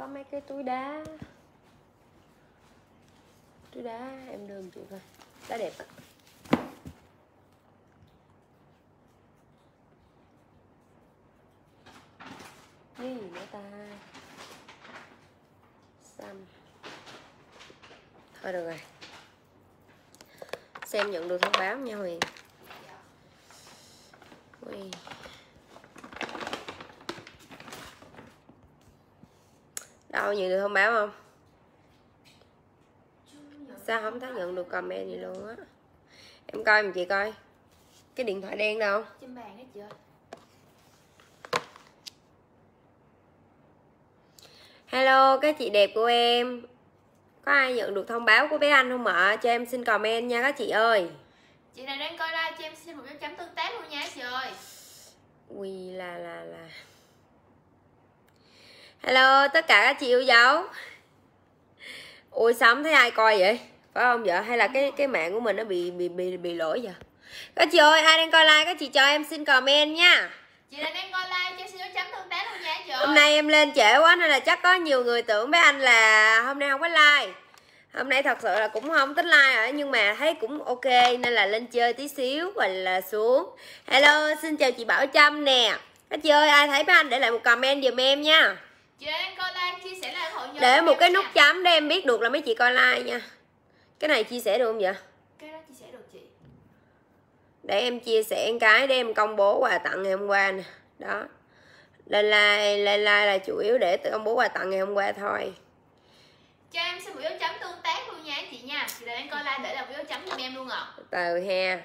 có mấy cái túi đá túi đá em đường chị coi đá đẹp ạ gì nữa ta xăm thôi được rồi xem nhận được thông báo nha huyền bao nhiêu được thông báo không sao không thấy nhận được comment gì luôn á em coi mà chị coi cái điện thoại đen đâu trên bàn hết chưa hello các chị đẹp của em có ai nhận được thông báo của bé anh không ạ cho em xin comment nha các chị ơi chị này đang coi live cho em xin một dấu chấm tương tác luôn nha chị ơi ui là là là hello tất cả các chị yêu dấu ôi sắm thấy ai coi vậy phải không vợ hay là cái cái mạng của mình nó bị bị bị bị lỗi vậy các chị ơi ai đang coi like các chị cho em xin comment nha chị là đang coi like cho xin chấm thương tán luôn nha chị hôm nay em lên trễ quá nên là chắc có nhiều người tưởng với anh là hôm nay không có like hôm nay thật sự là cũng không tính like rồi nhưng mà thấy cũng ok nên là lên chơi tí xíu và là xuống hello xin chào chị bảo trâm nè các chị ơi ai thấy với anh để lại một comment giùm em nha để một cái nút chấm để em biết được là mấy chị coi like nha cái này chia sẻ được không vậy cái đó chia sẻ được chị để em chia sẻ cái để em công bố quà tặng ngày hôm qua nè đó lên like lên like là chủ yếu để công bố quà tặng ngày hôm qua thôi cho em xin một dấu chấm tương tác luôn nha chị nha chị để em coi like để làm dấu chấm giùm em luôn ạ à. từ ha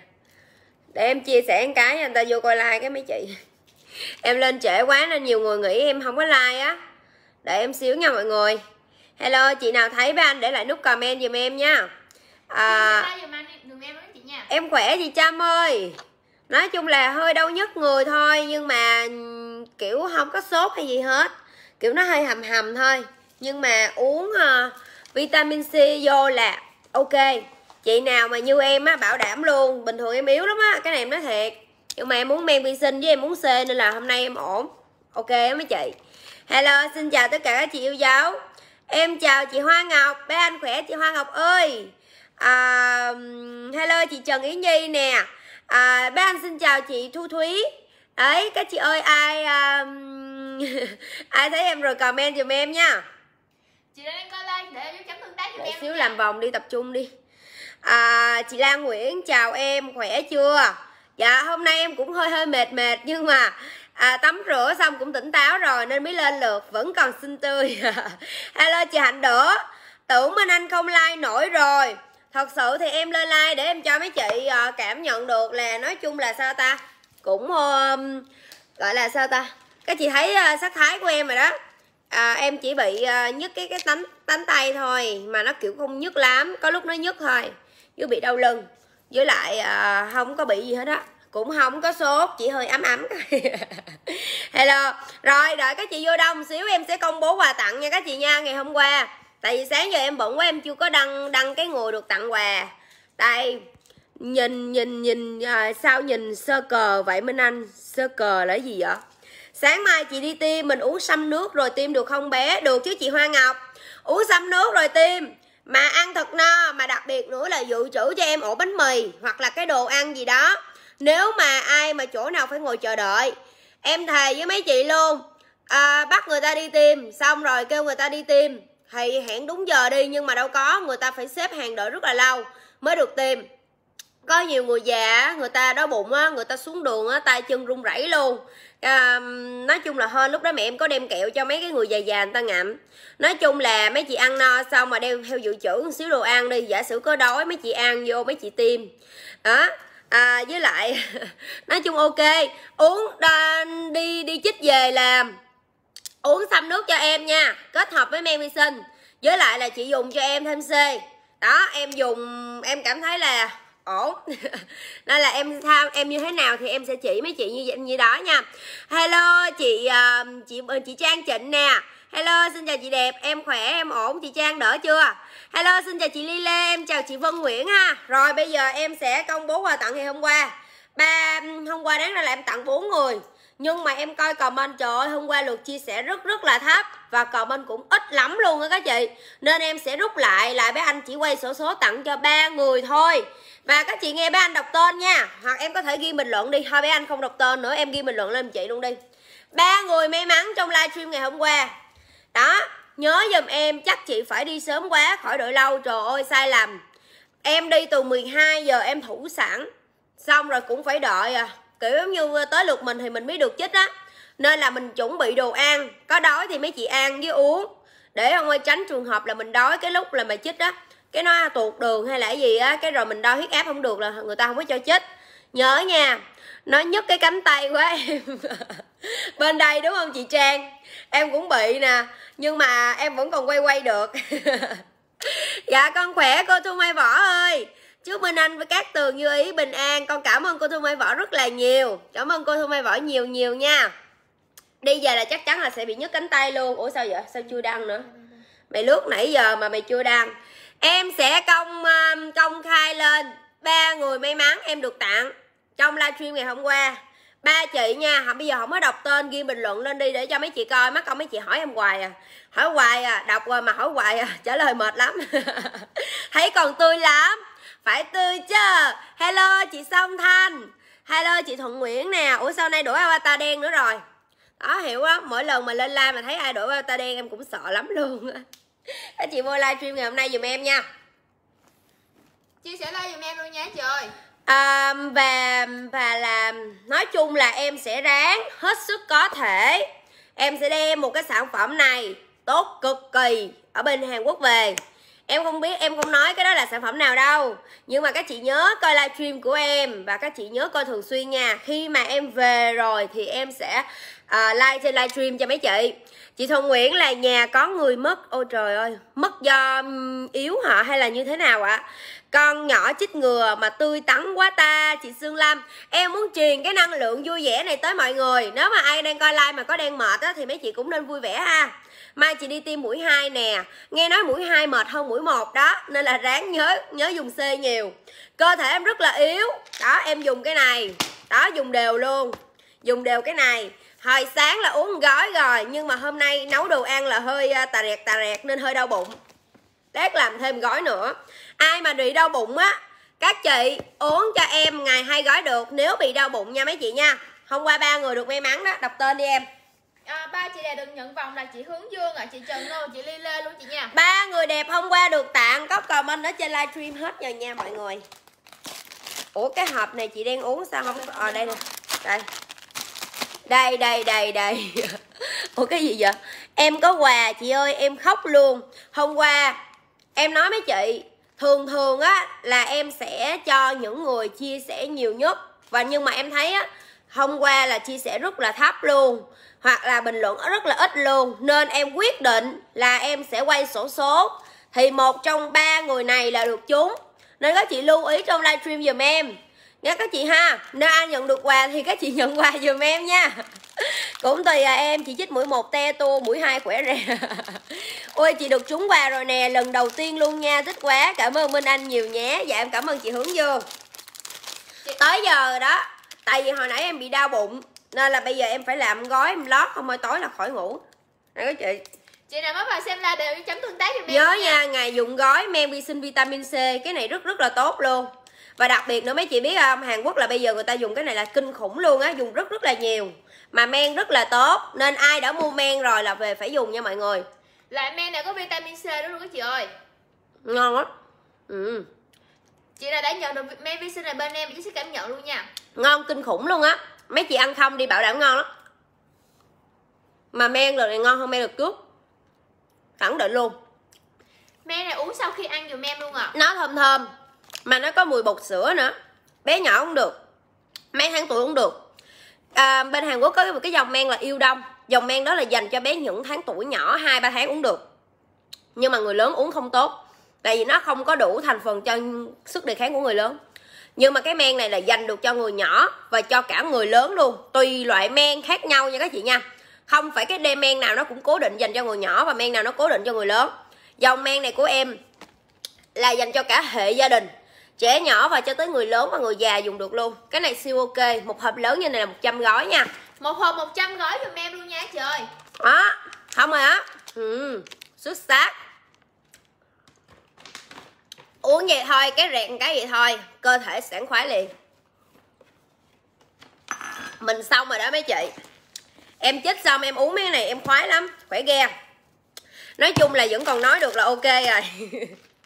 để em chia sẻ cái người ta vô coi like cái mấy chị em lên trễ quá nên nhiều người nghĩ em không có like á đợi em xíu nha mọi người hello chị nào thấy với anh để lại nút comment giùm em nha à, em khỏe chị Trâm ơi nói chung là hơi đau nhức người thôi nhưng mà kiểu không có sốt hay gì hết kiểu nó hơi hầm hầm thôi nhưng mà uống uh, vitamin C vô là ok chị nào mà như em á bảo đảm luôn bình thường em yếu lắm á cái này em nói thiệt nhưng mà em muốn men vi sinh với em muốn C nên là hôm nay em ổn ok á mấy chị Hello, xin chào tất cả các chị yêu dấu Em chào chị Hoa Ngọc, bé anh khỏe chị Hoa Ngọc ơi à, Hello chị Trần Ý Nhi nè à, Bé anh xin chào chị Thu Thúy Ấy, các chị ơi, ai um, ai thấy em rồi comment dùm em nha Chị đang coi like để em chấm tương tác dùm để em xíu nha. làm vòng đi, tập trung đi à, Chị Lan Nguyễn, chào em, khỏe chưa? Dạ, hôm nay em cũng hơi hơi mệt mệt nhưng mà à, tắm rửa xong cũng tỉnh táo rồi nên mới lên lượt vẫn còn xinh tươi hello chị hạnh đỡ tưởng minh anh không like nổi rồi thật sự thì em lên like để em cho mấy chị ờ, cảm nhận được là nói chung là sao ta cũng um, gọi là sao ta các chị thấy uh, sắc thái của em rồi đó à, em chỉ bị uh, nhức cái cái tánh tánh tay thôi mà nó kiểu không nhức lắm có lúc nó nhức thôi chứ bị đau lưng với lại uh, không có bị gì hết á cũng không có sốt chỉ hơi ấm ấm hello rồi đợi các chị vô đông xíu em sẽ công bố quà tặng nha các chị nha ngày hôm qua tại vì sáng giờ em bận quá em chưa có đăng đăng cái người được tặng quà đây nhìn nhìn nhìn à, sao nhìn sơ cờ vậy minh anh sơ cờ là gì vậy sáng mai chị đi tiêm mình uống sâm nước rồi tiêm được không bé được chứ chị hoa ngọc uống sâm nước rồi tiêm mà ăn thật no mà đặc biệt nữa là dự trữ cho em ổ bánh mì hoặc là cái đồ ăn gì đó nếu mà ai mà chỗ nào phải ngồi chờ đợi em thề với mấy chị luôn à, bắt người ta đi tìm xong rồi kêu người ta đi tìm thì hẹn đúng giờ đi nhưng mà đâu có người ta phải xếp hàng đợi rất là lâu mới được tìm có nhiều người già người ta đói bụng á người ta xuống đường á tay chân run rẩy luôn à, nói chung là hơn lúc đó mẹ em có đem kẹo cho mấy cái người già già người ta ngậm nói chung là mấy chị ăn no xong mà đem theo dự trữ một xíu đồ ăn đi giả sử có đói mấy chị ăn vô mấy chị tim đó à, với lại nói chung ok uống đi đi chích về là uống xăm nước cho em nha kết hợp với men vi sinh với lại là chị dùng cho em thêm c đó em dùng em cảm thấy là ổn nên là em sao em như thế nào thì em sẽ chỉ mấy chị như vậy như đó nha hello chị à, chị ờ, chị trang chỉnh nè hello xin chào chị đẹp em khỏe em ổn chị trang đỡ chưa hello xin chào chị ly lê em chào chị vân nguyễn ha rồi bây giờ em sẽ công bố quà tặng ngày hôm qua ba hôm qua đáng ra là em tặng bốn người nhưng mà em coi comment trời ơi hôm qua lượt chia sẻ rất rất là thấp và comment cũng ít lắm luôn á các chị nên em sẽ rút lại lại với anh chỉ quay sổ số tặng cho ba người thôi và các chị nghe bé anh đọc tên nha hoặc em có thể ghi bình luận đi thôi bé anh không đọc tên nữa em ghi bình luận lên chị luôn đi ba người may mắn trong livestream ngày hôm qua đó nhớ giùm em chắc chị phải đi sớm quá khỏi đợi lâu trời ơi sai lầm em đi từ 12 giờ em thủ sẵn xong rồi cũng phải đợi à kiểu giống như ờ, tới lượt mình thì mình mới được chích á nên là mình chuẩn bị đồ ăn có đói thì mấy chị ăn với uống để không ơi tránh trường hợp là mình đói cái lúc là mà chích á cái nó tuột đường hay là gì á cái rồi mình đo huyết áp không được là người ta không có cho chích nhớ nha nó nhấc cái cánh tay quá em bên đây đúng không chị trang em cũng bị nè nhưng mà em vẫn còn quay quay được dạ con khỏe cô thu mai võ ơi chúc minh anh với các tường như ý bình an con cảm ơn cô thu mai võ rất là nhiều cảm ơn cô thu mai võ nhiều nhiều nha đi về là chắc chắn là sẽ bị nhức cánh tay luôn ủa sao vậy sao chưa đăng nữa mày lướt nãy giờ mà mày chưa đăng em sẽ công um, công khai lên ba người may mắn em được tặng trong livestream ngày hôm qua ba chị nha không bây giờ không có đọc tên ghi bình luận lên đi để cho mấy chị coi mắc công mấy chị hỏi em hoài à hỏi hoài à đọc rồi mà hỏi hoài à trả lời mệt lắm thấy còn tươi lắm phải tươi chứ hello chị song thanh hello chị thuận nguyễn nè ủa sau nay đổi avatar đen nữa rồi đó hiểu á mỗi lần mà lên live mà thấy ai đổi avatar đen em cũng sợ lắm luôn á các chị vô livestream ngày hôm nay giùm em nha chia sẻ like giùm em luôn nha chị ơi à, và và làm nói chung là em sẽ ráng hết sức có thể em sẽ đem một cái sản phẩm này tốt cực kỳ ở bên Hàn Quốc về em không biết em không nói cái đó là sản phẩm nào đâu nhưng mà các chị nhớ coi livestream của em và các chị nhớ coi thường xuyên nha khi mà em về rồi thì em sẽ uh, like trên livestream cho mấy chị chị thuận nguyễn là nhà có người mất ô trời ơi mất do yếu họ hay là như thế nào ạ con nhỏ chích ngừa mà tươi tắn quá ta chị Sương Lam em muốn truyền cái năng lượng vui vẻ này tới mọi người nếu mà ai đang coi like mà có đang mệt á, thì mấy chị cũng nên vui vẻ ha mai chị đi tiêm mũi hai nè nghe nói mũi hai mệt hơn mũi một đó nên là ráng nhớ nhớ dùng C nhiều cơ thể em rất là yếu đó em dùng cái này đó dùng đều luôn dùng đều cái này hồi sáng là uống gói rồi nhưng mà hôm nay nấu đồ ăn là hơi à, tà rẹt tà rẹt nên hơi đau bụng lát làm thêm gói nữa ai mà bị đau bụng á các chị uống cho em ngày hai gói được nếu bị đau bụng nha mấy chị nha hôm qua ba người được may mắn đó đọc tên đi em À, ba chị đẹp được nhận vòng là chị Hướng Dương ạ, chị Trần Nô, chị Ly Lê luôn chị nha. Ba người đẹp hôm qua được tặng có comment ở trên livestream hết rồi nha mọi người. Ủa cái hộp này chị đang uống sao không? Ờ à, đây nè. Đây. Đây đây đây đây. Ủa cái gì vậy? Em có quà chị ơi, em khóc luôn. Hôm qua em nói mấy chị thường thường á là em sẽ cho những người chia sẻ nhiều nhất và nhưng mà em thấy á hôm qua là chia sẻ rất là thấp luôn hoặc là bình luận rất là ít luôn nên em quyết định là em sẽ quay sổ số thì một trong ba người này là được trúng nên các chị lưu ý trong livestream giùm em nha các chị ha nếu ai nhận được quà thì các chị nhận quà dùm em nha cũng tùy à em chị chích mũi một te tua mũi hai khỏe rè ôi chị được trúng quà rồi nè lần đầu tiên luôn nha thích quá cảm ơn minh anh nhiều nhé dạ em cảm ơn chị hướng dương chị... tới giờ đó tại vì hồi nãy em bị đau bụng nên là bây giờ em phải làm gói em lót không mai tối là khỏi ngủ nè chị chị nào mới vào xem là đều chấm tương tác giùm em nhớ nha ngày dùng gói men vi sinh vitamin c cái này rất rất là tốt luôn và đặc biệt nữa mấy chị biết không Hàn Quốc là bây giờ người ta dùng cái này là kinh khủng luôn á dùng rất rất là nhiều mà men rất là tốt nên ai đã mua men rồi là về phải dùng nha mọi người loại men này có vitamin C đó luôn các chị ơi ngon quá ừ chị nào đã nhận được men vi sinh này bên em chị sẽ cảm nhận luôn nha ngon kinh khủng luôn á mấy chị ăn không đi bảo đảm ngon lắm mà men lần này ngon hơn men được trước khẳng định luôn men này uống sau khi ăn dùm em luôn à nó thơm thơm mà nó có mùi bột sữa nữa bé nhỏ cũng được mấy tháng tuổi cũng được à, bên Hàn Quốc có một cái dòng men là yêu đông dòng men đó là dành cho bé những tháng tuổi nhỏ hai ba tháng uống được nhưng mà người lớn uống không tốt tại vì nó không có đủ thành phần cho sức đề kháng của người lớn nhưng mà cái men này là dành được cho người nhỏ và cho cả người lớn luôn tùy loại men khác nhau nha các chị nha không phải cái đêm men nào nó cũng cố định dành cho người nhỏ và men nào nó cố định cho người lớn dòng men này của em là dành cho cả hệ gia đình trẻ nhỏ và cho tới người lớn và người già dùng được luôn cái này siêu ok một hộp lớn như này là 100 gói nha một hộp 100 gói dùm em luôn nha trời đó không rồi á ừ xuất sắc uống vậy thôi cái rẹn cái vậy thôi cơ thể sảng khoái liền mình xong rồi đó mấy chị em chết xong em uống mấy cái này em khoái lắm khỏe ghe nói chung là vẫn còn nói được là ok rồi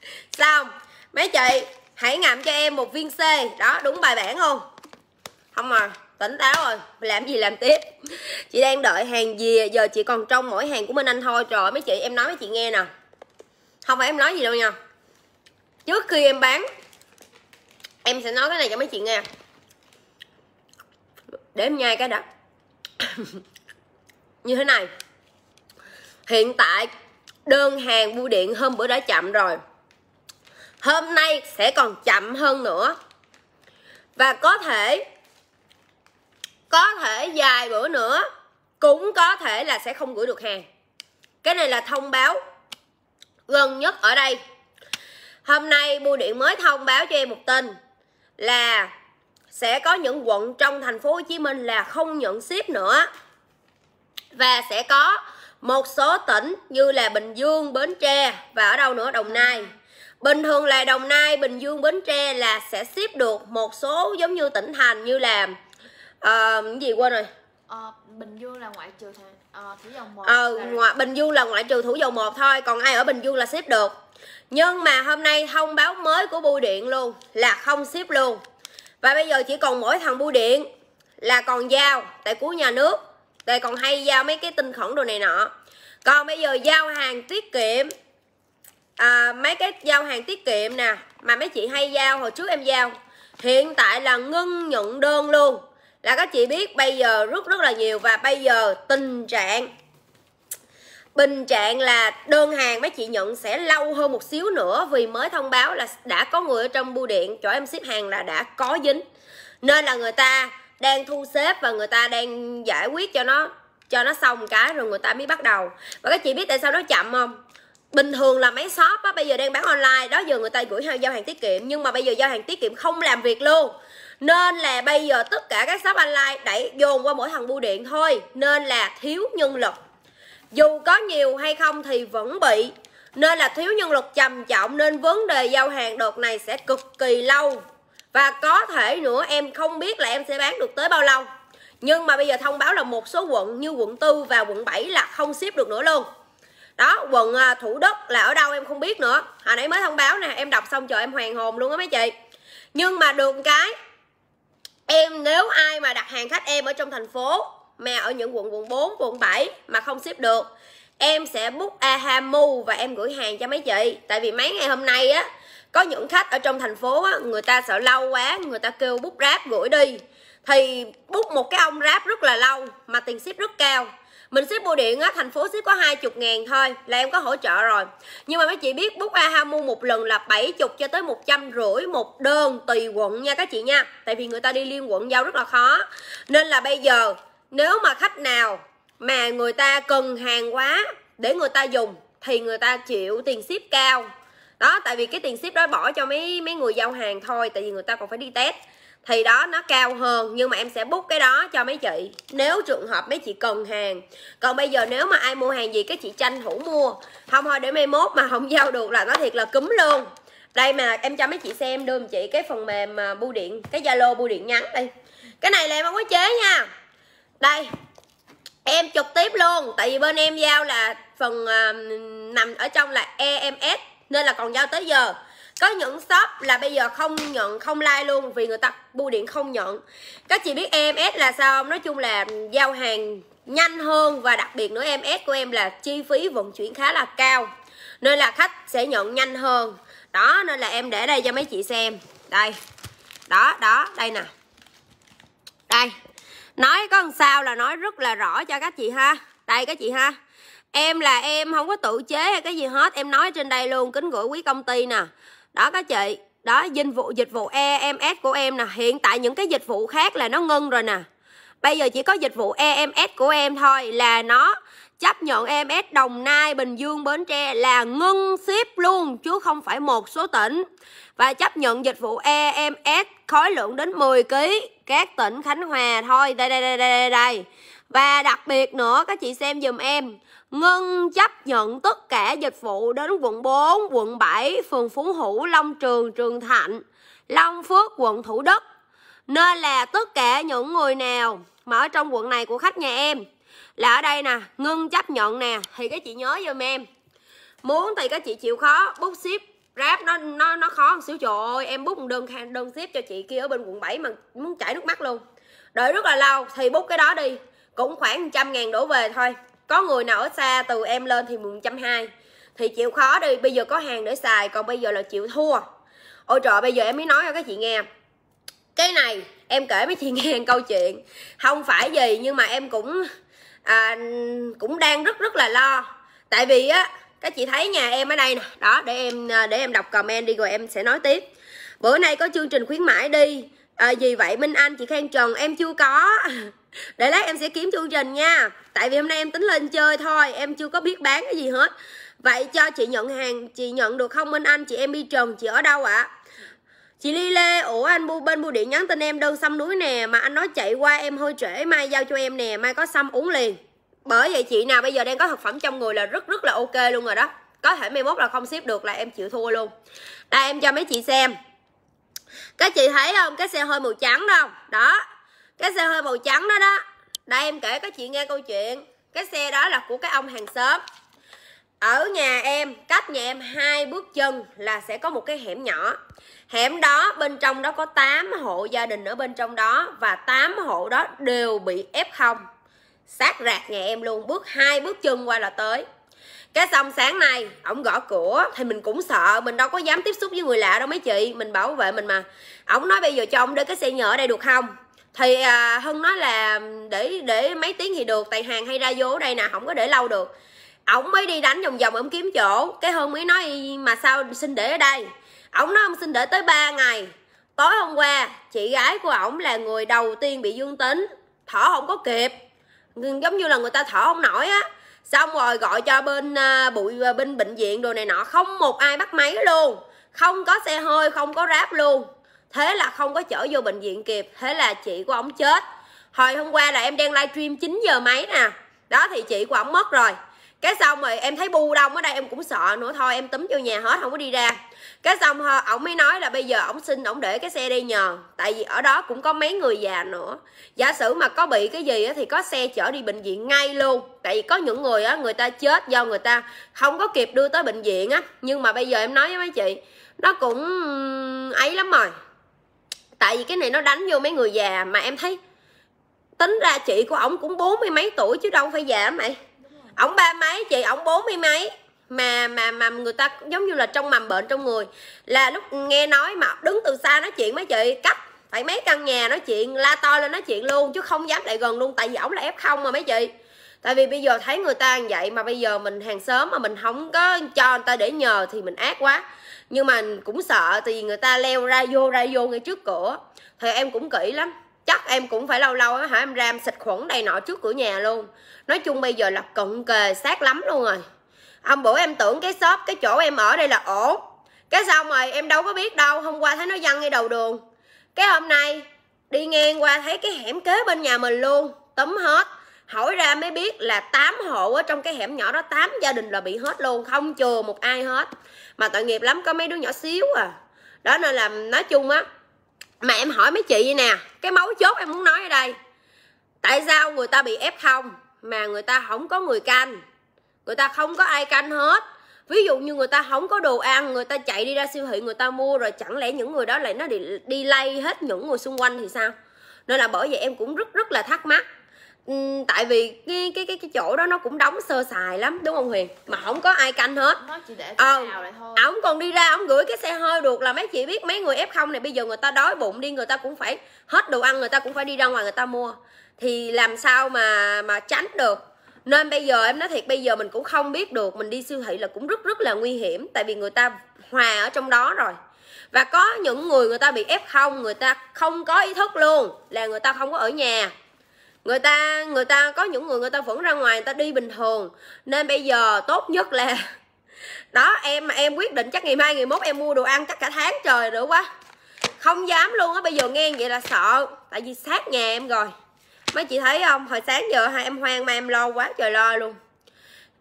xong mấy chị hãy ngậm cho em một viên C đó đúng bài bản không không à tỉnh táo rồi làm gì làm tiếp chị đang đợi hàng gì giờ chị còn trong mỗi hàng của minh anh thôi trời mấy chị em nói với chị nghe nè không phải em nói gì đâu nha trước khi em bán em sẽ nói cái này cho mấy chị nghe để em nhai cái đó, như thế này hiện tại đơn hàng bưu điện hôm bữa đã chậm rồi hôm nay sẽ còn chậm hơn nữa và có thể có thể dài bữa nữa cũng có thể là sẽ không gửi được hàng cái này là thông báo gần nhất ở đây hôm nay bưu điện mới thông báo cho em một tin là sẽ có những quận trong thành phố Hồ Chí Minh là không nhận ship nữa và sẽ có một số tỉnh như là Bình Dương, Bến Tre và ở đâu nữa Đồng Nai bình thường là đồng nai bình dương bến tre là sẽ ship được một số giống như tỉnh thành như là uh, gì quên rồi Ờ, Bình Dương là ngoại trừ ờ, Thủ Dầu một Ờ, là... Bình Dương là ngoại trừ Thủ Dầu một thôi Còn ai ở Bình Dương là ship được Nhưng mà hôm nay thông báo mới của Bưu Điện luôn Là không ship luôn Và bây giờ chỉ còn mỗi thằng Bưu Điện Là còn giao Tại cuối nhà nước Tại còn hay giao mấy cái tinh khẩn đồ này nọ Còn bây giờ giao hàng tiết kiệm à, mấy cái giao hàng tiết kiệm nè mà mấy chị hay giao hồi trước em giao hiện tại là ngưng nhận đơn luôn là các chị biết bây giờ rất rất là nhiều và bây giờ tình trạng tình trạng là đơn hàng mấy chị nhận sẽ lâu hơn một xíu nữa vì mới thông báo là đã có người ở trong bưu điện chỗ em ship hàng là đã có dính nên là người ta đang thu xếp và người ta đang giải quyết cho nó cho nó xong cái rồi người ta mới bắt đầu và các chị biết tại sao nó chậm không bình thường là mấy shop á bây giờ đang bán online đó giờ người ta gửi hàng giao hàng tiết kiệm nhưng mà bây giờ giao hàng tiết kiệm không làm việc luôn nên là bây giờ tất cả các shop online đẩy dồn qua mỗi thằng bưu điện thôi nên là thiếu nhân lực dù có nhiều hay không thì vẫn bị nên là thiếu nhân lực trầm trọng nên vấn đề giao hàng đợt này sẽ cực kỳ lâu và có thể nữa em không biết là em sẽ bán được tới bao lâu nhưng mà bây giờ thông báo là một số quận như quận tư và quận 7 là không ship được nữa luôn đó quận à, thủ đức là ở đâu em không biết nữa hồi nãy mới thông báo nè em đọc xong trời em hoàng hồn luôn á mấy chị nhưng mà được cái em nếu ai mà đặt hàng khách em ở trong thành phố mà ở những quận quận 4, quận 7 mà không ship được em sẽ book ahamu và em gửi hàng cho mấy chị tại vì mấy ngày hôm nay á có những khách ở trong thành phố á, người ta sợ lâu quá người ta kêu bút ráp gửi đi thì bút một cái ông ráp rất là lâu mà tiền ship rất cao mình ship bưu điện á thành phố ship có 20 ngàn thôi là em có hỗ trợ rồi nhưng mà mấy chị biết bút aha mua một lần là 70 cho tới một trăm rưỡi một đơn tùy quận nha các chị nha tại vì người ta đi liên quận giao rất là khó nên là bây giờ nếu mà khách nào mà người ta cần hàng quá để người ta dùng thì người ta chịu tiền ship cao đó tại vì cái tiền ship đó bỏ cho mấy mấy người giao hàng thôi tại vì người ta còn phải đi test thì đó nó cao hơn nhưng mà em sẽ bút cái đó cho mấy chị nếu trường hợp mấy chị cần hàng còn bây giờ nếu mà ai mua hàng gì cái chị tranh thủ mua không thôi để mai mốt mà không giao được là nó thiệt là cúm luôn đây mà em cho mấy chị xem đưa chị cái phần mềm à, bưu điện cái zalo bưu điện nhắn đi cái này là em không có chế nha đây em trực tiếp luôn tại vì bên em giao là phần uh, nằm ở trong là ems nên là còn giao tới giờ có những shop là bây giờ không nhận không like luôn vì người ta bưu điện không nhận các chị biết ems là sao không nói chung là giao hàng nhanh hơn và đặc biệt nữa ems của em là chi phí vận chuyển khá là cao nên là khách sẽ nhận nhanh hơn đó nên là em để đây cho mấy chị xem đây đó đó đây nè đây nói có làm sao là nói rất là rõ cho các chị ha đây các chị ha em là em không có tự chế hay cái gì hết em nói trên đây luôn kính gửi quý công ty nè đó các chị đó dịch vụ dịch vụ EMS của em nè hiện tại những cái dịch vụ khác là nó ngưng rồi nè bây giờ chỉ có dịch vụ EMS của em thôi là nó chấp nhận EMS Đồng Nai, Bình Dương, Bến Tre là ngưng ship luôn chứ không phải một số tỉnh và chấp nhận dịch vụ EMS khối lượng đến 10 kg các tỉnh Khánh Hòa thôi đây đây đây đây đây, và đặc biệt nữa các chị xem dùm em ngưng chấp nhận tất cả dịch vụ đến quận 4, quận 7, phường Phú Hữu, Long Trường, Trường Thạnh, Long Phước, quận Thủ Đức. Nên là tất cả những người nào mà ở trong quận này của khách nhà em là ở đây nè, ngưng chấp nhận nè thì các chị nhớ giùm em. Muốn thì các chị chịu khó bút ship ráp nó nó nó khó một xíu trời ơi em bút một đơn đơn ship cho chị kia ở bên quận 7 mà muốn chảy nước mắt luôn đợi rất là lâu thì bút cái đó đi cũng khoảng trăm ngàn đổ về thôi có người nào ở xa từ em lên thì mùng trăm hai thì chịu khó đi bây giờ có hàng để xài còn bây giờ là chịu thua ôi trời bây giờ em mới nói cho các chị nghe cái này em kể mấy chị nghe câu chuyện không phải gì nhưng mà em cũng à, cũng đang rất rất là lo tại vì á các chị thấy nhà em ở đây nè đó để em à, để em đọc comment đi rồi em sẽ nói tiếp bữa nay có chương trình khuyến mãi đi à, vì vậy minh anh chị khen trần em chưa có để lát em sẽ kiếm chương trình nha tại vì hôm nay em tính lên chơi thôi em chưa có biết bán cái gì hết vậy cho chị nhận hàng chị nhận được không minh anh chị em đi trần chị ở đâu ạ à? chị ly lê ủa anh bu bên bu điện nhắn tin em đơn xăm núi nè mà anh nói chạy qua em hơi trễ mai giao cho em nè mai có xăm uống liền bởi vậy chị nào bây giờ đang có thực phẩm trong người là rất rất là ok luôn rồi đó có thể mai mốt là không ship được là em chịu thua luôn đây em cho mấy chị xem các chị thấy không cái xe hơi màu trắng đâu đó cái xe hơi màu trắng đó đó đây em kể các chị nghe câu chuyện cái xe đó là của cái ông hàng xóm ở nhà em cách nhà em hai bước chân là sẽ có một cái hẻm nhỏ hẻm đó bên trong đó có 8 hộ gia đình ở bên trong đó và 8 hộ đó đều bị f không sát rạc nhà em luôn bước hai bước chân qua là tới cái xong sáng nay ổng gõ cửa thì mình cũng sợ mình đâu có dám tiếp xúc với người lạ đâu mấy chị mình bảo vệ mình mà ổng nói bây giờ cho ông để cái xe nhựa ở đây được không thì à, hưng nói là để để mấy tiếng thì được tại hàng hay ra vô đây nè không có để lâu được ổng mới đi đánh vòng vòng ổng kiếm chỗ cái hưng mới nói mà sao xin để ở đây ổng nói ông xin để tới 3 ngày tối hôm qua chị gái của ổng là người đầu tiên bị dương tính thở không có kịp giống như là người ta thở không nổi á xong rồi gọi cho bên à, bụi à, bên bệnh viện đồ này nọ không một ai bắt máy luôn không có xe hơi không có ráp luôn thế là không có chở vô bệnh viện kịp thế là chị của ông chết hồi hôm qua là em đang livestream 9 giờ mấy nè đó thì chị của ông mất rồi cái xong rồi em thấy bu đông ở đây em cũng sợ nữa thôi em túm vô nhà hết không có đi ra cái xong ổng mới nói là bây giờ ổng xin ổng để cái xe đi nhờ tại vì ở đó cũng có mấy người già nữa giả sử mà có bị cái gì thì có xe chở đi bệnh viện ngay luôn tại vì có những người á người ta chết do người ta không có kịp đưa tới bệnh viện á nhưng mà bây giờ em nói với mấy chị nó cũng ấy lắm rồi tại vì cái này nó đánh vô mấy người già mà em thấy tính ra chị của ổng cũng bốn mươi mấy tuổi chứ đâu phải già mày ổng ba mấy chị ổng bốn mươi mấy mà mà mà người ta giống như là trong mầm bệnh trong người là lúc nghe nói mà đứng từ xa nói chuyện mấy chị cấp phải mấy căn nhà nói chuyện la to lên nói chuyện luôn chứ không dám lại gần luôn tại vì ổng là f không mà mấy chị tại vì bây giờ thấy người ta vậy mà bây giờ mình hàng sớm mà mình không có cho người ta để nhờ thì mình ác quá nhưng mà cũng sợ thì người ta leo ra vô ra vô ngay trước cửa thì em cũng kỹ lắm chắc em cũng phải lâu lâu á hả em ram em xịt khuẩn đầy nọ trước cửa nhà luôn nói chung bây giờ là cận kề sát lắm luôn rồi ông bữa em tưởng cái shop cái chỗ em ở đây là ổ cái xong rồi em đâu có biết đâu hôm qua thấy nó văng ngay đầu đường cái hôm nay đi ngang qua thấy cái hẻm kế bên nhà mình luôn tấm hết hỏi ra mới biết là 8 hộ ở trong cái hẻm nhỏ đó 8 gia đình là bị hết luôn không chừa một ai hết mà tội nghiệp lắm có mấy đứa nhỏ xíu à đó nên là nói chung á mà em hỏi mấy chị vậy nè cái mấu chốt em muốn nói ở đây tại sao người ta bị ép không mà người ta không có người canh người ta không có ai canh hết ví dụ như người ta không có đồ ăn người ta chạy đi ra siêu thị người ta mua rồi chẳng lẽ những người đó lại nó đi đi lay hết những người xung quanh thì sao nên là bởi vậy em cũng rất rất là thắc mắc Ừ, tại vì cái, cái cái cái chỗ đó nó cũng đóng sơ sài lắm đúng không huyền mà không có ai canh hết nó chỉ để ờ, nào lại thôi ổng à, còn đi ra ổng gửi cái xe hơi được là mấy chị biết mấy người f 0 này bây giờ người ta đói bụng đi người ta cũng phải hết đồ ăn người ta cũng phải đi ra ngoài người ta mua thì làm sao mà mà tránh được nên bây giờ em nói thiệt bây giờ mình cũng không biết được mình đi siêu thị là cũng rất rất là nguy hiểm tại vì người ta hòa ở trong đó rồi và có những người người ta bị f 0 người ta không có ý thức luôn là người ta không có ở nhà người ta người ta có những người người ta vẫn ra ngoài người ta đi bình thường nên bây giờ tốt nhất là đó em em quyết định chắc ngày mai ngày mốt em mua đồ ăn chắc cả tháng trời nữa quá không dám luôn á bây giờ nghe vậy là sợ tại vì sát nhà em rồi mấy chị thấy không hồi sáng giờ hai em hoang mà em lo quá trời lo luôn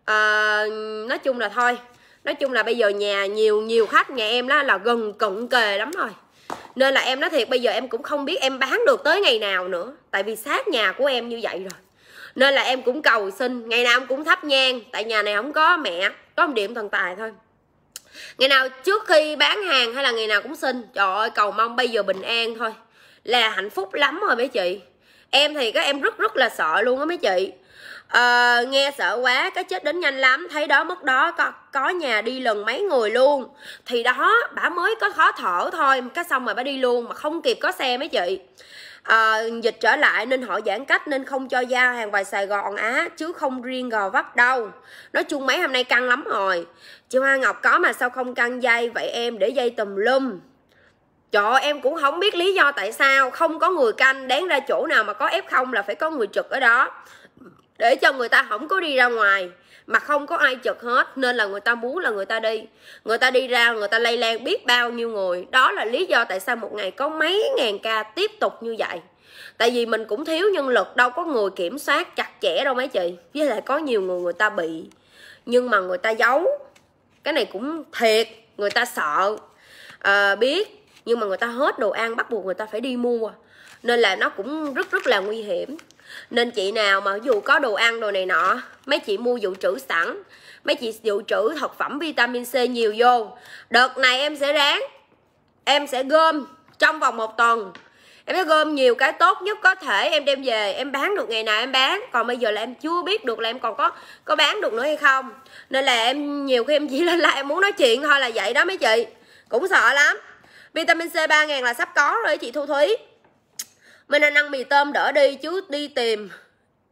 à, nói chung là thôi nói chung là bây giờ nhà nhiều nhiều khách nhà em đó là gần cận kề lắm rồi nên là em nói thiệt bây giờ em cũng không biết em bán được tới ngày nào nữa tại vì sát nhà của em như vậy rồi nên là em cũng cầu xin ngày nào em cũng thắp nhang tại nhà này không có mẹ có một điểm thần tài thôi ngày nào trước khi bán hàng hay là ngày nào cũng xin trời ơi cầu mong bây giờ bình an thôi là hạnh phúc lắm rồi mấy chị em thì các em rất rất là sợ luôn á mấy chị à, nghe sợ quá cái chết đến nhanh lắm thấy đó mất đó có có nhà đi lần mấy người luôn thì đó bà mới có khó thở thôi cái xong rồi bà đi luôn mà không kịp có xe mấy chị à, dịch trở lại nên họ giãn cách nên không cho giao hàng vào Sài Gòn Á chứ không riêng Gò Vấp đâu. Nói chung mấy hôm nay căng lắm rồi. Chị Hoa Ngọc có mà sao không căng dây vậy em để dây tùm lum. Trời em cũng không biết lý do tại sao không có người canh đáng ra chỗ nào mà có F0 là phải có người trực ở đó để cho người ta không có đi ra ngoài mà không có ai chật hết nên là người ta muốn là người ta đi người ta đi ra người ta lây lan biết bao nhiêu người đó là lý do tại sao một ngày có mấy ngàn ca tiếp tục như vậy tại vì mình cũng thiếu nhân lực đâu có người kiểm soát chặt chẽ đâu mấy chị với lại có nhiều người người ta bị nhưng mà người ta giấu cái này cũng thiệt người ta sợ à, biết nhưng mà người ta hết đồ ăn bắt buộc người ta phải đi mua nên là nó cũng rất rất là nguy hiểm nên chị nào mà dù có đồ ăn đồ này nọ mấy chị mua dự trữ sẵn mấy chị dự trữ thực phẩm vitamin C nhiều vô đợt này em sẽ ráng em sẽ gom trong vòng một tuần em sẽ gom nhiều cái tốt nhất có thể em đem về em bán được ngày nào em bán còn bây giờ là em chưa biết được là em còn có có bán được nữa hay không nên là em nhiều khi em chỉ lên là em muốn nói chuyện thôi là vậy đó mấy chị cũng sợ lắm vitamin C 3000 là sắp có rồi chị Thu Thúy mình nên ăn mì tôm đỡ đi chứ đi tìm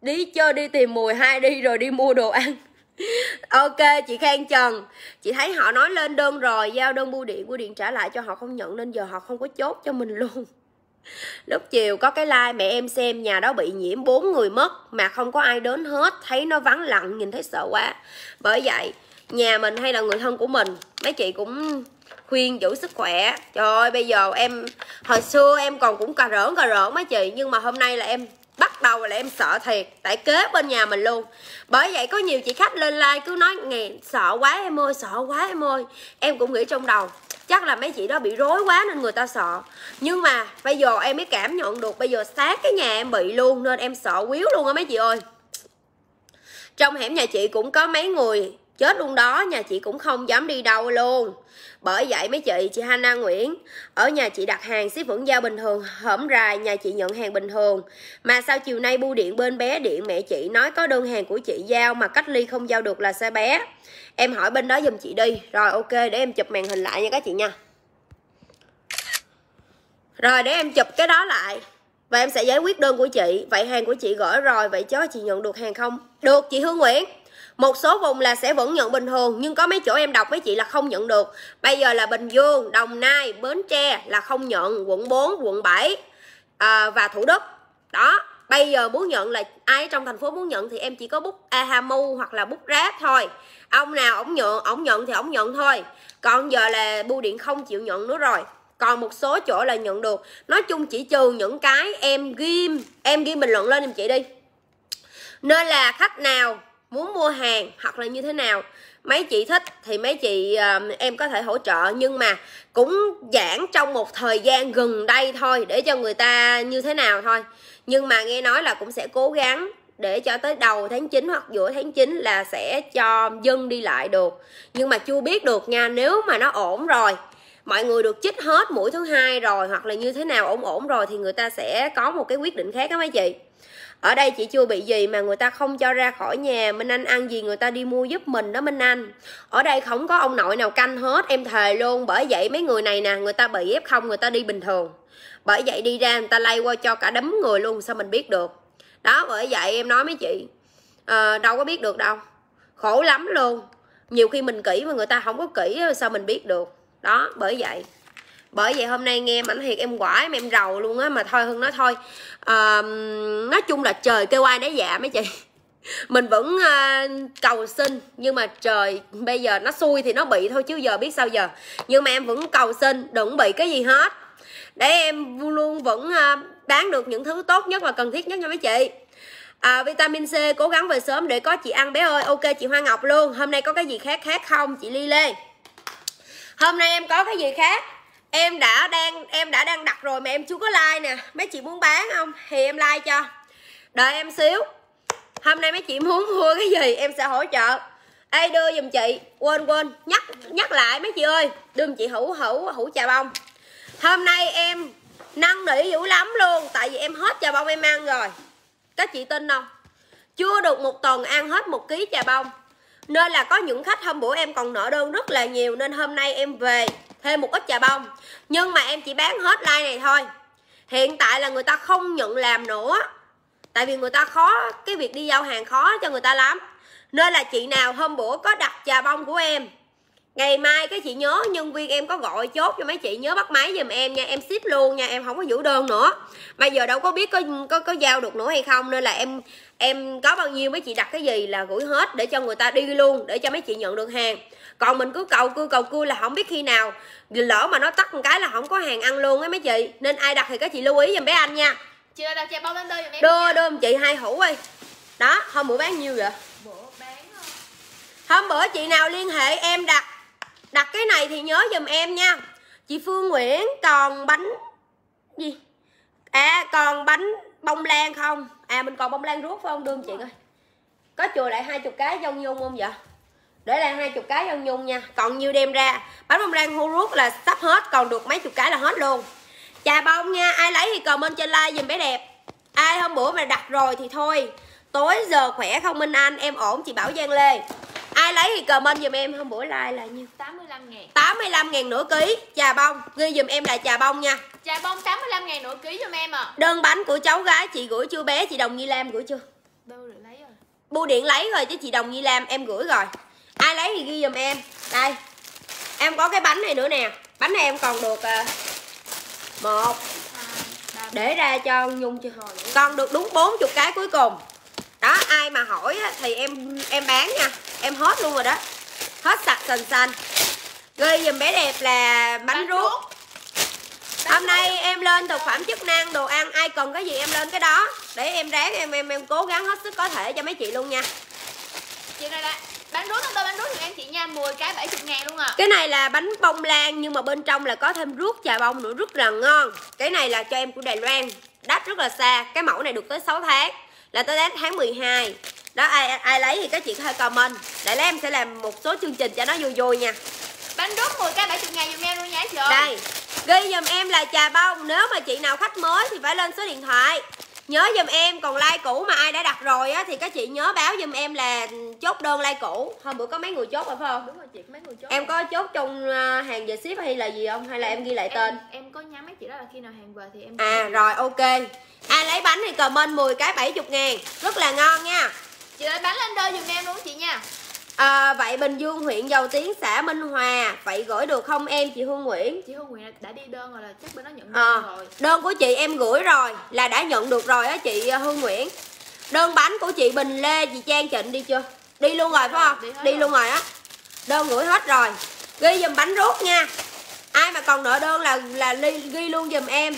đi chơi đi tìm mùi hai đi rồi đi mua đồ ăn ok chị khang trần chị thấy họ nói lên đơn rồi giao đơn bưu điện bưu điện trả lại cho họ không nhận nên giờ họ không có chốt cho mình luôn lúc chiều có cái like mẹ em xem nhà đó bị nhiễm bốn người mất mà không có ai đến hết thấy nó vắng lặng nhìn thấy sợ quá bởi vậy nhà mình hay là người thân của mình mấy chị cũng khuyên giữ sức khỏe trời ơi bây giờ em hồi xưa em còn cũng cà rỡn cà rỡn mấy chị nhưng mà hôm nay là em bắt đầu là em sợ thiệt tại kế bên nhà mình luôn bởi vậy có nhiều chị khách lên like cứ nói nghe sợ quá em ơi sợ quá em ơi em cũng nghĩ trong đầu chắc là mấy chị đó bị rối quá nên người ta sợ nhưng mà bây giờ em mới cảm nhận được bây giờ sát cái nhà em bị luôn nên em sợ quýu luôn á mấy chị ơi trong hẻm nhà chị cũng có mấy người chết luôn đó nhà chị cũng không dám đi đâu luôn bởi vậy mấy chị chị Hana Nguyễn ở nhà chị đặt hàng ship vẫn giao bình thường hởm rài nhà chị nhận hàng bình thường mà sao chiều nay bu điện bên bé điện mẹ chị nói có đơn hàng của chị giao mà cách ly không giao được là xe bé em hỏi bên đó giùm chị đi rồi ok để em chụp màn hình lại nha các chị nha rồi để em chụp cái đó lại và em sẽ giải quyết đơn của chị vậy hàng của chị gửi rồi vậy chó chị nhận được hàng không được chị Hương Nguyễn một số vùng là sẽ vẫn nhận bình thường nhưng có mấy chỗ em đọc với chị là không nhận được bây giờ là bình dương đồng nai bến tre là không nhận quận 4 quận 7 à, và thủ đức đó bây giờ muốn nhận là ai trong thành phố muốn nhận thì em chỉ có bút ahamu hoặc là bút ráp thôi ông nào ổng nhận ổng nhận thì ổng nhận thôi còn giờ là bưu điện không chịu nhận nữa rồi còn một số chỗ là nhận được nói chung chỉ trừ những cái em ghim em ghi bình luận lên em chị đi nên là khách nào muốn mua hàng hoặc là như thế nào mấy chị thích thì mấy chị uh, em có thể hỗ trợ nhưng mà cũng giảng trong một thời gian gần đây thôi để cho người ta như thế nào thôi nhưng mà nghe nói là cũng sẽ cố gắng để cho tới đầu tháng 9 hoặc giữa tháng 9 là sẽ cho dân đi lại được nhưng mà chưa biết được nha nếu mà nó ổn rồi mọi người được chích hết mũi thứ hai rồi hoặc là như thế nào ổn ổn rồi thì người ta sẽ có một cái quyết định khác đó mấy chị ở đây chị chưa bị gì mà người ta không cho ra khỏi nhà minh anh ăn gì người ta đi mua giúp mình đó minh anh ở đây không có ông nội nào canh hết em thề luôn bởi vậy mấy người này nè người ta bị ép không người ta đi bình thường bởi vậy đi ra người ta lay qua cho cả đấm người luôn sao mình biết được đó bởi vậy em nói mấy chị à, đâu có biết được đâu khổ lắm luôn nhiều khi mình kỹ mà người ta không có kỹ sao mình biết được đó bởi vậy bởi vậy hôm nay nghe em ảnh thiệt em quải mà em rầu luôn á mà thôi hơn nói thôi à, nói chung là trời kêu ai đấy dạ mấy chị mình vẫn uh, cầu xin nhưng mà trời bây giờ nó xui thì nó bị thôi chứ giờ biết sao giờ nhưng mà em vẫn cầu xin đừng bị cái gì hết để em luôn vẫn uh, bán được những thứ tốt nhất và cần thiết nhất nha mấy chị à, vitamin C cố gắng về sớm để có chị ăn bé ơi ok chị Hoa Ngọc luôn hôm nay có cái gì khác khác không chị Ly Lê hôm nay em có cái gì khác em đã đang em đã đang đặt rồi mà em chưa có like nè mấy chị muốn bán không thì em like cho đợi em xíu hôm nay mấy chị muốn mua cái gì em sẽ hỗ trợ ê đưa giùm chị quên quên nhắc nhắc lại mấy chị ơi đưa chị hữu hữu hữu trà bông hôm nay em năn nỉ dữ lắm luôn tại vì em hết trà bông em ăn rồi các chị tin không chưa được một tuần ăn hết một ký trà bông nên là có những khách hôm bữa em còn nợ đơn rất là nhiều nên hôm nay em về thêm một ít trà bông nhưng mà em chỉ bán hết like này thôi hiện tại là người ta không nhận làm nữa tại vì người ta khó cái việc đi giao hàng khó cho người ta lắm nên là chị nào hôm bữa có đặt trà bông của em ngày mai cái chị nhớ nhân viên em có gọi chốt cho mấy chị nhớ bắt máy giùm em nha em ship luôn nha em không có giữ đơn nữa bây giờ đâu có biết có có có giao được nữa hay không nên là em em có bao nhiêu mấy chị đặt cái gì là gửi hết để cho người ta đi luôn để cho mấy chị nhận được hàng còn mình cứ cầu cưa cầu cưa là không biết khi nào lỡ mà nó tắt một cái là không có hàng ăn luôn ấy mấy chị nên ai đặt thì các chị lưu ý giùm bé anh nha chưa đâu đặt bông lên đây đưa giùm em đưa đưa chị hai hũ ơi đó hôm bữa bán nhiêu vậy ờ, hôm bữa chị nào liên hệ em đặt đặt cái này thì nhớ giùm em nha chị phương nguyễn còn bánh gì à còn bánh bông lan không à mình còn bông lan ruốc phải không đương chị ơi có chùa lại hai chục cái dông nhung không vậy để lan 20 cái cho Nhung nha còn nhiêu đem ra bánh bông lan hô rút là sắp hết còn được mấy chục cái là hết luôn trà bông nha ai lấy thì comment trên like dùm bé đẹp ai hôm bữa mà đặt rồi thì thôi tối giờ khỏe không Minh Anh em ổn chị Bảo Giang Lê ai lấy thì comment dùm em hôm bữa like là nhiêu 85 ngàn 85 ngàn nửa ký trà bông ghi dùm em là trà bông nha trà bông 85 ngàn nửa ký dùm em à đơn bánh của cháu gái chị gửi chưa bé chị Đồng Nhi Lam gửi chưa Bưu điện lấy rồi Bưu điện lấy rồi chứ chị Đồng Nhi Lam em gửi rồi ai lấy thì ghi dùm em đây em có cái bánh này nữa nè bánh này em còn được à, một để ra cho nhung chưa hồi còn được đúng 40 cái cuối cùng đó ai mà hỏi thì em em bán nha em hết luôn rồi đó hết sạch sành sành ghi dùm bé đẹp là bánh, bánh ruốc hôm nay em lên thực phẩm chức năng đồ ăn ai cần cái gì em lên cái đó để em ráng em em em cố gắng hết sức có thể cho mấy chị luôn nha chị đây đây bánh rút đôi bánh rút thì em chị nha 10 cái 70 ngàn luôn à cái này là bánh bông lan nhưng mà bên trong là có thêm rút trà bông nữa rất là ngon cái này là cho em của Đài Loan đắt rất là xa cái mẫu này được tới 6 tháng là tới đến tháng 12 đó ai ai lấy thì các chị có thể comment để lấy em sẽ làm một số chương trình cho nó vui vui nha bánh rút 10 cái 70 ngàn dùm em luôn nha chị ơi đây ghi dùm em là trà bông nếu mà chị nào khách mới thì phải lên số điện thoại nhớ giùm em còn like cũ mà ai đã đặt rồi á thì các chị nhớ báo giùm em là chốt đơn like cũ hôm bữa có mấy người chốt rồi phải không đúng rồi chị mấy người chốt em có chốt trong à, hàng về ship hay là gì không hay là em, em ghi lại em, tên em có nhắn mấy chị đó là khi nào hàng về thì em à rồi ok ai lấy bánh thì comment 10 cái 70 ngàn rất là ngon nha chị lấy bánh lên đơn giùm em luôn chị nha à, vậy Bình Dương huyện Dầu Tiến xã Minh Hòa vậy gửi được không em chị Hương Nguyễn chị Hương Nguyễn đã đi đơn rồi là chắc bên đó nhận ờ, đơn à, rồi đơn của chị em gửi rồi là đã nhận được rồi á chị à, Hương Nguyễn đơn bánh của chị Bình Lê chị Trang Trịnh đi chưa đi luôn rồi phải không đi, đi luôn rồi á đơn gửi hết rồi ghi dùm bánh rút nha ai mà còn nợ đơn là là ghi, ghi luôn dùm em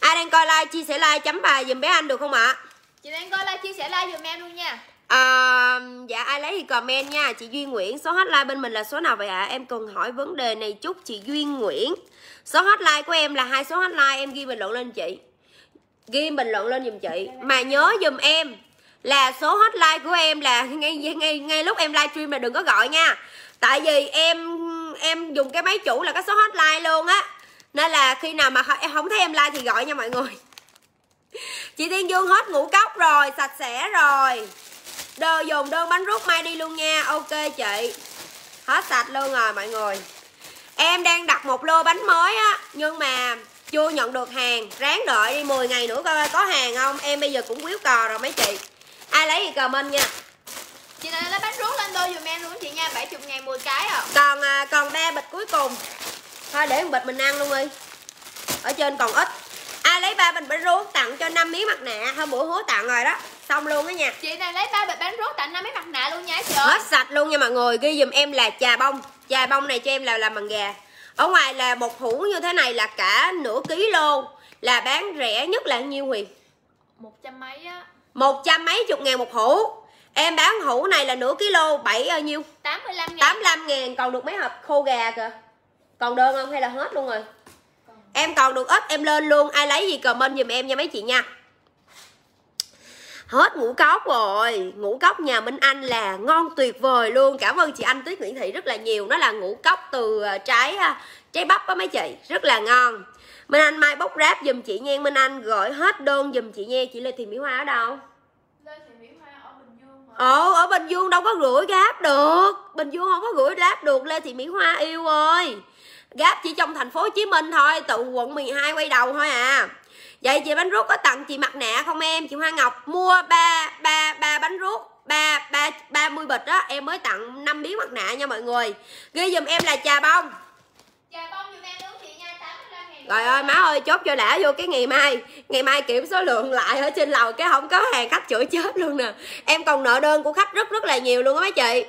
ai đang coi like chia sẻ like chấm bài dùm bé anh được không ạ à? chị đang coi like chia sẻ like dùm em luôn nha à, dạ ai lấy thì comment nha chị duy nguyễn số hotline bên mình là số nào vậy ạ à? em cần hỏi vấn đề này chút chị duy nguyễn số hotline của em là hai số hotline em ghi bình luận lên chị ghi bình luận lên giùm chị mà nhớ giùm em là số hotline của em là ngay ngay ngay lúc em livestream là đừng có gọi nha tại vì em em dùng cái máy chủ là cái số hotline luôn á nên là khi nào mà em không thấy em like thì gọi nha mọi người chị thiên dương hết ngủ cốc rồi sạch sẽ rồi Đơ dùng đơn bánh rút mai đi luôn nha Ok chị Hết sạch luôn rồi mọi người Em đang đặt một lô bánh mới á Nhưng mà chưa nhận được hàng Ráng đợi đi 10 ngày nữa coi có hàng không Em bây giờ cũng quýu cò rồi mấy chị Ai lấy thì comment nha Chị này lấy bánh rút lên đôi dùm em luôn chị nha 70 ngàn 10 cái à Còn à, còn ba bịch cuối cùng Thôi để một bịch mình ăn luôn đi Ở trên còn ít Ai lấy ba bịch bánh rút tặng cho 5 miếng mặt nạ Hôm bữa hứa tặng rồi đó xong luôn á nha chị này lấy ba bịch bánh rút tặng năm mấy mặt nạ luôn nha chị hết sạch luôn nha mọi người ghi dùm em là trà bông trà bông này cho em là làm bằng gà ở ngoài là một hũ như thế này là cả nửa ký lô là bán rẻ nhất là nhiêu huyền một trăm mấy á một trăm mấy chục ngàn một hũ em bán hũ này là nửa ký lô bảy bao ờ, nhiêu tám mươi lăm ngàn còn được mấy hộp khô gà kìa còn đơn không hay là hết luôn rồi còn... em còn được ít em lên luôn ai lấy gì comment giùm em nha mấy chị nha hết ngũ cốc rồi ngũ cốc nhà minh anh là ngon tuyệt vời luôn cảm ơn chị anh tuyết nguyễn thị rất là nhiều nó là ngũ cốc từ à, trái à, trái bắp á mấy chị rất là ngon minh anh mai bốc ráp giùm chị nha minh anh gọi hết đơn giùm chị nha chị lê thị mỹ hoa ở đâu Ồ, ở Bình Dương đâu có gửi gáp được Bình Dương không có gửi gáp được Lê Thị Mỹ Hoa yêu ơi Gáp chỉ trong thành phố Hồ Chí Minh thôi tự quận 12 quay đầu thôi à vậy chị bánh rút có tặng chị mặt nạ không em chị hoa ngọc mua ba ba ba bánh rút ba ba ba mươi bịch đó em mới tặng 5 miếng mặt nạ nha mọi người ghi dùm em là trà bông trà bông dùm em đúng chị nha rồi ơi má ơi chốt cho đã vô cái ngày mai ngày mai kiểm số lượng lại ở trên lầu cái không có hàng khách chửi chết luôn nè em còn nợ đơn của khách rất rất là nhiều luôn á mấy chị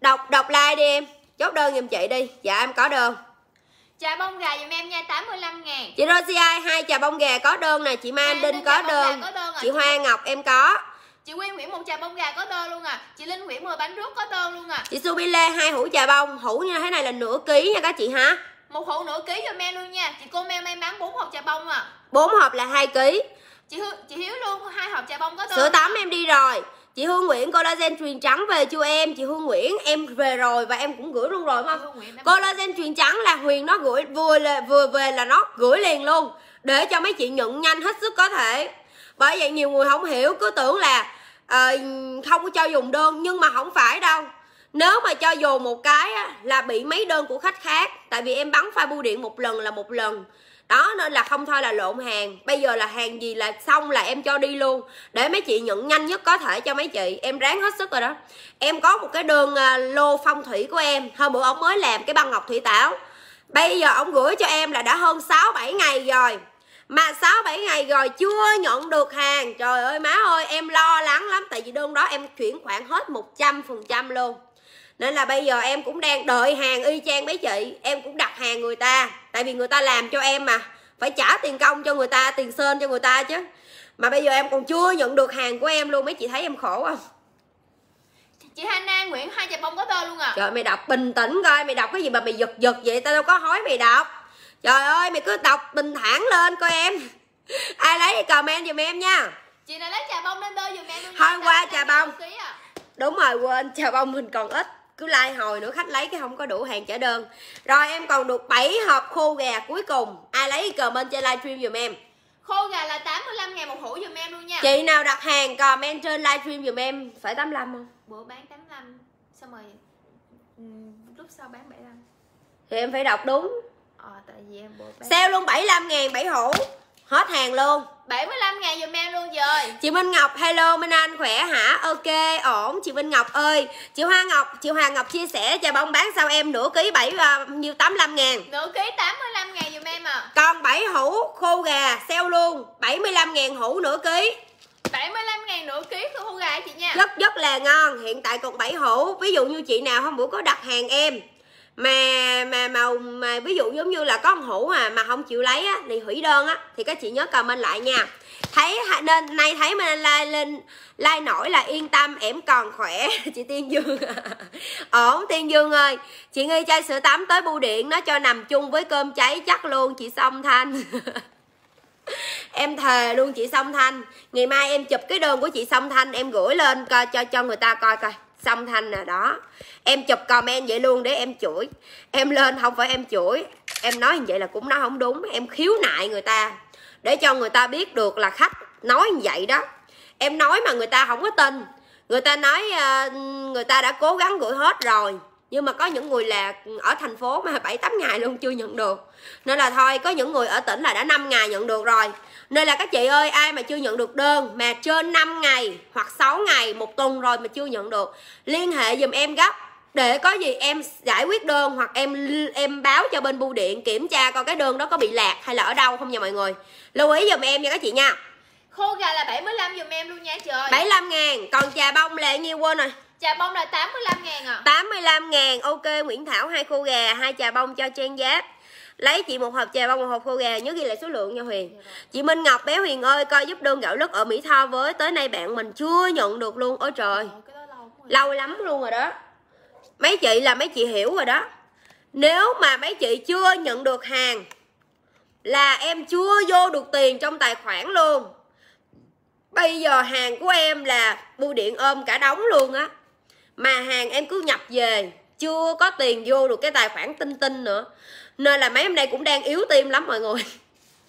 đọc đọc like đi em chốt đơn giùm chị đi dạ em có đơn chà bông gà dùm em nha 85 ngàn Chị Rosie ơi, hai trà bông gà có đơn nè Chị Mai Đinh, có, đơn. có đơn à. Chị Hoa Ngọc em có Chị Quyên Nguyễn một trà bông gà có đơn luôn à Chị Linh Nguyễn 10 bánh rút có đơn luôn à Chị subile hai hũ trà bông Hũ như thế này là nửa ký nha các chị ha Một hũ nửa ký dùm em luôn nha Chị cô me may mắn bốn hộp trà bông à bốn hộp là hai ký Chị, Hư, chị Hiếu luôn hai hộp trà bông có đơn Sữa tắm em đi rồi chị Hương Nguyễn collagen truyền trắng về cho em chị Hương Nguyễn em về rồi và em cũng gửi luôn rồi không collagen truyền trắng là Huyền nó gửi vừa là, vừa về là nó gửi liền luôn để cho mấy chị nhận nhanh hết sức có thể bởi vậy nhiều người không hiểu cứ tưởng là uh, không có cho dùng đơn nhưng mà không phải đâu nếu mà cho dù một cái á, là bị mấy đơn của khách khác tại vì em bắn pha bưu điện một lần là một lần đó nên là không thôi là lộn hàng bây giờ là hàng gì là xong là em cho đi luôn để mấy chị nhận nhanh nhất có thể cho mấy chị em ráng hết sức rồi đó em có một cái đường à, lô phong thủy của em hôm bữa ông mới làm cái băng ngọc thủy tảo bây giờ ông gửi cho em là đã hơn 6 7 ngày rồi mà 6 7 ngày rồi chưa nhận được hàng trời ơi má ơi em lo lắng lắm tại vì đơn đó em chuyển khoản hết 100% luôn nên là bây giờ em cũng đang đợi hàng y chang mấy chị em cũng đặt hàng người ta tại vì người ta làm cho em mà phải trả tiền công cho người ta tiền sơn cho người ta chứ mà bây giờ em còn chưa nhận được hàng của em luôn mấy chị thấy em khổ không chị Hana Nguyễn hai chà bông có tơ luôn à trời mày đọc bình tĩnh coi mày đọc cái gì mà mày giật giật vậy tao đâu có hối mày đọc trời ơi mày cứ đọc bình thản lên coi em ai lấy thì comment giùm em nha chị này lấy trà bông lên tơ giùm em hôm qua trà bông à? đúng rồi quên trà bông mình còn ít cứ like hồi nữa khách lấy cái không có đủ hàng trả đơn rồi em còn được 7 hộp khô gà cuối cùng ai lấy comment trên livestream giùm em khô gà là 85 ngàn một hũ giùm em luôn nha chị nào đặt hàng comment trên livestream giùm em phải 85 không bữa bán 85 xong rồi ừ, lúc sau bán 75 thì em phải đọc đúng ờ, tại vì em bộ bán... sale luôn 75 ngàn 7 hũ hết hàng luôn 75 ngàn dùm em luôn rồi Chị Minh Ngọc hello Minh Anh khỏe hả Ok ổn chị Minh Ngọc ơi Chị Hoa Ngọc chị Hoa Ngọc chia sẻ cho bông bán sao em nửa ký 7 uh, à, nhiêu 85 ngàn Nửa ký 85 ngàn dùm em à Còn 7 hũ khô gà sale luôn 75 ngàn hũ nửa ký 75 ngàn nửa ký khô gà chị nha Rất rất là ngon Hiện tại còn 7 hũ Ví dụ như chị nào hôm bữa có đặt hàng em mà mà mà, mà ví dụ giống như là có ông hữu mà mà không chịu lấy á thì hủy đơn á thì các chị nhớ comment lại nha thấy nên nay thấy mình like lên like nổi là yên tâm em còn khỏe chị tiên dương ổn tiên dương ơi chị nghi chai sữa tắm tới bưu điện nó cho nằm chung với cơm cháy chắc luôn chị xong thanh em thề luôn chị song thanh ngày mai em chụp cái đơn của chị song thanh em gửi lên coi cho cho người ta coi coi xong thanh nè đó em chụp comment vậy luôn để em chửi em lên không phải em chửi em nói như vậy là cũng nói không đúng em khiếu nại người ta để cho người ta biết được là khách nói như vậy đó em nói mà người ta không có tin người ta nói ờ, người ta đã cố gắng gửi hết rồi nhưng mà có những người là ở thành phố mà 7 8 ngày luôn chưa nhận được nên là thôi có những người ở tỉnh là đã 5 ngày nhận được rồi nên là các chị ơi ai mà chưa nhận được đơn mà trên 5 ngày hoặc 6 ngày một tuần rồi mà chưa nhận được liên hệ dùm em gấp để có gì em giải quyết đơn hoặc em em báo cho bên bưu điện kiểm tra coi cái đơn đó có bị lạc hay là ở đâu không nha mọi người lưu ý dùm em nha các chị nha khô gà là 75 dùm em luôn nha trời 75 ngàn còn trà bông là nhiêu quên rồi Trà bông là 85 ngàn ạ à. 85 ngàn Ok Nguyễn Thảo hai khô gà hai trà bông cho Trang Giáp lấy chị một hộp trà bông một hộp khô gà nhớ ghi lại số lượng nha Huyền dạ chị Minh Ngọc bé Huyền ơi coi giúp đơn gạo lứt ở Mỹ Tho với tới nay bạn mình chưa nhận được luôn ôi trời lâu lắm luôn rồi đó mấy chị là mấy chị hiểu rồi đó nếu mà mấy chị chưa nhận được hàng là em chưa vô được tiền trong tài khoản luôn bây giờ hàng của em là bưu điện ôm cả đống luôn á mà hàng em cứ nhập về chưa có tiền vô được cái tài khoản tinh tinh nữa nên là mấy hôm nay cũng đang yếu tim lắm mọi người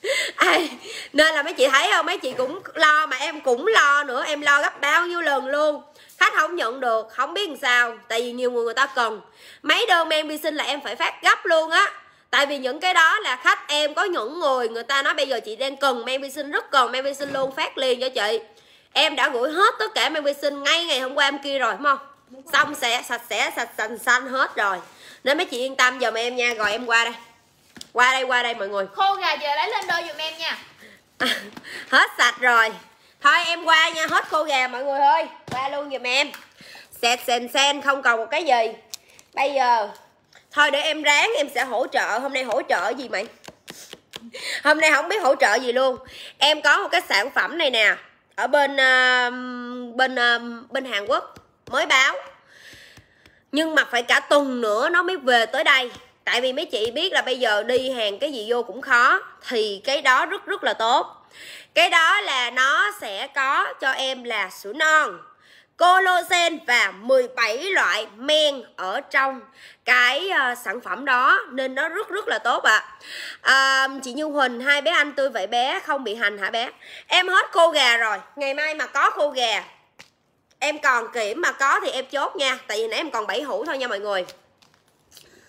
Ai, nên là mấy chị thấy không mấy chị cũng lo mà em cũng lo nữa em lo gấp bao nhiêu lần luôn khách không nhận được không biết làm sao tại vì nhiều người người ta cần mấy đơn men vi sinh là em phải phát gấp luôn á tại vì những cái đó là khách em có những người người ta nói bây giờ chị đang cần men vi sinh rất cần men vi sinh luôn phát liền cho chị em đã gửi hết tất cả men vi sinh ngay ngày hôm qua em kia rồi đúng không xong sẽ sạch sẽ sạch sành xanh hết rồi nên mấy chị yên tâm giùm em nha rồi em qua đây qua đây qua đây mọi người khô gà giờ lấy lên đôi giùm em nha hết sạch rồi thôi em qua nha hết khô gà mọi người ơi qua luôn giùm em sạch sền sen không còn một cái gì bây giờ thôi để em ráng em sẽ hỗ trợ hôm nay hỗ trợ gì mày hôm nay không biết hỗ trợ gì luôn em có một cái sản phẩm này nè ở bên uh, bên uh, bên Hàn Quốc mới báo nhưng mà phải cả tuần nữa nó mới về tới đây tại vì mấy chị biết là bây giờ đi hàng cái gì vô cũng khó thì cái đó rất rất là tốt cái đó là nó sẽ có cho em là sữa non collagen và 17 loại men ở trong cái uh, sản phẩm đó nên nó rất rất là tốt ạ à. uh, chị Như Huỳnh hai bé anh tươi vậy bé không bị hành hả bé em hết khô gà rồi ngày mai mà có khô gà em còn kiểm mà có thì em chốt nha tại vì nãy em còn 7 hũ thôi nha mọi người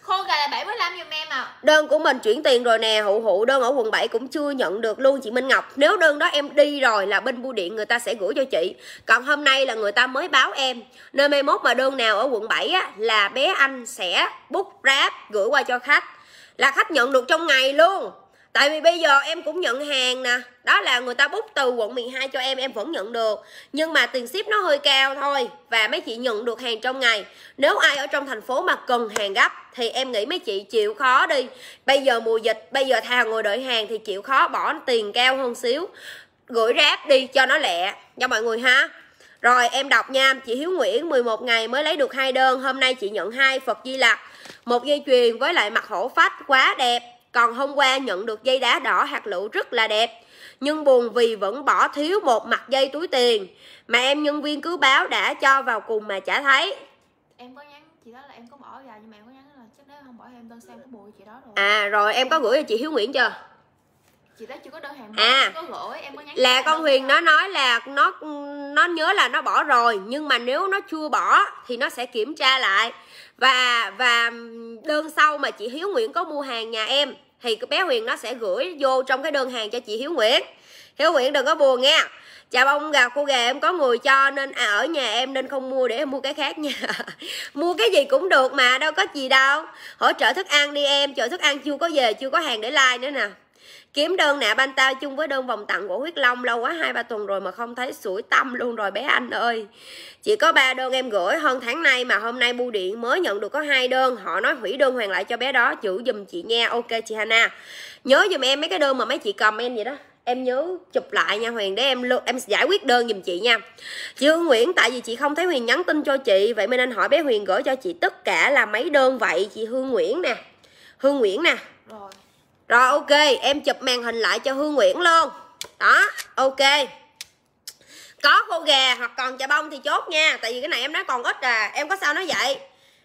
khô gà là 75 giùm em à đơn của mình chuyển tiền rồi nè hụ hụ đơn ở quận 7 cũng chưa nhận được luôn chị Minh Ngọc nếu đơn đó em đi rồi là bên bưu điện người ta sẽ gửi cho chị còn hôm nay là người ta mới báo em nơi mai mốt mà đơn nào ở quận 7 á, là bé anh sẽ bút ráp gửi qua cho khách là khách nhận được trong ngày luôn tại vì bây giờ em cũng nhận hàng nè đó là người ta bút từ quận 12 cho em em vẫn nhận được nhưng mà tiền ship nó hơi cao thôi và mấy chị nhận được hàng trong ngày nếu ai ở trong thành phố mà cần hàng gấp thì em nghĩ mấy chị chịu khó đi bây giờ mùa dịch bây giờ thà ngồi đợi hàng thì chịu khó bỏ tiền cao hơn xíu gửi ráp đi cho nó lẹ cho mọi người ha rồi em đọc nha chị Hiếu Nguyễn 11 ngày mới lấy được hai đơn hôm nay chị nhận hai Phật Di Lặc một dây chuyền với lại mặt hổ phách quá đẹp còn hôm qua nhận được dây đá đỏ hạt lựu rất là đẹp nhưng buồn vì vẫn bỏ thiếu một mặt dây túi tiền mà em nhân viên cứ báo đã cho vào cùng mà chả thấy em có nhắn chị đó là em có bỏ ra nhưng mà em có nhắn là chắc nếu không bỏ em đơn xem có bùi chị đó rồi à rồi em có gửi cho chị hiếu nguyễn chưa chị đó chưa có đơn hàng mới, à có gửi em có nhắn là con huyền nó nói là nó nó nhớ là nó bỏ rồi nhưng mà nếu nó chưa bỏ thì nó sẽ kiểm tra lại và và đơn sau mà chị hiếu nguyễn có mua hàng nhà em thì cái bé Huyền nó sẽ gửi vô trong cái đơn hàng cho chị Hiếu Nguyễn Hiếu Nguyễn đừng có buồn nha chào bông gà khô gà em có người cho nên à, ở nhà em nên không mua để em mua cái khác nha Mua cái gì cũng được mà đâu có gì đâu Hỗ trợ thức ăn đi em, chờ thức ăn chưa có về chưa có hàng để like nữa nè kiếm đơn nạ ban tao chung với đơn vòng tặng của huyết long lâu quá hai ba tuần rồi mà không thấy sủi tâm luôn rồi bé anh ơi chỉ có ba đơn em gửi hơn tháng nay mà hôm nay bưu điện mới nhận được có hai đơn họ nói hủy đơn hoàn lại cho bé đó chữ dùm chị nghe ok chị Hana nhớ dùm em mấy cái đơn mà mấy chị cầm em vậy đó em nhớ chụp lại nha Huyền để em em giải quyết đơn giùm chị nha chị Hương Nguyễn tại vì chị không thấy Huyền nhắn tin cho chị vậy mình nên hỏi bé Huyền gửi cho chị tất cả là mấy đơn vậy chị Hương Nguyễn nè Hương Nguyễn nè rồi rồi ok em chụp màn hình lại cho hương nguyễn luôn đó ok có khô gà hoặc còn chà bông thì chốt nha tại vì cái này em nói còn ít à em có sao nói vậy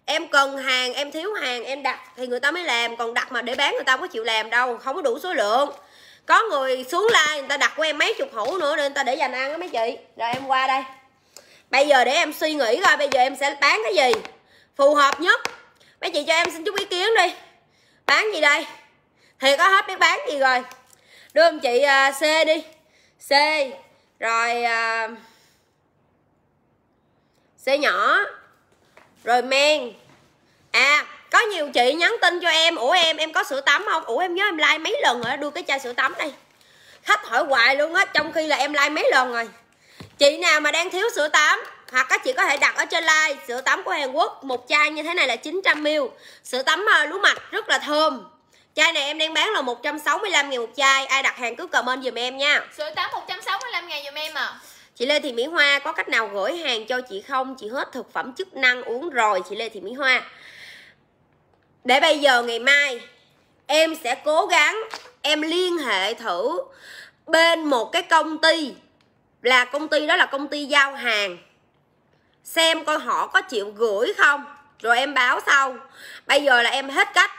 em cần hàng em thiếu hàng em đặt thì người ta mới làm còn đặt mà để bán người ta không có chịu làm đâu không có đủ số lượng có người xuống like người ta đặt của em mấy chục hũ nữa nên người ta để dành ăn á mấy chị rồi em qua đây bây giờ để em suy nghĩ coi bây giờ em sẽ bán cái gì phù hợp nhất mấy chị cho em xin chút ý kiến đi bán gì đây thì có hết biết bán gì rồi đưa ông chị uh, C đi C rồi uh, C nhỏ rồi men à có nhiều chị nhắn tin cho em ủa em em có sữa tắm không ủa em nhớ em like mấy lần rồi đưa cái chai sữa tắm đây khách hỏi hoài luôn á trong khi là em like mấy lần rồi chị nào mà đang thiếu sữa tắm hoặc các chị có thể đặt ở trên like sữa tắm của Hàn Quốc một chai như thế này là 900 ml sữa tắm à, lúa mạch rất là thơm Chai này em đang bán là 165 000 một chai. Ai đặt hàng cứ comment giùm em nha. Sữa 8 165 000 giùm em à. Chị Lê Thị Mỹ Hoa có cách nào gửi hàng cho chị không? Chị hết thực phẩm chức năng uống rồi chị Lê Thị Mỹ Hoa. Để bây giờ ngày mai em sẽ cố gắng em liên hệ thử bên một cái công ty là công ty đó là công ty giao hàng xem coi họ có chịu gửi không rồi em báo sau bây giờ là em hết cách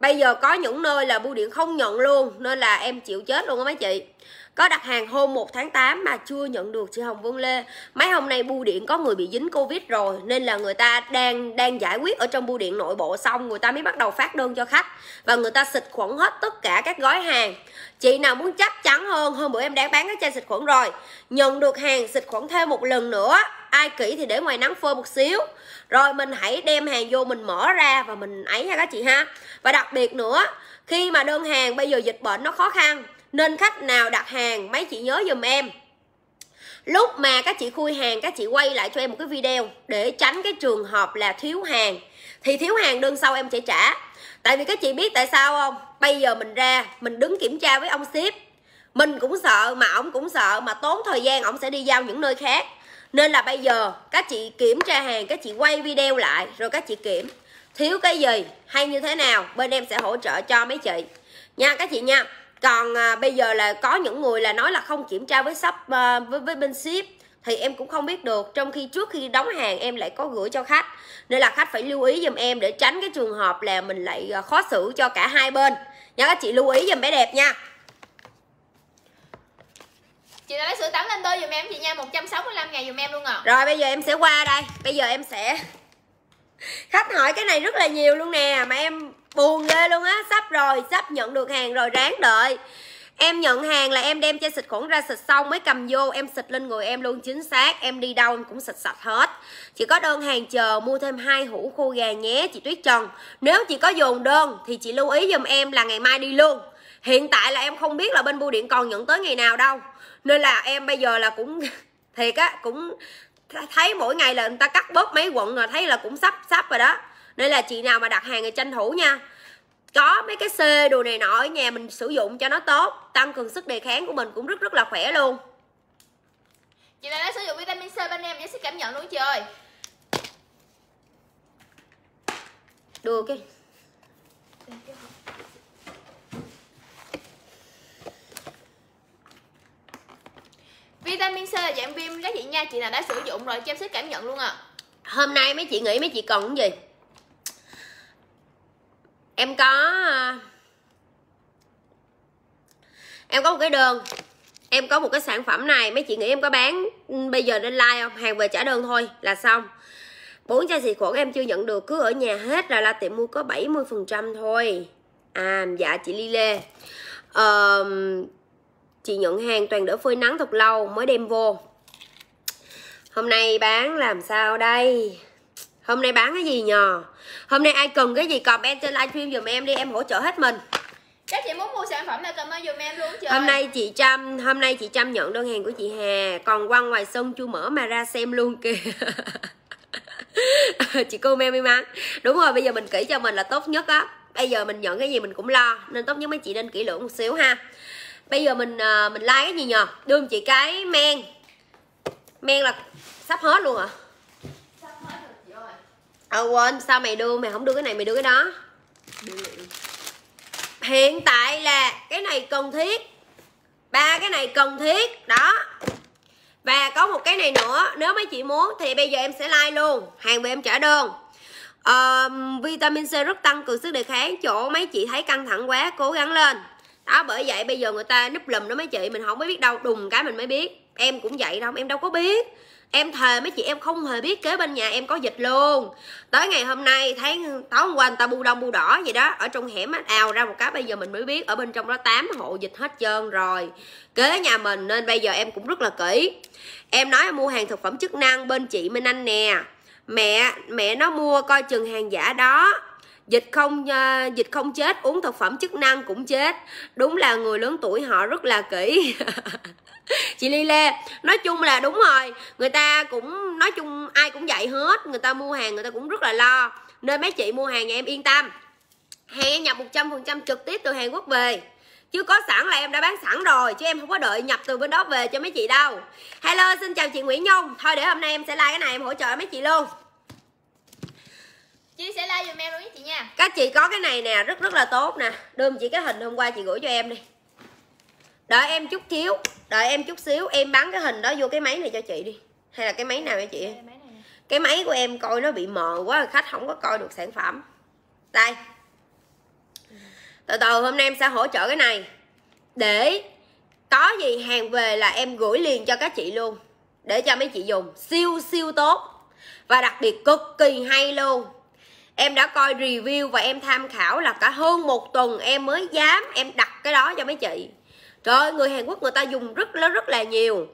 bây giờ có những nơi là bưu điện không nhận luôn nên là em chịu chết luôn á mấy chị có đặt hàng hôm 1 tháng 8 mà chưa nhận được chị Hồng Vân Lê mấy hôm nay bưu điện có người bị dính Covid rồi nên là người ta đang đang giải quyết ở trong bưu điện nội bộ xong người ta mới bắt đầu phát đơn cho khách và người ta xịt khuẩn hết tất cả các gói hàng chị nào muốn chắc chắn hơn hôm bữa em đã bán cái chai xịt khuẩn rồi nhận được hàng xịt khuẩn thêm một lần nữa ai kỹ thì để ngoài nắng phơi một xíu rồi mình hãy đem hàng vô mình mở ra và mình ấy ha các chị ha và đặc biệt nữa khi mà đơn hàng bây giờ dịch bệnh nó khó khăn nên khách nào đặt hàng mấy chị nhớ giùm em lúc mà các chị khui hàng các chị quay lại cho em một cái video để tránh cái trường hợp là thiếu hàng thì thiếu hàng đơn sau em sẽ trả tại vì các chị biết tại sao không bây giờ mình ra mình đứng kiểm tra với ông ship mình cũng sợ mà ông cũng sợ mà tốn thời gian ông sẽ đi giao những nơi khác nên là bây giờ các chị kiểm tra hàng các chị quay video lại rồi các chị kiểm thiếu cái gì hay như thế nào bên em sẽ hỗ trợ cho mấy chị nha các chị nha còn à, bây giờ là có những người là nói là không kiểm tra với shop à, với, với bên ship thì em cũng không biết được trong khi trước khi đóng hàng em lại có gửi cho khách nên là khách phải lưu ý giùm em để tránh cái trường hợp là mình lại à, khó xử cho cả hai bên nha các chị lưu ý giùm bé đẹp nha chị lấy sữa tắm lên tôi dùm em chị nha 165 ngày dùm em luôn ạ à. rồi bây giờ em sẽ qua đây bây giờ em sẽ khách hỏi cái này rất là nhiều luôn nè mà em buồn ghê luôn á sắp rồi sắp nhận được hàng rồi ráng đợi Em nhận hàng là em đem chai xịt khuẩn ra xịt xong mới cầm vô Em xịt lên người em luôn chính xác Em đi đâu em cũng xịt sạch hết Chị có đơn hàng chờ mua thêm hai hũ khô gà nhé chị Tuyết Trần Nếu chị có dồn đơn thì chị lưu ý dùm em là ngày mai đi luôn hiện tại là em không biết là bên bưu điện còn nhận tới ngày nào đâu nên là em bây giờ là cũng thiệt á cũng thấy mỗi ngày là người ta cắt bớt mấy quận rồi thấy là cũng sắp sắp rồi đó nên là chị nào mà đặt hàng thì tranh thủ nha có mấy cái xê đồ này nọ ở nhà mình sử dụng cho nó tốt tăng cường sức đề kháng của mình cũng rất rất là khỏe luôn chị này đã sử dụng vitamin C bên em em sẽ cảm nhận luôn chị ơi đưa cái Vitamin C là dạng viêm các chị nha Chị nào đã sử dụng rồi cho em xích cảm nhận luôn ạ à. Hôm nay mấy chị nghĩ mấy chị còn cái gì Em có ờ, Em có một cái đơn Em có một cái sản phẩm này Mấy chị nghĩ em có bán ừ, bây giờ lên like không Hàng về trả đơn thôi là xong bốn chai xịt khuẩn em chưa nhận được Cứ ở nhà hết rồi là tiệm mua có 70% thôi À dạ chị Ly Lê um, chị nhận hàng toàn đỡ phơi nắng thật lâu mới đem vô hôm nay bán làm sao đây hôm nay bán cái gì nhờ hôm nay ai cần cái gì comment trên livestream giùm em đi em hỗ trợ hết mình các chị muốn mua sản phẩm này comment giùm em luôn chứ hôm nay chị chăm hôm nay chị chăm nhận đơn hàng của chị hà còn quăng ngoài sân chưa mở mà ra xem luôn kìa chị cô meo may mắn đúng rồi bây giờ mình kỹ cho mình là tốt nhất á bây giờ mình nhận cái gì mình cũng lo nên tốt nhất mấy chị nên kỹ lưỡng một xíu ha bây giờ mình ờ, mình like cái gì nhờ đưa chị cái men men là sắp hết luôn hả sắp hết ờ, quên sao mày đưa mày không đưa cái này mày đưa cái đó hiện tại là cái này cần thiết ba cái này cần thiết đó và có một cái này nữa nếu mấy chị muốn thì bây giờ em sẽ like luôn hàng về em trả đơn um, vitamin C rất tăng cường sức đề kháng chỗ mấy chị thấy căng thẳng quá cố gắng lên đó bởi vậy bây giờ người ta núp lùm đó mấy chị mình không mới biết đâu đùng cái mình mới biết em cũng vậy đâu em đâu có biết em thề mấy chị em không hề biết kế bên nhà em có dịch luôn tới ngày hôm nay thấy tối hôm qua người ta bu đông bu đỏ vậy đó ở trong hẻm ào ra một cái bây giờ mình mới biết ở bên trong đó 8 hộ dịch hết trơn rồi kế nhà mình nên bây giờ em cũng rất là kỹ em nói em mua hàng thực phẩm chức năng bên chị minh anh nè mẹ mẹ nó mua coi chừng hàng giả đó dịch không ờ, dịch không chết uống thực phẩm chức năng cũng chết đúng là người lớn tuổi họ rất là kỹ chị ly lê nói chung là đúng rồi người ta cũng nói chung ai cũng vậy hết người ta mua hàng người ta cũng rất là lo nên mấy chị mua hàng nhà em yên tâm hàng em nhập 100% trực tiếp từ Hàn Quốc về chứ có sẵn là em đã bán sẵn rồi chứ em không có đợi nhập từ bên đó về cho mấy chị đâu hello xin chào chị Nguyễn Nhung thôi để hôm nay em sẽ like cái này em hỗ trợ mấy chị luôn Chia sẻ like dùm em luôn nhé chị nha Các chị có cái này nè rất rất là tốt nè Đưa chị cái hình hôm qua chị gửi cho em đi Đợi em chút xíu Đợi em chút xíu em bán cái hình đó vô cái máy này cho chị đi Hay là cái máy nào vậy chị máy, Cái máy của em coi nó bị mờ quá Khách không có coi được sản phẩm Đây Từ từ hôm nay em sẽ hỗ trợ cái này Để có gì hàng về là em gửi liền cho các chị luôn để cho mấy chị dùng siêu siêu tốt và đặc biệt cực kỳ hay luôn em đã coi review và em tham khảo là cả hơn một tuần em mới dám em đặt cái đó cho mấy chị Trời ơi, người Hàn Quốc người ta dùng rất là rất là nhiều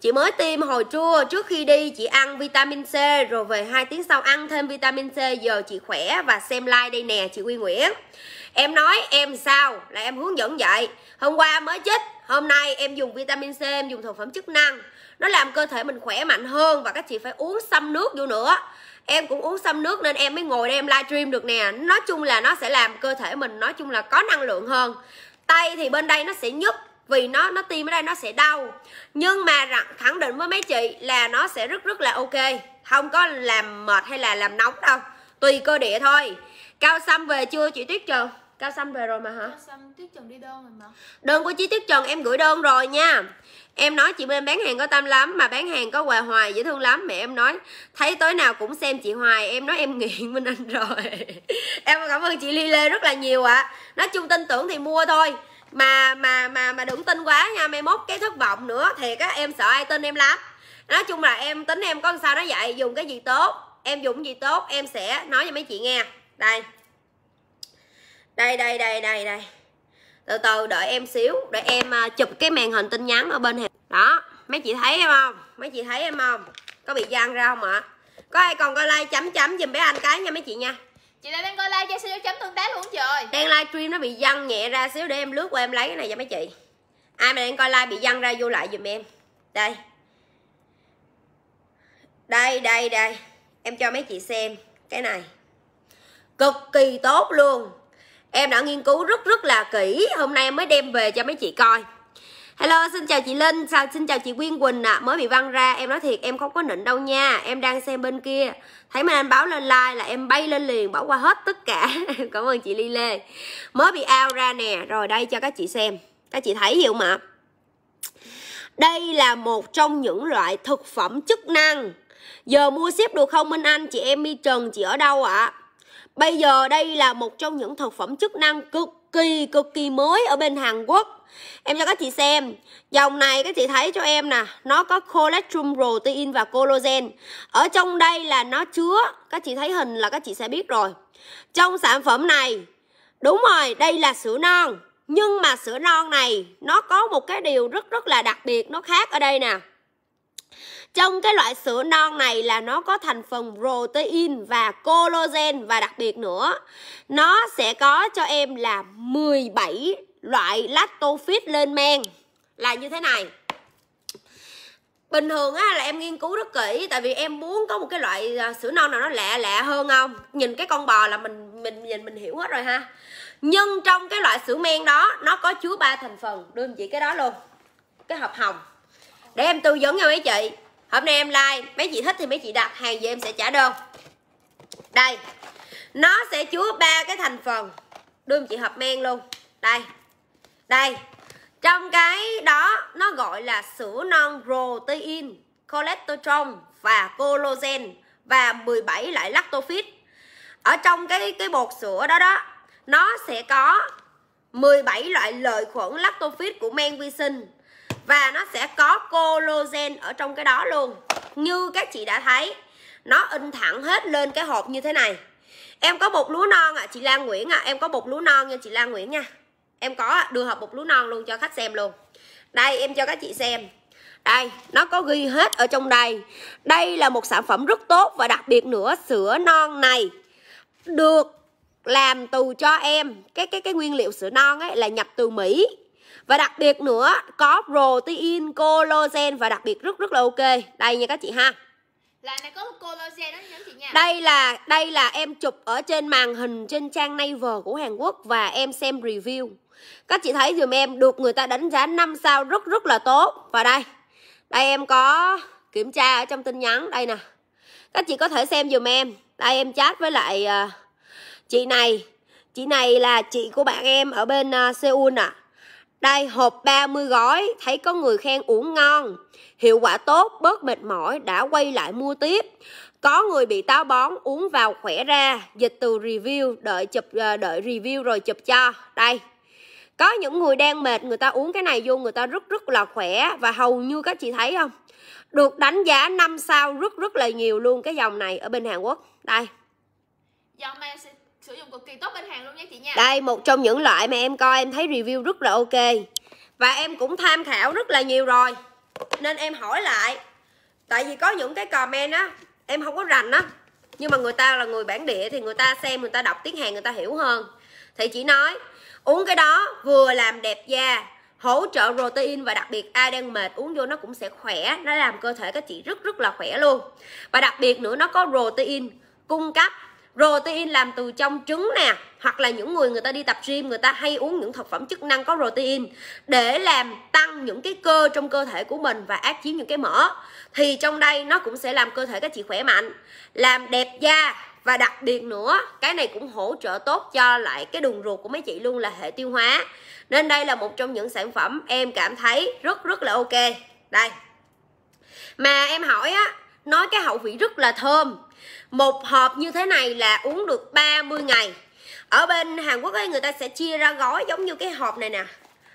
Chị mới tiêm hồi trưa trước khi đi chị ăn vitamin C Rồi về 2 tiếng sau ăn thêm vitamin C Giờ chị khỏe và xem like đây nè chị Quy Nguyễn Em nói em sao là em hướng dẫn vậy Hôm qua mới chích Hôm nay em dùng vitamin C, em dùng thực phẩm chức năng Nó làm cơ thể mình khỏe mạnh hơn Và các chị phải uống xăm nước vô nữa em cũng uống xăm nước nên em mới ngồi đây em livestream được nè nói chung là nó sẽ làm cơ thể mình nói chung là có năng lượng hơn tay thì bên đây nó sẽ nhức vì nó nó tim ở đây nó sẽ đau nhưng mà khẳng định với mấy chị là nó sẽ rất rất là ok không có làm mệt hay là làm nóng đâu tùy cơ địa thôi cao xăm về chưa chị tuyết chưa cao xăm về rồi mà hả cao xăm tuyết trần đi đơn rồi mà đơn của chị tuyết trần em gửi đơn rồi nha Em nói chị bên bán hàng có tâm lắm mà bán hàng có quà hoài dễ thương lắm mẹ em nói thấy tối nào cũng xem chị hoài em nói em nghiện Minh Anh rồi em cảm ơn chị Ly Lê rất là nhiều ạ à. nói chung tin tưởng thì mua thôi mà mà mà mà đừng tin quá nha mai mốt cái thất vọng nữa thiệt á em sợ ai tin em lắm nói chung là em tính em có sao nó vậy dùng cái gì tốt em dùng gì tốt em sẽ nói cho mấy chị nghe đây đây đây đây đây đây từ từ đợi em xíu để em à, chụp cái màn hình tin nhắn ở bên này đó mấy chị thấy em không mấy chị thấy em không có bị gian ra không ạ có ai còn coi like chấm chấm giùm bé anh cái nha mấy chị nha chị đã đang coi like cho xíu chấm tương tác luôn trời đang stream nó bị văng nhẹ ra xíu để em lướt qua em lấy cái này cho mấy chị ai mà đang coi like bị văng ra vô lại giùm em đây đây đây đây em cho mấy chị xem cái này cực kỳ tốt luôn em đã nghiên cứu rất rất là kỹ hôm nay em mới đem về cho mấy chị coi Hello, xin chào chị Linh, sao xin chào chị Quyên Quỳnh ạ. À. Mới bị văng ra, em nói thiệt em không có nịnh đâu nha. Em đang xem bên kia. Thấy mình anh báo lên like là em bay lên liền, bỏ qua hết tất cả. Cảm ơn chị Ly Lê. Mới bị ao ra nè, rồi đây cho các chị xem. Các chị thấy hiểu không Đây là một trong những loại thực phẩm chức năng. Giờ mua ship được không Minh Anh? Chị em mi Trần, chị ở đâu ạ? À? Bây giờ đây là một trong những thực phẩm chức năng cực kỳ cực kỳ mới ở bên Hàn Quốc. Em cho các chị xem, dòng này các chị thấy cho em nè, nó có cholesterol, protein và collagen. Ở trong đây là nó chứa, các chị thấy hình là các chị sẽ biết rồi. Trong sản phẩm này, đúng rồi, đây là sữa non. Nhưng mà sữa non này nó có một cái điều rất rất là đặc biệt, nó khác ở đây nè trong cái loại sữa non này là nó có thành phần protein và collagen và đặc biệt nữa nó sẽ có cho em là 17 loại lactofit lên men là như thế này bình thường á là em nghiên cứu rất kỹ tại vì em muốn có một cái loại à, sữa non nào nó lạ lạ hơn không nhìn cái con bò là mình mình nhìn mình hiểu hết rồi ha nhưng trong cái loại sữa men đó nó có chứa ba thành phần đưa chị cái đó luôn cái hộp hồng để em tư vấn cho mấy chị hôm nay em like mấy chị thích thì mấy chị đặt hàng về em sẽ trả đơn đây nó sẽ chứa ba cái thành phần đưa chị hộp men luôn đây đây trong cái đó nó gọi là sữa non protein cholesterol và collagen và 17 loại lactofit ở trong cái cái bột sữa đó đó nó sẽ có 17 loại lợi khuẩn lactofit của men vi sinh và nó sẽ có collagen ở trong cái đó luôn như các chị đã thấy nó in thẳng hết lên cái hộp như thế này em có bột lúa non ạ à, chị Lan Nguyễn ạ à. em có bột lúa non nha chị Lan Nguyễn nha em có đưa hộp bột lúa non luôn cho khách xem luôn đây em cho các chị xem đây, nó có ghi hết ở trong đây. Đây là một sản phẩm rất tốt và đặc biệt nữa sữa non này được làm từ cho em. Cái cái cái nguyên liệu sữa non ấy là nhập từ Mỹ và đặc biệt nữa có protein collagen và đặc biệt rất rất là ok đây nha các chị ha là này có collagen đó chị nha đây là đây là em chụp ở trên màn hình trên trang Naver của Hàn Quốc và em xem review các chị thấy dùm em được người ta đánh giá 5 sao rất rất là tốt và đây đây em có kiểm tra ở trong tin nhắn đây nè các chị có thể xem dùm em đây em chat với lại uh, chị này chị này là chị của bạn em ở bên uh, Seoul à đây hộp 30 gói, thấy có người khen uống ngon, hiệu quả tốt, bớt mệt mỏi, đã quay lại mua tiếp. Có người bị táo bón uống vào khỏe ra, dịch từ review, đợi chụp ờ, đợi review rồi chụp cho. Đây. Có những người đang mệt người ta uống cái này vô người ta rất rất là khỏe và hầu như các chị thấy không? Được đánh giá 5 sao rất rất là nhiều luôn cái dòng này ở bên Hàn Quốc. Đây. Dòng này sẽ sử dụng cực kỳ tốt bên hàng luôn nha chị nha đây một trong những loại mà em coi em thấy review rất là ok và em cũng tham khảo rất là nhiều rồi nên em hỏi lại tại vì có những cái comment á em không có rành á nhưng mà người ta là người bản địa thì người ta xem người ta đọc tiếng hàn người ta hiểu hơn thì chị nói uống cái đó vừa làm đẹp da hỗ trợ protein và đặc biệt ai đang mệt uống vô nó cũng sẽ khỏe nó làm cơ thể các chị rất rất là khỏe luôn và đặc biệt nữa nó có protein cung cấp protein làm từ trong trứng nè hoặc là những người người ta đi tập gym người ta hay uống những thực phẩm chức năng có protein để làm tăng những cái cơ trong cơ thể của mình và ác chiếm những cái mỡ thì trong đây nó cũng sẽ làm cơ thể các chị khỏe mạnh làm đẹp da và đặc biệt nữa cái này cũng hỗ trợ tốt cho lại cái đường ruột của mấy chị luôn là hệ tiêu hóa nên đây là một trong những sản phẩm em cảm thấy rất rất là ok đây mà em hỏi á nói cái hậu vị rất là thơm một hộp như thế này là uống được 30 ngày ở bên Hàn Quốc ấy người ta sẽ chia ra gói giống như cái hộp này nè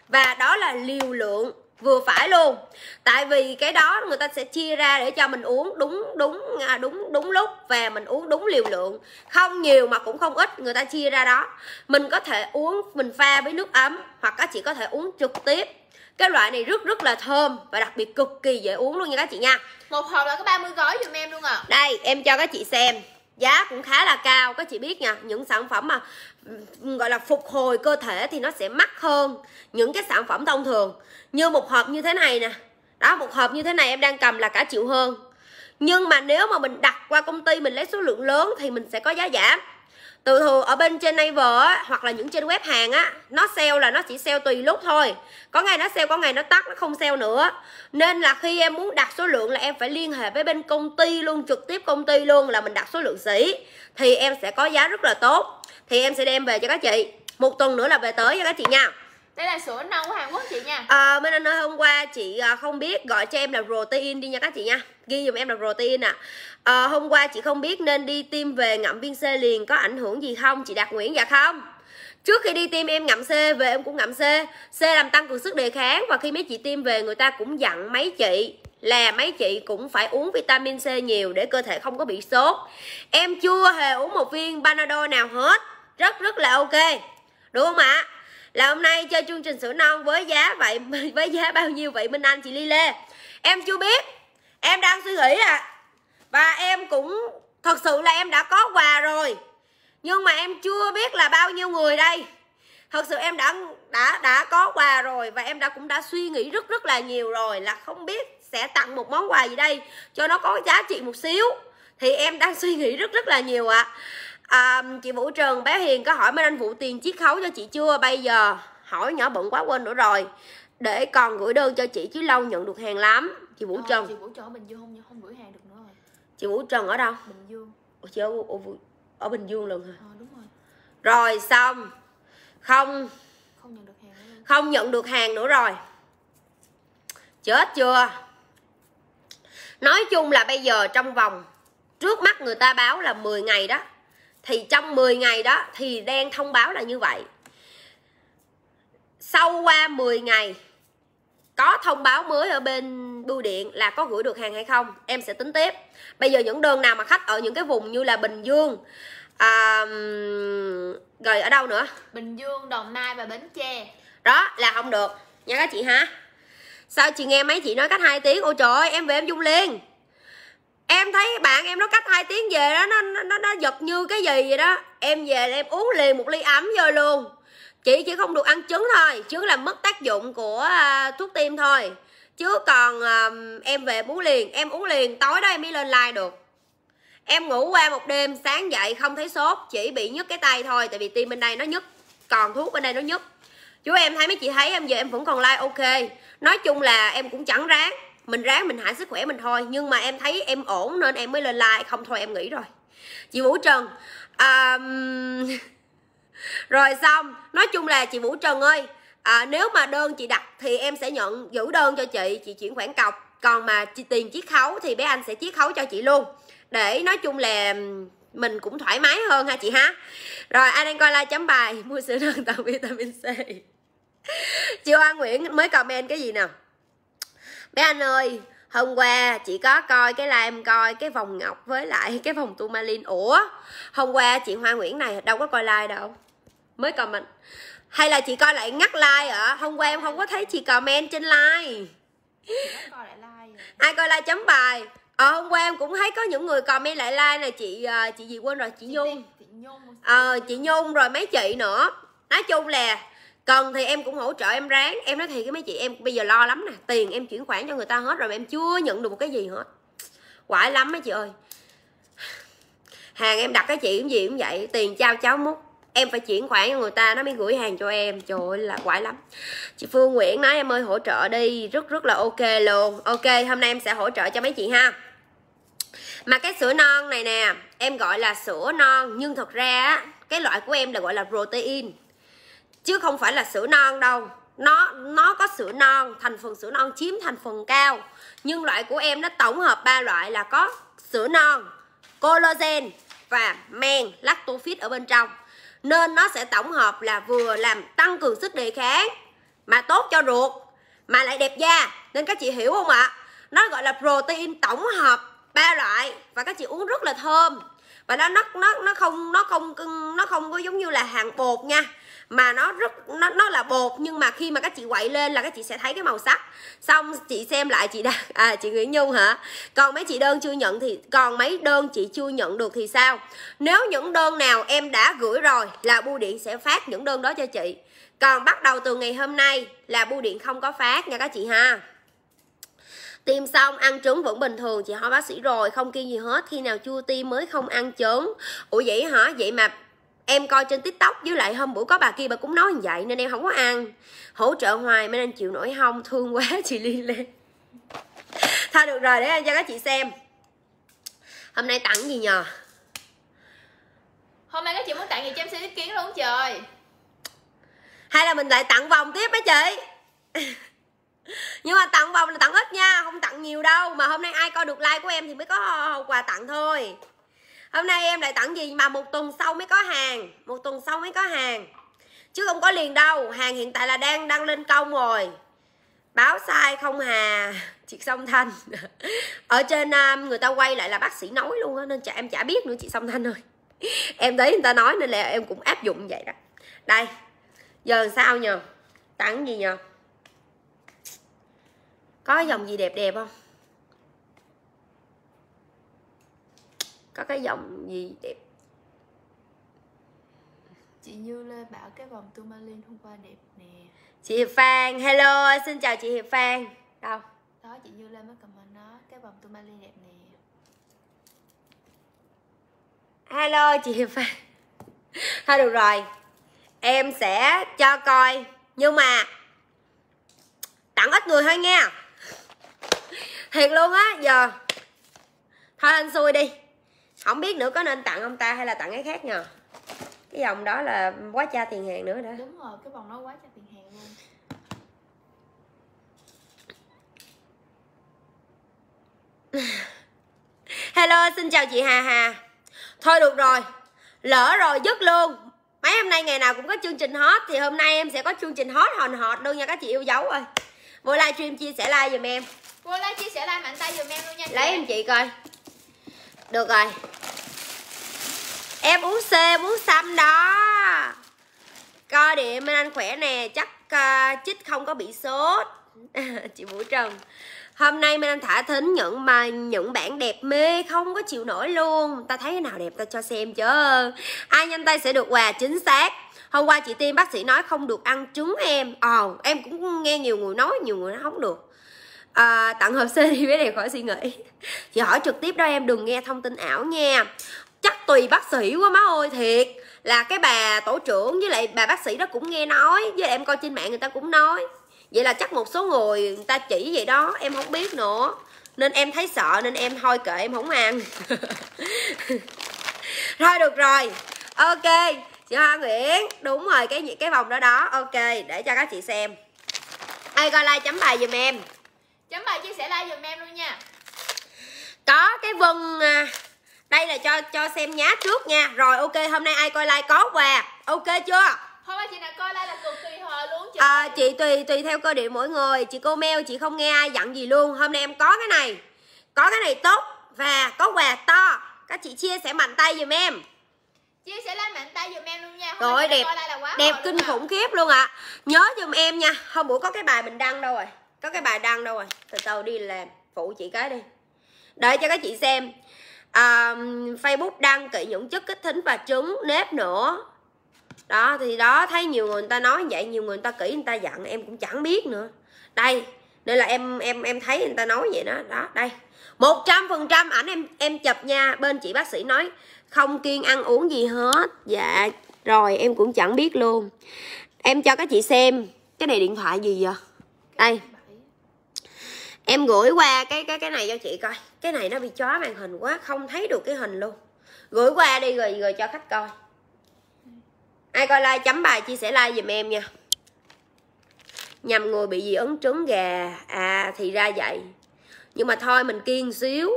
và đó là liều lượng vừa phải luôn tại vì cái đó người ta sẽ chia ra để cho mình uống đúng đúng à, đúng đúng lúc và mình uống đúng liều lượng không nhiều mà cũng không ít người ta chia ra đó mình có thể uống mình pha với nước ấm hoặc có chỉ có thể uống trực tiếp cái loại này rất rất là thơm và đặc biệt cực kỳ dễ uống luôn nha các chị nha một hộp là có 30 gói dùm em luôn à đây em cho các chị xem giá cũng khá là cao các chị biết nha những sản phẩm mà ừ, gọi là phục hồi cơ thể thì nó sẽ mắc hơn những cái sản phẩm thông thường như một hộp như thế này nè đó một hộp như thế này em đang cầm là cả triệu hơn nhưng mà nếu mà mình đặt qua công ty mình lấy số lượng lớn thì mình sẽ có giá giảm từ thường ở bên trên Naver á, hoặc là những trên web hàng á nó sale là nó chỉ sale tùy lúc thôi có ngày nó sale có ngày nó tắt nó không sale nữa nên là khi em muốn đặt số lượng là em phải liên hệ với bên công ty luôn trực tiếp công ty luôn là mình đặt số lượng sĩ thì em sẽ có giá rất là tốt thì em sẽ đem về cho các chị một tuần nữa là về tới cho các chị nha đây là sữa nâu Hàn Quốc chị nha à, ờ, Minh Anh ơi hôm qua chị à, không biết gọi cho em là protein đi nha các chị nha ghi dùm em là protein ạ à. à, hôm qua chị không biết nên đi tiêm về ngậm viên C liền có ảnh hưởng gì không chị Đạt Nguyễn dạ không trước khi đi tiêm em ngậm C về em cũng ngậm C C làm tăng cường sức đề kháng và khi mấy chị tiêm về người ta cũng dặn mấy chị là mấy chị cũng phải uống vitamin C nhiều để cơ thể không có bị sốt em chưa hề uống một viên Panadol nào hết rất rất là ok đúng không ạ là hôm nay chơi chương trình sữa non với giá vậy với giá bao nhiêu vậy Minh Anh chị Ly Lê em chưa biết em đang suy nghĩ ạ à. và em cũng thật sự là em đã có quà rồi nhưng mà em chưa biết là bao nhiêu người đây thật sự em đã đã đã có quà rồi và em đã cũng đã suy nghĩ rất rất là nhiều rồi là không biết sẽ tặng một món quà gì đây cho nó có giá trị một xíu thì em đang suy nghĩ rất rất là nhiều ạ à. à, chị vũ trường bé hiền có hỏi mấy anh vũ tiền chiết khấu cho chị chưa bây giờ hỏi nhỏ bận quá quên nữa rồi để còn gửi đơn cho chị chứ lâu nhận được hàng lắm chị Vũ Trần chị Vũ Trần ở Bình Dương không không gửi hàng được nữa rồi chị Vũ Trần ở đâu Bình Dương Ủa, chị ở, ở, ở Bình Dương lần hả ờ, đúng rồi rồi xong không không nhận được hàng nữa không nhận được hàng nữa rồi chết chưa nói chung là bây giờ trong vòng trước mắt người ta báo là 10 ngày đó thì trong 10 ngày đó thì đang thông báo là như vậy sau qua 10 ngày có thông báo mới ở bên bưu điện là có gửi được hàng hay không em sẽ tính tiếp bây giờ những đơn nào mà khách ở những cái vùng như là bình dương à, rồi ở đâu nữa bình dương đồng nai và bến tre đó là không được nha các chị ha sao chị nghe mấy chị nói cách hai tiếng ôi trời ơi em về em dung liền em thấy bạn em nó cách hai tiếng về đó nó nó nó giật như cái gì vậy đó em về là em uống liền một ly ấm vô luôn chị chỉ không được ăn trứng thôi trứng là mất tác dụng của à, thuốc tim thôi chứ còn à, em về uống liền em uống liền tối đó em mới lên like được em ngủ qua một đêm sáng dậy không thấy sốt chỉ bị nhức cái tay thôi tại vì tim bên đây nó nhức còn thuốc bên đây nó nhức chú em thấy mấy chị thấy em giờ em vẫn còn like ok nói chung là em cũng chẳng ráng mình ráng mình hại sức khỏe mình thôi nhưng mà em thấy em ổn nên em mới lên like không thôi em nghĩ rồi chị vũ trần um rồi xong nói chung là chị vũ trần ơi à, nếu mà đơn chị đặt thì em sẽ nhận giữ đơn cho chị chị chuyển khoản cọc còn mà chị tiền chiết khấu thì bé anh sẽ chiết khấu cho chị luôn để nói chung là mình cũng thoải mái hơn ha chị ha rồi anh đang coi like chấm bài mua sữa nâng tạo vitamin c chị Hoa Nguyễn mới comment cái gì nè bé anh ơi hôm qua chị có coi cái live em coi cái vòng ngọc với lại cái vòng tourmaline ủa hôm qua chị Hoa Nguyễn này đâu có coi like đâu mới comment hay là chị coi lại ngắt like ạ à? hôm qua em không có thấy chị comment trên like ai coi like chấm bài ờ hôm qua em cũng thấy có những người comment lại like là chị à, chị gì quên rồi chị, nhung ờ chị nhung rồi mấy chị nữa nói chung là cần thì em cũng hỗ trợ em ráng em nói thì cái mấy chị em bây giờ lo lắm nè tiền em chuyển khoản cho người ta hết rồi mà em chưa nhận được một cái gì hết quải lắm mấy chị ơi hàng em đặt cái chị cũng gì cũng vậy tiền trao cháu múc em phải chuyển khoản cho người ta nó mới gửi hàng cho em trời ơi là quái lắm chị phương nguyễn nói em ơi hỗ trợ đi rất rất là ok luôn ok hôm nay em sẽ hỗ trợ cho mấy chị ha mà cái sữa non này nè em gọi là sữa non nhưng thật ra cái loại của em là gọi là protein chứ không phải là sữa non đâu nó nó có sữa non thành phần sữa non chiếm thành phần cao nhưng loại của em nó tổng hợp ba loại là có sữa non collagen và men lactofit ở bên trong nên nó sẽ tổng hợp là vừa làm tăng cường sức đề kháng mà tốt cho ruột mà lại đẹp da nên các chị hiểu không ạ nó gọi là protein tổng hợp ba loại và các chị uống rất là thơm và nó nó nó nó không nó không nó không có giống như là hàng bột nha mà nó rất nó nó là bột nhưng mà khi mà các chị quậy lên là các chị sẽ thấy cái màu sắc xong chị xem lại chị đã à chị Nguyễn Nhung hả còn mấy chị đơn chưa nhận thì còn mấy đơn chị chưa nhận được thì sao nếu những đơn nào em đã gửi rồi là bưu điện sẽ phát những đơn đó cho chị còn bắt đầu từ ngày hôm nay là bưu điện không có phát nha các chị ha tiêm xong ăn trứng vẫn bình thường chị hỏi bác sĩ rồi không kiêng gì hết khi nào chưa tiêm mới không ăn trứng ủa vậy hả vậy mà em coi trên tiktok với lại hôm bữa có bà kia bà cũng nói như vậy nên em không có ăn hỗ trợ hoài mới nên chịu nổi không thương quá chị liên lên thôi được rồi để em cho các chị xem hôm nay tặng gì nhờ hôm nay các chị muốn tặng gì cho em xin ý kiến luôn trời hay là mình lại tặng vòng tiếp mấy chị nhưng mà tặng vòng là tặng ít nha không tặng nhiều đâu mà hôm nay ai coi được like của em thì mới có quà tặng thôi hôm nay em lại tặng gì mà một tuần sau mới có hàng một tuần sau mới có hàng chứ không có liền đâu hàng hiện tại là đang đăng lên công rồi báo sai không hà chị song thanh ở trên à, người ta quay lại là bác sĩ nói luôn á nên chả, em chả biết nữa chị song thanh ơi em thấy người ta nói nên là em cũng áp dụng vậy đó đây giờ sao nhờ tặng gì nhờ có dòng gì đẹp đẹp không có cái dòng gì đẹp chị Như Lê bảo cái vòng tourmaline hôm qua đẹp nè chị Hiệp Phan hello xin chào chị Hiệp Phan đâu đó chị Như Lê mới comment nó cái vòng tourmaline đẹp nè hello chị Hiệp Phan thôi được rồi em sẽ cho coi nhưng mà tặng ít người thôi nha thiệt luôn á giờ thôi anh xui đi không biết nữa có nên tặng ông ta hay là tặng cái khác nhờ cái vòng đó là quá cha tiền hàng nữa đã đúng rồi cái vòng đó quá cha tiền hàng luôn hello xin chào chị hà hà thôi được rồi lỡ rồi dứt luôn mấy hôm nay ngày nào cũng có chương trình hot thì hôm nay em sẽ có chương trình hot hòn hot luôn nha các chị yêu dấu ơi vô livestream chia sẻ like giùm em vô like chia sẻ like mạnh tay giùm em luôn nha chị. lấy em chị coi được rồi em uống c uống xăm đó coi địa minh anh khỏe nè chắc uh, chích không có bị sốt chị vũ trần hôm nay minh anh thả thính nhận mà những bạn đẹp mê không có chịu nổi luôn ta thấy cái nào đẹp ta cho xem chứ ai nhanh tay sẽ được quà chính xác hôm qua chị tiên bác sĩ nói không được ăn trứng em ồ em cũng nghe nhiều người nói nhiều người nói không được à, tặng hộp CD bé đẹp khỏi suy nghĩ chị hỏi trực tiếp đó em đừng nghe thông tin ảo nha chắc tùy bác sĩ quá má ơi thiệt là cái bà tổ trưởng với lại bà bác sĩ đó cũng nghe nói với lại em coi trên mạng người ta cũng nói vậy là chắc một số người người ta chỉ vậy đó em không biết nữa nên em thấy sợ nên em thôi kệ em không ăn thôi được rồi ok chị hoa nguyễn đúng rồi cái cái vòng đó đó ok để cho các chị xem ai coi like chấm bài giùm em chấm bài chia sẻ like dùm em luôn nha có cái vân à, đây là cho cho xem nhá trước nha rồi ok hôm nay ai coi like có quà ok chưa hôm chị nào coi like là cực kỳ hờ luôn chị à, chị tùy tùy theo cơ địa mỗi người chị cô mail chị không nghe ai dặn gì luôn hôm nay em có cái này có cái này tốt và có quà to các chị chia sẻ mạnh tay giùm em chia sẻ like mạnh tay giùm em luôn nha Hôm rồi đẹp like là quá đẹp kinh à. khủng khiếp luôn ạ à. nhớ giùm em nha hôm bữa có cái bài mình đăng đâu rồi có cái bài đăng đâu rồi từ từ đi làm phụ chị cái đi để cho các chị xem à, facebook đăng kỵ những chất kích thính và trứng nếp nữa đó thì đó thấy nhiều người người ta nói vậy nhiều người người ta kỹ người ta dặn em cũng chẳng biết nữa đây nên là em em em thấy người ta nói vậy đó đó đây một trăm phần trăm ảnh em em chụp nha bên chị bác sĩ nói không kiêng ăn uống gì hết dạ rồi em cũng chẳng biết luôn em cho các chị xem cái này điện thoại gì vậy đây em gửi qua cái cái cái này cho chị coi cái này nó bị chóa màn hình quá không thấy được cái hình luôn gửi qua đi rồi rồi cho khách coi ai coi like chấm bài chia sẻ like giùm em nha nhằm người bị dị ứng trứng gà à thì ra vậy nhưng mà thôi mình kiên xíu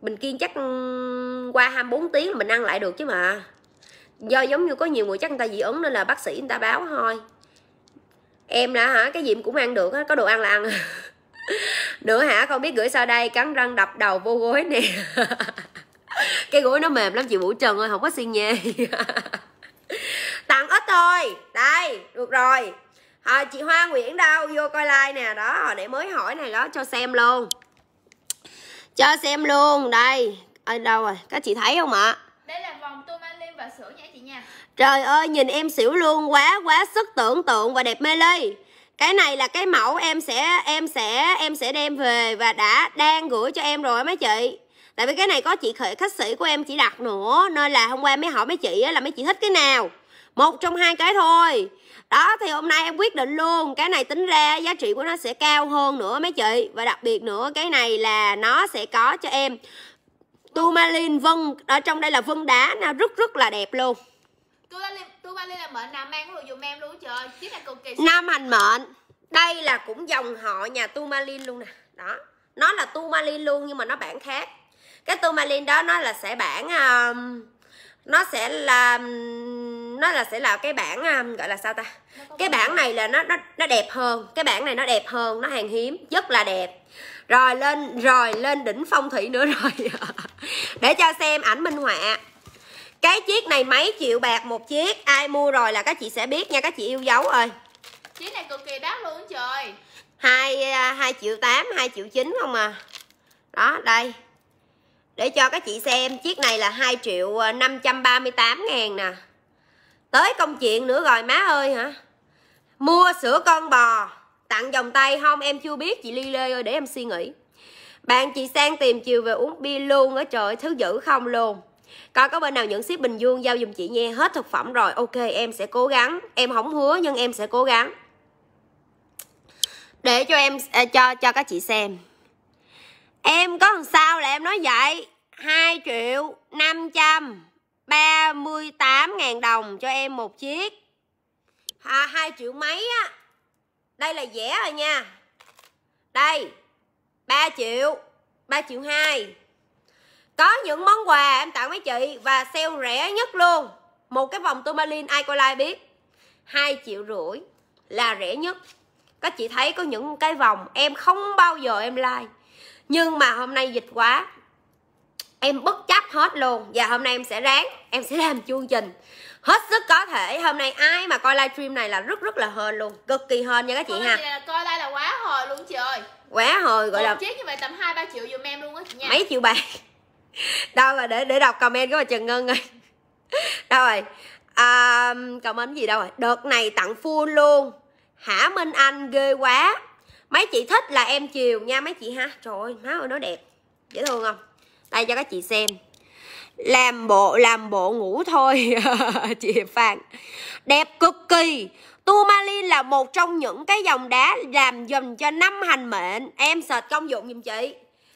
mình kiên chắc ừ, qua 24 tiếng là mình ăn lại được chứ mà do giống như có nhiều người chắc người ta dị ứng nên là bác sĩ người ta báo thôi em đã hả cái gì cũng ăn được có đồ ăn là ăn nữa hả không biết gửi sao đây cắn răng đập đầu vô gối nè cái gối nó mềm lắm chị vũ trần ơi không có xi nhê tặng ít thôi đây được rồi à, chị hoa nguyễn đâu vô coi like nè đó hồi nãy mới hỏi này đó cho xem luôn cho xem luôn đây ở đâu rồi các chị thấy không ạ đây là vòng tua mai lim và sữa nha chị nha trời ơi nhìn em xỉu luôn quá quá sức tưởng tượng và đẹp mê ly cái này là cái mẫu em sẽ em sẽ em sẽ đem về và đã đang gửi cho em rồi mấy chị tại vì cái này có chị khởi khách sĩ của em chỉ đặt nữa nên là hôm qua mới hỏi mấy chị là mấy chị thích cái nào một trong hai cái thôi đó thì hôm nay em quyết định luôn cái này tính ra giá trị của nó sẽ cao hơn nữa mấy chị và đặc biệt nữa cái này là nó sẽ có cho em tourmaline vân ở trong đây là vân đá nó rất rất là đẹp luôn tourmaline Blue là mệnh nào mang luôn dùm em luôn trời Chiếc này cực kỳ Nam hành mệnh Đây là cũng dòng họ nhà Tu Malin luôn nè Đó Nó là Tu Malin luôn nhưng mà nó bản khác Cái Tu Malin đó nó là sẽ bản um, Nó sẽ là um, Nó là sẽ là cái bản um, Gọi là sao ta Cái bản này là nó, nó nó đẹp hơn Cái bản này nó đẹp hơn Nó hàng hiếm Rất là đẹp rồi lên rồi lên đỉnh phong thủy nữa rồi để cho xem ảnh minh họa cái chiếc này mấy triệu bạc một chiếc ai mua rồi là các chị sẽ biết nha các chị yêu dấu ơi chiếc này cực kỳ đắt luôn trời hai à, hai triệu tám hai triệu chín không à đó đây để cho các chị xem chiếc này là hai triệu à, năm trăm ba mươi tám ngàn nè tới công chuyện nữa rồi má ơi hả mua sữa con bò tặng vòng tay không em chưa biết chị ly lê ơi để em suy nghĩ bạn chị sang tìm chiều về uống bia luôn á trời thứ dữ không luôn còn có bên nào nhận ship Bình Dương giao dùm chị nghe hết thực phẩm rồi Ok em sẽ cố gắng Em không hứa nhưng em sẽ cố gắng Để cho em à, cho cho các chị xem Em có làm sao là em nói vậy 2 triệu 500 38 ngàn đồng cho em một chiếc à, 2 triệu mấy á Đây là rẻ rồi nha Đây 3 triệu 3 triệu 2 có những món quà em tặng mấy chị và sale rẻ nhất luôn một cái vòng tourmaline ai coi like biết hai triệu rưỡi là rẻ nhất các chị thấy có những cái vòng em không bao giờ em like nhưng mà hôm nay dịch quá em bất chấp hết luôn và hôm nay em sẽ ráng em sẽ làm chương trình hết sức có thể hôm nay ai mà coi livestream này là rất rất là hên luôn cực kỳ hên nha các chị ha là coi đây là quá hồi luôn chị ơi quá hồi gọi Một là chiếc như vậy tầm hai ba triệu dùm em luôn á chị nha mấy triệu bạc đâu rồi để để đọc comment của bà Trần Ngân rồi đâu rồi à, comment gì đâu rồi đợt này tặng full luôn hả Minh Anh ghê quá mấy chị thích là em chiều nha mấy chị ha trời ơi má ơi nó đẹp dễ thương không đây cho các chị xem làm bộ làm bộ ngủ thôi chị Hiệp Phan đẹp cực kỳ Tourmaline là một trong những cái dòng đá làm dùm cho năm hành mệnh em sệt công dụng giùm chị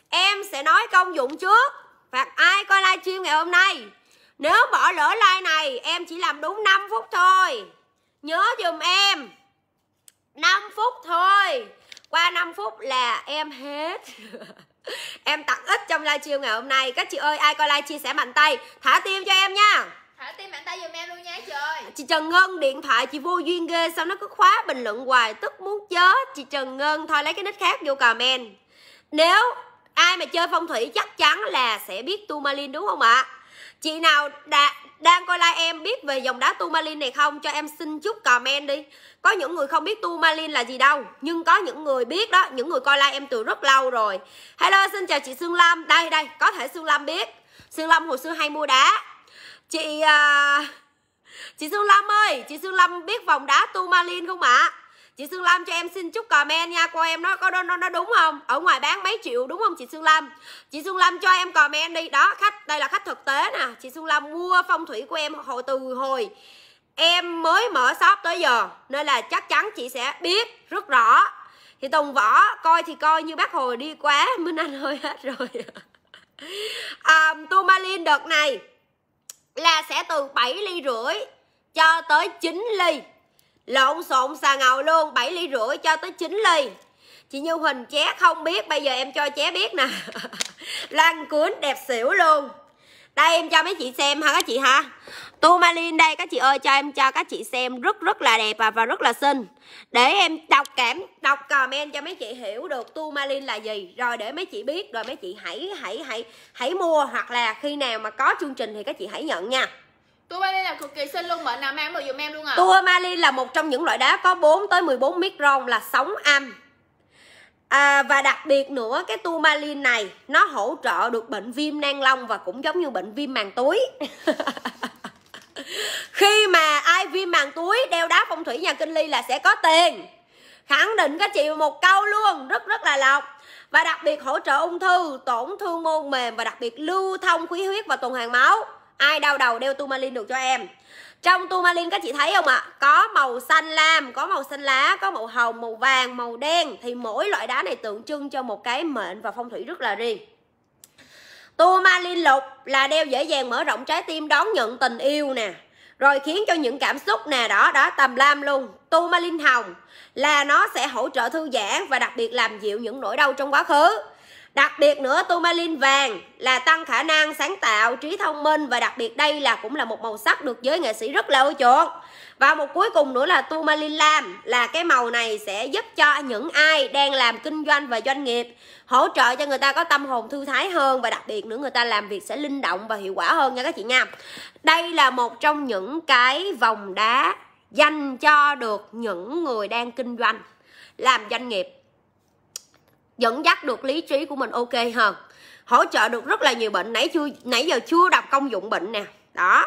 em sẽ nói công dụng trước hoặc ai coi livestream ngày hôm nay nếu bỏ lỡ like này em chỉ làm đúng 5 phút thôi nhớ dùm em 5 phút thôi qua 5 phút là em hết em tặng ít trong livestream ngày hôm nay các chị ơi ai coi like chia sẻ mạnh tay thả tim cho em nha thả tim mạnh tay giùm em luôn nha trời chị trần ngân điện thoại chị vô duyên ghê sao nó cứ khóa bình luận hoài tức muốn chết chị trần ngân thôi lấy cái nick khác vô comment nếu ai mà chơi phong thủy chắc chắn là sẽ biết tourmaline đúng không ạ chị nào đã, đang coi live em biết về dòng đá tourmaline này không cho em xin chút comment đi có những người không biết tourmaline là gì đâu nhưng có những người biết đó những người coi live em từ rất lâu rồi hello xin chào chị sương lâm đây đây có thể sương lâm biết sương lâm hồi xưa hay mua đá chị uh... chị sương lâm ơi chị sương lâm biết vòng đá tourmaline không ạ à? chị Sương Lam cho em xin chút comment nha cô em nói có nó, nó, nó đúng không ở ngoài bán mấy triệu đúng không chị Sương Lam chị Sương Lam cho em comment đi đó khách đây là khách thực tế nè chị Sương Lam mua phong thủy của em hồi từ hồi em mới mở shop tới giờ nên là chắc chắn chị sẽ biết rất rõ thì Tùng Võ coi thì coi như bác hồi đi quá Minh Anh hơi hết rồi à, Tourmalin đợt này là sẽ từ 7 ly rưỡi cho tới 9 ly lộn xộn xà ngầu luôn 7 ly rưỡi cho tới 9 ly chị Như Huỳnh ché không biết bây giờ em cho ché biết nè lăn cuốn đẹp xỉu luôn đây em cho mấy chị xem ha các chị ha Tourmaline đây các chị ơi cho em cho các chị xem rất rất là đẹp và, và rất là xinh để em đọc cảm đọc comment cho mấy chị hiểu được Tourmaline là gì rồi để mấy chị biết rồi mấy chị hãy hãy hãy hãy mua hoặc là khi nào mà có chương trình thì các chị hãy nhận nha Turmalin là cực kỳ xinh luôn, mệnh nào mang được dùm em luôn à Turmalin là một trong những loại đá có 4 tới 14 micron là sóng âm À, và đặc biệt nữa cái turmalin này nó hỗ trợ được bệnh viêm nang long và cũng giống như bệnh viêm màng túi khi mà ai viêm màng túi đeo đá phong thủy nhà kinh ly là sẽ có tiền khẳng định các chị một câu luôn rất rất là lọc và đặc biệt hỗ trợ ung thư tổn thương mô mềm và đặc biệt lưu thông khí huyết và tuần hoàn máu ai đau đầu đeo tourmaline được cho em trong tourmaline các chị thấy không ạ có màu xanh lam có màu xanh lá có màu hồng màu vàng màu đen thì mỗi loại đá này tượng trưng cho một cái mệnh và phong thủy rất là riêng tourmaline lục là đeo dễ dàng mở rộng trái tim đón nhận tình yêu nè rồi khiến cho những cảm xúc nè đó đó tầm lam luôn tourmaline hồng là nó sẽ hỗ trợ thư giãn và đặc biệt làm dịu những nỗi đau trong quá khứ Đặc biệt nữa tourmaline vàng là tăng khả năng sáng tạo, trí thông minh và đặc biệt đây là cũng là một màu sắc được giới nghệ sĩ rất là ưa chuộng. Và một cuối cùng nữa là tourmaline lam là cái màu này sẽ giúp cho những ai đang làm kinh doanh và doanh nghiệp hỗ trợ cho người ta có tâm hồn thư thái hơn và đặc biệt nữa người ta làm việc sẽ linh động và hiệu quả hơn nha các chị nha. Đây là một trong những cái vòng đá dành cho được những người đang kinh doanh làm doanh nghiệp dẫn dắt được lý trí của mình ok hơn hỗ trợ được rất là nhiều bệnh nãy chưa nãy giờ chưa đọc công dụng bệnh nè đó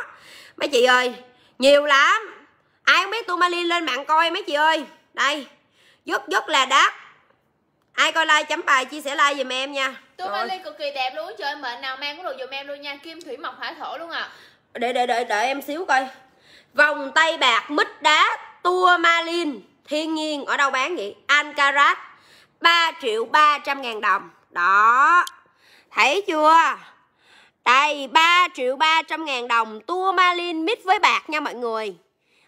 mấy chị ơi nhiều lắm ai không biết tôi mali lên mạng coi mấy chị ơi đây rất rất là đắt ai coi like chấm bài chia sẻ like giùm em nha tôi mali cực kỳ đẹp luôn trời mệnh nào mang cũng được giùm em luôn nha kim thủy mộc hỏa thổ luôn à để để đợi đợi em xíu coi vòng tay bạc mít đá tua malin thiên nhiên ở đâu bán vậy ankarat 3 triệu 300 ngàn đồng đó thấy chưa đây 3 triệu 300 ngàn đồng tua malin mít với bạc nha mọi người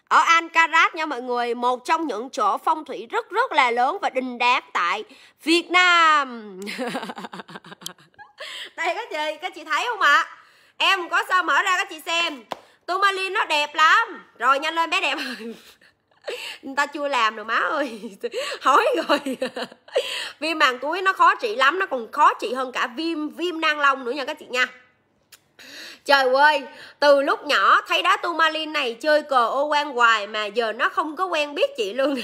ở ankarat nha mọi người một trong những chỗ phong thủy rất rất là lớn và đình đám tại Việt Nam đây các chị các chị thấy không ạ em có sao mở ra các chị xem tourmaline nó đẹp lắm rồi nhanh lên bé đẹp người ta chưa làm rồi má ơi hói rồi viêm màng túi nó khó trị lắm nó còn khó trị hơn cả viêm viêm nang long nữa nha các chị nha Trời ơi, từ lúc nhỏ thấy đá tu malin này chơi cờ ô quan hoài mà giờ nó không có quen biết chị luôn.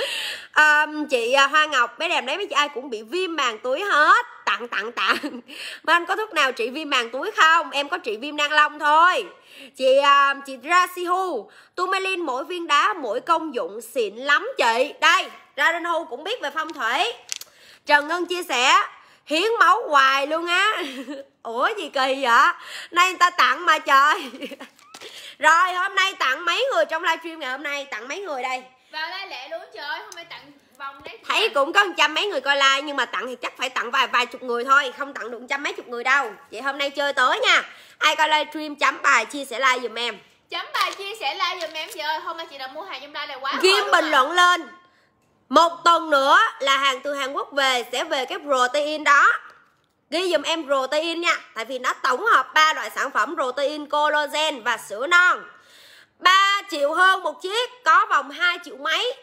à, chị hoa ngọc bé đẹp đấy mấy chị ai cũng bị viêm màng túi hết tặng tặng tặng mà anh có thuốc nào trị viêm màng túi không em có trị viêm nang long thôi chị à, chị rasihu tumelin mỗi viên đá mỗi công dụng xịn lắm chị đây rasihu cũng biết về phong thủy trần ngân chia sẻ hiến máu hoài luôn á ủa gì kỳ vậy nay người ta tặng mà trời rồi hôm nay tặng mấy người trong livestream ngày hôm nay tặng mấy người đây trời ơi lẹ luôn trời ơi hôm nay tặng vòng đấy thấy cũng có trăm mấy người coi like nhưng mà tặng thì chắc phải tặng vài vài chục người thôi không tặng được trăm mấy chục người đâu vậy hôm nay chơi tới nha ai coi stream chấm bài chia sẻ like giùm em chấm bài chia sẻ like giùm em chị ơi hôm nay chị đã mua hàng trong like này quá ghim bình à. luận lên một tuần nữa là hàng từ Hàn Quốc về sẽ về cái protein đó Ghi dùm em protein nha Tại vì nó tổng hợp ba loại sản phẩm protein, collagen và sữa non 3 triệu hơn một chiếc có vòng 2 triệu mấy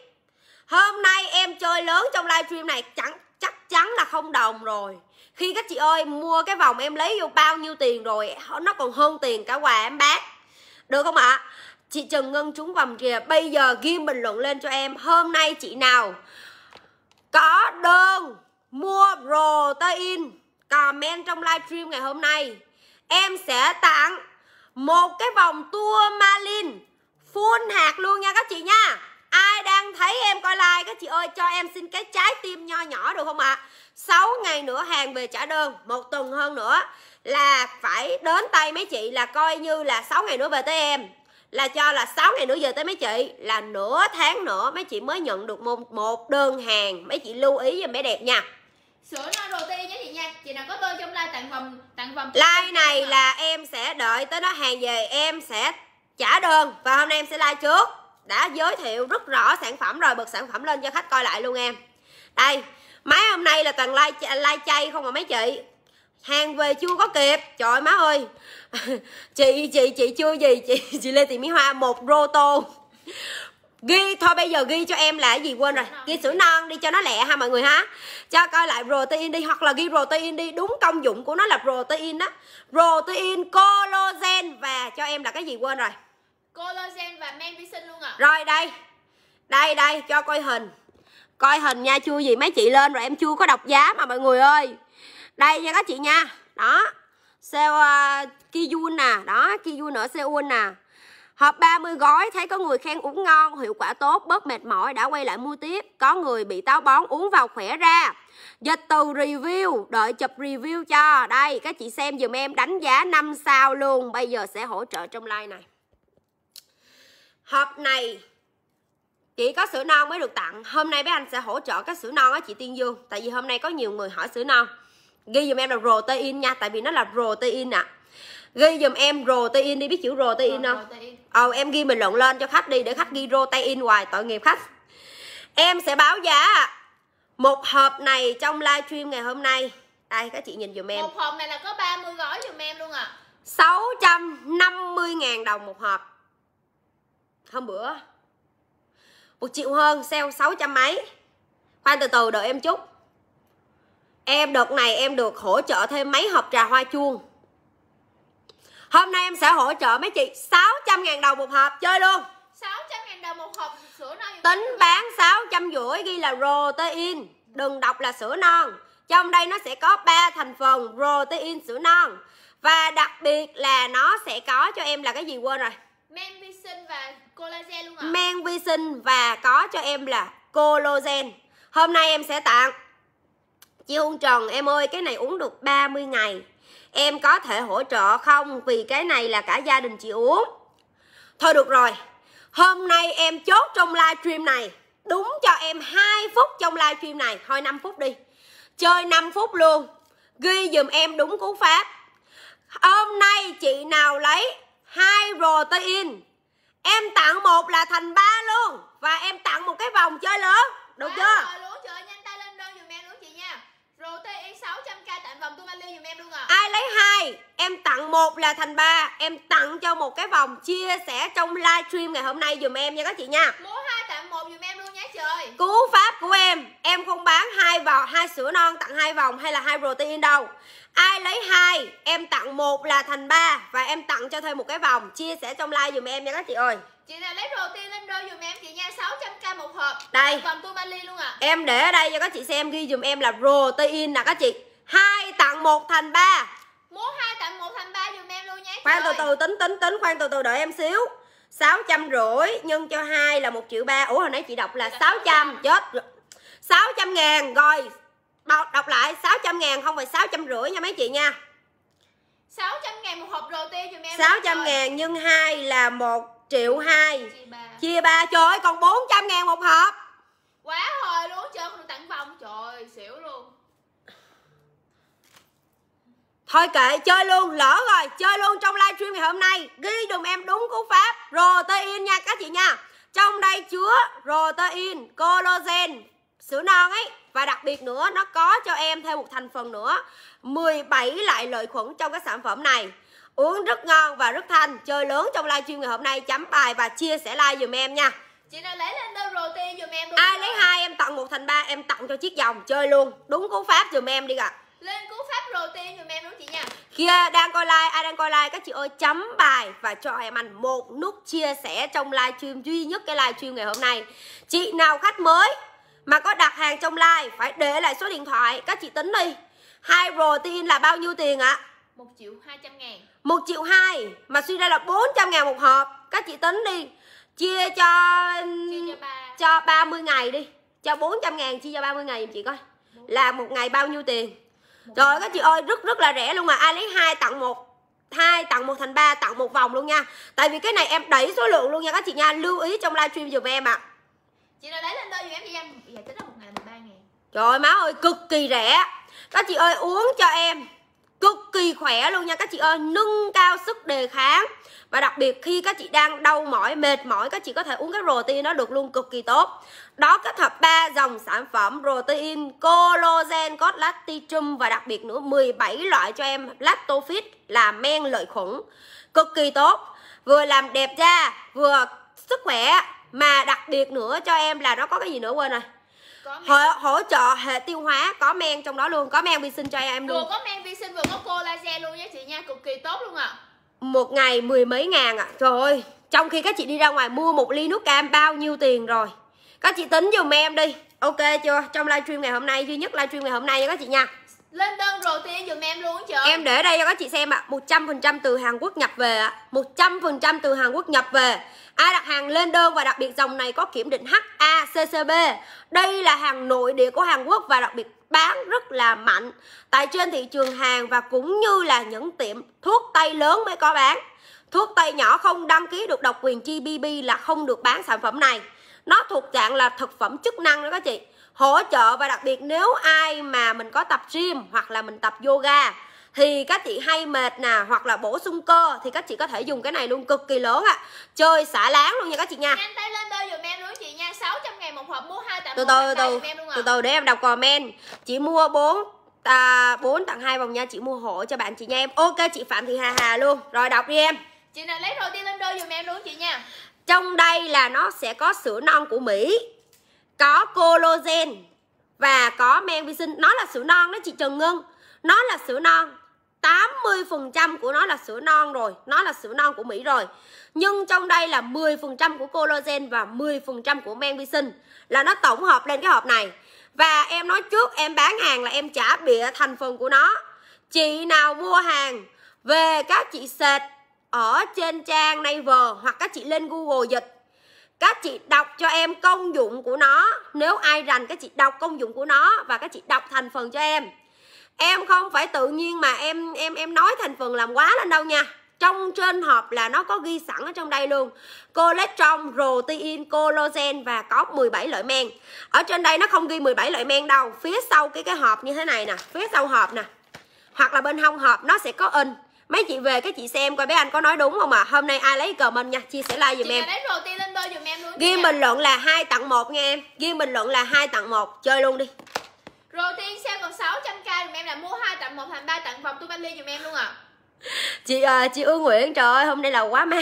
hôm nay em chơi lớn trong livestream này chẳng chắc chắn là không đồng rồi khi các chị ơi mua cái vòng em lấy vô bao nhiêu tiền rồi nó còn hơn tiền cả quà em bán được không ạ chị trần ngân trúng vòng kìa bây giờ ghi bình luận lên cho em hôm nay chị nào có đơn mua protein comment trong livestream ngày hôm nay em sẽ tặng một cái vòng tour malin full hạt luôn nha các chị nha ai đang thấy em coi like các chị ơi cho em xin cái trái tim nho nhỏ được không ạ à? 6 ngày nữa hàng về trả đơn một tuần hơn nữa là phải đến tay mấy chị là coi như là 6 ngày nữa về tới em là cho là 6 ngày nữa về tới mấy chị là nửa tháng nữa mấy chị mới nhận được một, một đơn hàng mấy chị lưu ý giùm bé đẹp nha sữa no Noroti nhé chị nha chị nào có bơ trong like tặng vòng tặng vòng like này là em sẽ đợi tới nó hàng về em sẽ trả đơn và hôm nay em sẽ like trước đã giới thiệu rất rõ sản phẩm rồi bật sản phẩm lên cho khách coi lại luôn em đây máy hôm nay là toàn like like chay không mà mấy chị hàng về chưa có kịp trời má ơi chị chị chị chưa gì chị chị lê thị mỹ hoa một rô tô ghi thôi bây giờ ghi cho em là cái gì quên rồi ghi sữa non đi cho nó lẹ ha mọi người ha cho coi lại protein đi hoặc là ghi protein đi đúng công dụng của nó là protein đó protein collagen và cho em là cái gì quên rồi collagen và men vi sinh luôn ạ à. rồi đây đây đây cho coi hình coi hình nha chưa gì mấy chị lên rồi em chưa có đọc giá mà mọi người ơi đây nha các chị nha đó sale uh, à, Kiyun nè đó Kiyun ở Seoul nè Hộp 30 gói thấy có người khen uống ngon, hiệu quả tốt, bớt mệt mỏi đã quay lại mua tiếp. Có người bị táo bón uống vào khỏe ra. Dịch từ review, đợi chụp review cho. Đây, các chị xem dùm em đánh giá 5 sao luôn. Bây giờ sẽ hỗ trợ trong like này hộp này chỉ có sữa non mới được tặng hôm nay bé anh sẽ hỗ trợ các sữa non á chị tiên dương tại vì hôm nay có nhiều người hỏi sữa non ghi dùm em là protein nha tại vì nó là protein ạ à. ghi dùm em protein đi biết chữ protein không ờ em ghi mình luận lên cho khách đi để khách ghi protein hoài tội nghiệp khách em sẽ báo giá một hộp này trong livestream ngày hôm nay đây các chị nhìn dùm em một hộp này là có 30 gói dùm em luôn à 650 000 đồng một hộp hôm bữa một triệu hơn sale 600 mấy khoan từ từ đợi em chút em đợt này em được hỗ trợ thêm mấy hộp trà hoa chuông hôm nay em sẽ hỗ trợ mấy chị 600 ngàn đồng một hộp chơi luôn 600 ngàn đồng một hộp sữa non tính bán 600 rưỡi ghi là protein đừng đọc là sữa non trong đây nó sẽ có 3 thành phần protein sữa non và đặc biệt là nó sẽ có cho em là cái gì quên rồi men vi sinh và collagen luôn ạ. Men vi sinh và có cho em là collagen. Hôm nay em sẽ tặng Chị Hương Trần em ơi cái này uống được 30 ngày Em có thể hỗ trợ không Vì cái này là cả gia đình chị uống Thôi được rồi Hôm nay em chốt trong livestream này Đúng cho em 2 phút trong livestream này Thôi 5 phút đi Chơi 5 phút luôn Ghi dùm em đúng cú pháp Hôm nay chị nào lấy hai protein em tặng một là thành ba luôn và em tặng một cái vòng chơi lớn được chưa rồi, trời, nhanh tay lên đơn giùm em luôn chị nha protein 600k tặng vòng tu value giùm em luôn à ai lấy hai em tặng một là thành ba em tặng cho một cái vòng chia sẻ trong livestream ngày hôm nay giùm em nha các chị nha mua một giùm em luôn nhé trời cú pháp của em em không bán hai vào hai sữa non tặng hai vòng hay là hai protein đâu ai lấy hai em tặng một là thành ba và em tặng cho thêm một cái vòng chia sẻ trong like giùm em nha các chị ơi chị nào lấy protein lên đôi giùm em chị nha 600k một hộp đây còn tumali luôn à em để ở đây cho các chị xem ghi giùm em là protein nè các chị hai tặng một thành ba Muốn hai tặng một thành ba dùm em luôn nhé Khoan từ từ tính tính tính khoan từ từ đợi em xíu sáu trăm rưỡi nhân cho hai là một triệu ba ủa hồi nãy chị đọc là 600 chết 600 ngàn rồi đọc lại 600 ngàn không phải 600 rưỡi nha mấy chị nha 600 ngàn một hộp rồi roti dùm em 600 ngàn nhân 2 là 1 triệu 2 Chia 3 Trời ơi còn 400 ngàn một hộp Quá hồi luôn chứ không được tặng vòng Trời xỉu luôn Thôi kệ, chơi luôn, lỡ rồi, chơi luôn trong livestream ngày hôm nay Ghi dùm em đúng cú pháp Protein nha các chị nha Trong đây chứa protein, collagen, sữa non ấy Và đặc biệt nữa, nó có cho em thêm một thành phần nữa 17 loại lợi khuẩn trong các sản phẩm này Uống rất ngon và rất thanh Chơi lớn trong livestream ngày hôm nay Chấm bài và chia sẻ like dùm em nha Chị nào lấy lên đây protein dùm em Ai lấy hai em tặng một thành ba Em tặng cho chiếc vòng chơi luôn Đúng cú pháp dùm em đi gặp à lên cú pháp đầu tiên em đúng chị nha kia đang coi like ai đang coi like các chị ơi chấm bài và cho em ăn một nút chia sẻ trong livestream duy nhất cái livestream ngày hôm nay chị nào khách mới mà có đặt hàng trong live phải để lại số điện thoại các chị tính đi hai protein là bao nhiêu tiền ạ à? 1 triệu 200 ngàn 1 triệu 2 Mà suy ra là 400 ngàn một hộp Các chị tính đi Chia cho chia cho, 3. cho 30 ngày đi Cho 400 ngàn chia cho 30 ngày chị coi Là một ngày bao nhiêu tiền rồi các chị ơi rất rất là rẻ luôn mà ai lấy hai tặng một hai tặng một thành ba tặng một vòng luôn nha tại vì cái này em đẩy số lượng luôn nha các chị nha lưu ý trong livestream giùm em ạ à. chị nào lấy lên đôi giùm em thì em dạ tính là một ngày mười ba ngàn trời ơi má ơi cực kỳ rẻ các chị ơi uống cho em cực kỳ khỏe luôn nha các chị ơi nâng cao sức đề kháng và đặc biệt khi các chị đang đau mỏi mệt mỏi các chị có thể uống cái protein nó được luôn cực kỳ tốt đó kết hợp ba dòng sản phẩm protein collagen cốt và đặc biệt nữa 17 loại cho em lactofit là men lợi khuẩn cực kỳ tốt vừa làm đẹp da vừa sức khỏe mà đặc biệt nữa cho em là nó có cái gì nữa quên rồi hỗ, hỗ trợ hệ tiêu hóa có men trong đó luôn có men vi sinh cho em luôn vừa có men vi sinh vừa có collagen luôn nha chị nha cực kỳ tốt luôn ạ à. một ngày mười mấy ngàn ạ à. trời ơi trong khi các chị đi ra ngoài mua một ly nước cam bao nhiêu tiền rồi các chị tính dùm em đi ok chưa trong livestream ngày hôm nay duy nhất livestream ngày hôm nay nha các chị nha lên đơn rồi thì em giùm em luôn chị Em để đây cho các chị xem ạ một trăm phần trăm từ Hàn Quốc nhập về ạ phần trăm từ Hàn Quốc nhập về Ai đặt hàng lên đơn và đặc biệt dòng này có kiểm định HACCB Đây là hàng nội địa của Hàn Quốc và đặc biệt bán rất là mạnh Tại trên thị trường hàng và cũng như là những tiệm thuốc tây lớn mới có bán Thuốc tây nhỏ không đăng ký được độc quyền GBB là không được bán sản phẩm này Nó thuộc dạng là thực phẩm chức năng đó các chị hỗ trợ và đặc biệt nếu ai mà mình có tập gym hoặc là mình tập yoga thì các chị hay mệt nè hoặc là bổ sung cơ thì các chị có thể dùng cái này luôn cực kỳ lớn ạ chơi xả láng luôn nha các chị nha nhanh tay lên đơn dùm em luôn chị nha 600 ngàn một hộp mua hai tặng từ từ từ từ từ để em đọc comment chị mua bốn à, 4 tặng hai vòng nha chị mua hộ cho bạn chị nha em ok chị Phạm Thị Hà Hà luôn rồi đọc đi em chị nào lấy đầu tiên lên đôi dùm em luôn chị nha trong đây là nó sẽ có sữa non của Mỹ có collagen và có men vi sinh nó là sữa non đó chị Trần Ngân nó là sữa non 80% của nó là sữa non rồi Nó là sữa non của Mỹ rồi Nhưng trong đây là 10% của collagen Và 10% của men vi sinh Là nó tổng hợp lên cái hộp này Và em nói trước em bán hàng là em trả bịa thành phần của nó Chị nào mua hàng Về các chị sệt Ở trên trang Naver Hoặc các chị lên Google dịch các chị đọc cho em công dụng của nó nếu ai rành các chị đọc công dụng của nó và các chị đọc thành phần cho em em không phải tự nhiên mà em em em nói thành phần làm quá lên đâu nha trong trên hộp là nó có ghi sẵn ở trong đây luôn cholesterol, protein, collagen và có 17 loại men ở trên đây nó không ghi 17 loại men đâu phía sau cái cái hộp như thế này nè phía sau hộp nè hoặc là bên hông hộp nó sẽ có in mấy chị về các chị xem coi bé anh có nói đúng không ạ à? hôm nay ai lấy comment nha chia sẻ like giùm chị em ghi bình luận là hai tặng một nha em ghi bình luận là hai tặng một chơi luôn đi rồi tiên sale còn 600k dùm em là mua hai tặng một thành ba tặng vòng tu ly dùm em luôn ạ à chị uh, chị Ương Nguyễn trời ơi hôm nay là quá máu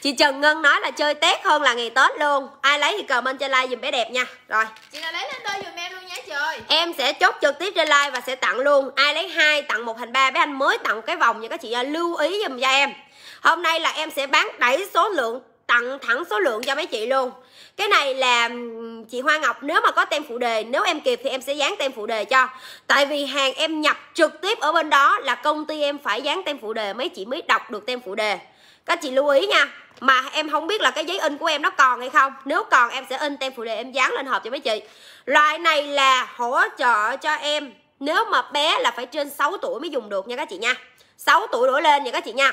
chị Trần Ngân nói là chơi Tết hơn là ngày Tết luôn ai lấy thì comment trên like dùm bé đẹp nha rồi chị nào lấy lên đôi dùm em luôn nhé trời em sẽ chốt trực tiếp trên like và sẽ tặng luôn ai lấy hai tặng một thành ba bé anh mới tặng cái vòng nha các chị uh, lưu ý dùm cho em hôm nay là em sẽ bán đẩy số lượng tặng thẳng số lượng cho mấy chị luôn cái này là chị Hoa Ngọc nếu mà có tem phụ đề nếu em kịp thì em sẽ dán tem phụ đề cho tại vì hàng em nhập trực tiếp ở bên đó là công ty em phải dán tem phụ đề mấy chị mới đọc được tem phụ đề các chị lưu ý nha mà em không biết là cái giấy in của em nó còn hay không nếu còn em sẽ in tem phụ đề em dán lên hộp cho mấy chị loại này là hỗ trợ cho em nếu mà bé là phải trên 6 tuổi mới dùng được nha các chị nha 6 tuổi đổ lên nha các chị nha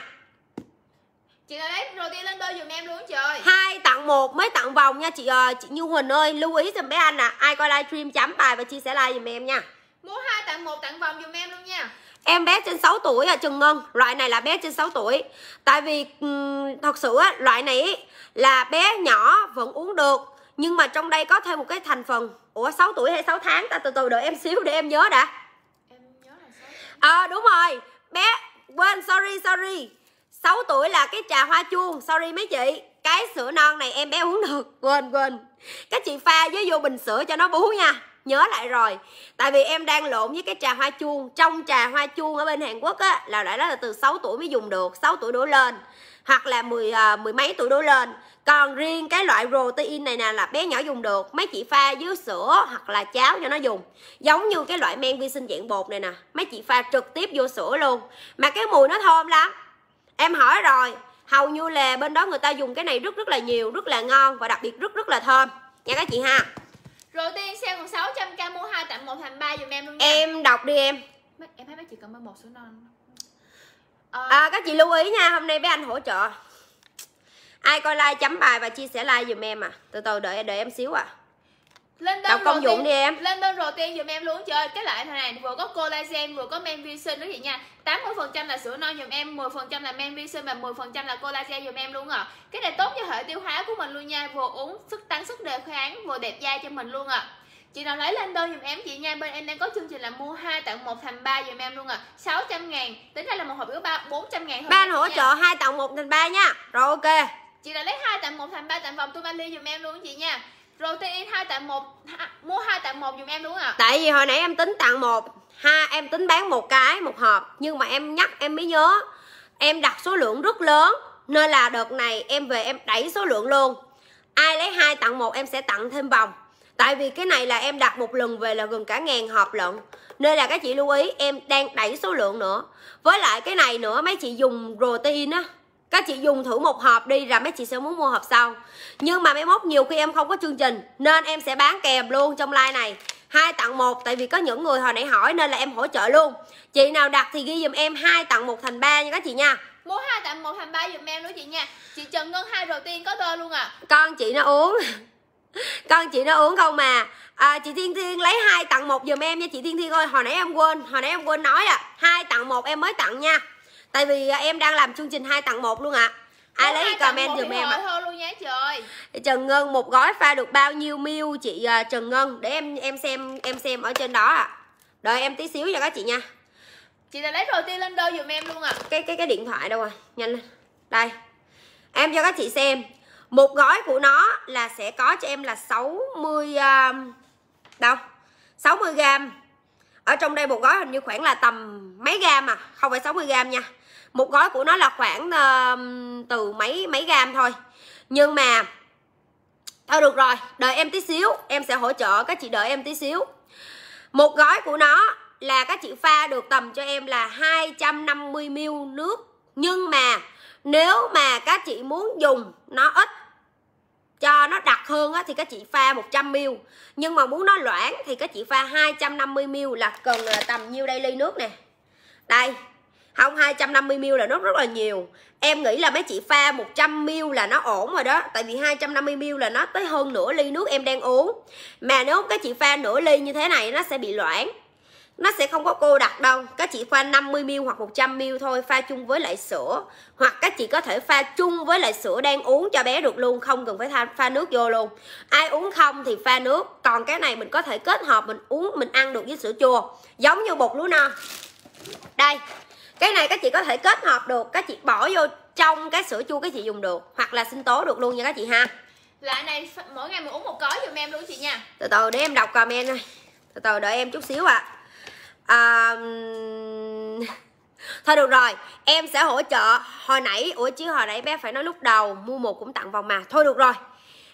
Chị Thúy, đầu tiên lên đôi dùm em luôn trời hai tặng một mới tặng vòng nha chị ơi Chị Như Huỳnh ơi, lưu ý dùm bé Anh à Ai coi livestream chấm bài và chia sẻ like dùm em nha Mua hai tặng một tặng vòng dùm em luôn nha Em bé trên 6 tuổi à Trần Ngân Loại này là bé trên 6 tuổi Tại vì um, thật sự á, loại này là bé nhỏ vẫn uống được Nhưng mà trong đây có thêm một cái thành phần Ủa 6 tuổi hay 6 tháng ta từ từ đợi em xíu để em nhớ đã Em nhớ là 6 Ờ à, đúng rồi Bé quên sorry sorry 6 tuổi là cái trà hoa chuông sorry mấy chị cái sữa non này em bé uống được quên quên các chị pha với vô bình sữa cho nó bú nha nhớ lại rồi tại vì em đang lộn với cái trà hoa chuông trong trà hoa chuông ở bên Hàn Quốc á là đã đó là từ 6 tuổi mới dùng được 6 tuổi đổ lên hoặc là mười uh, mười mấy tuổi đổ lên còn riêng cái loại protein này nè là bé nhỏ dùng được mấy chị pha với sữa hoặc là cháo cho nó dùng giống như cái loại men vi sinh dạng bột này nè mấy chị pha trực tiếp vô sữa luôn mà cái mùi nó thơm lắm em hỏi rồi hầu như là bên đó người ta dùng cái này rất rất là nhiều rất là ngon và đặc biệt rất rất là thơm nha các chị ha rồi tiên sale còn 600k mua hai tặng một thành ba dùm em luôn nha. Em đọc đi em. Em thấy mấy chị cần một số non. À, à, các chị lưu ý nha, hôm nay bé anh hỗ trợ. Ai coi like chấm bài và chia sẻ like dùm em à. Từ từ đợi đợi em xíu à lên đơn công dụng đi em lên đơn tiên giùm em luôn chơi cái loại này vừa có collagen vừa có men vi sinh đó chị nha 80% là sữa non dùm em 10% là men vi sinh và 10% là collagen dùm em luôn ạ à. cái này tốt cho hệ tiêu hóa của mình luôn nha vừa uống sức tăng sức đề kháng vừa đẹp da cho mình luôn ạ à chị nào lấy lên đơn dùm em chị nha bên em đang có chương trình là mua 2 tặng 1 thành 3 dùm em luôn ạ à 600 ngàn tính ra là một hộp có 3 400 ngàn ba hỗ trợ 2 tặng 1 thành 3 nha rồi ok chị đã lấy hai tặng một thành ba tặng vòng tumali dùm em luôn chị nha Protein tặng ha, mua 2 tặng 1 dùm em đúng không ạ? Tại vì hồi nãy em tính tặng một ha em tính bán một cái một hộp nhưng mà em nhắc em mới nhớ em đặt số lượng rất lớn nên là đợt này em về em đẩy số lượng luôn. Ai lấy hai tặng một em sẽ tặng thêm vòng. Tại vì cái này là em đặt một lần về là gần cả ngàn hộp lận Nên là các chị lưu ý em đang đẩy số lượng nữa Với lại cái này nữa mấy chị dùng protein á các chị dùng thử một hộp đi rồi mấy chị sẽ muốn mua hộp sau nhưng mà mấy mốt nhiều khi em không có chương trình nên em sẽ bán kèm luôn trong like này hai tặng một tại vì có những người hồi nãy hỏi nên là em hỗ trợ luôn chị nào đặt thì ghi dùm em hai tặng một thành ba nha các chị nha mua hai tặng một thành ba dùm em nữa chị nha chị trần ngân hai đầu tiên có tơ luôn à con chị nó uống con chị nó uống không mà à, chị thiên thiên lấy hai tặng một dùm em nha chị thiên thiên ơi hồi nãy em quên hồi nãy em quên nói à hai tặng một em mới tặng nha tại vì à, em đang làm chương trình hai tặng một luôn ạ à. ai lấy thì comment giùm em ạ thôi trần ngân một gói pha được bao nhiêu mil chị à, trần ngân để em em xem em xem ở trên đó ạ à. đợi em tí xíu cho các chị nha chị đã lấy rồi tiên lên đôi giùm em luôn ạ à. cái cái cái điện thoại đâu rồi nhanh lên đây em cho các chị xem một gói của nó là sẽ có cho em là 60 mươi à, đâu 60 gram ở trong đây một gói hình như khoảng là tầm mấy gram à không phải 60 gram nha một gói của nó là khoảng từ mấy mấy gam thôi nhưng mà thôi được rồi đợi em tí xíu em sẽ hỗ trợ các chị đợi em tí xíu một gói của nó là các chị pha được tầm cho em là 250 ml nước nhưng mà nếu mà các chị muốn dùng nó ít cho nó đặc hơn á, thì các chị pha 100 ml nhưng mà muốn nó loãng thì các chị pha 250 ml là cần ờ, tầm nhiêu đây ly nước nè đây không 250ml là nó rất là nhiều em nghĩ là mấy chị pha 100ml là nó ổn rồi đó tại vì 250ml là nó tới hơn nửa ly nước em đang uống mà nếu các chị pha nửa ly như thế này nó sẽ bị loãng nó sẽ không có cô đặc đâu các chị pha 50ml hoặc 100ml thôi pha chung với lại sữa hoặc các chị có thể pha chung với lại sữa đang uống cho bé được luôn không cần phải pha nước vô luôn ai uống không thì pha nước còn cái này mình có thể kết hợp mình uống mình ăn được với sữa chua giống như bột lúa non đây cái này các chị có thể kết hợp được các chị bỏ vô trong cái sữa chua các chị dùng được hoặc là sinh tố được luôn nha các chị ha lại này mỗi ngày mình uống một gói giùm em luôn chị nha từ từ để em đọc comment này từ từ đợi em chút xíu ạ à. à, thôi được rồi em sẽ hỗ trợ hồi nãy ủa chứ hồi nãy bé phải nói lúc đầu mua một cũng tặng vòng mà thôi được rồi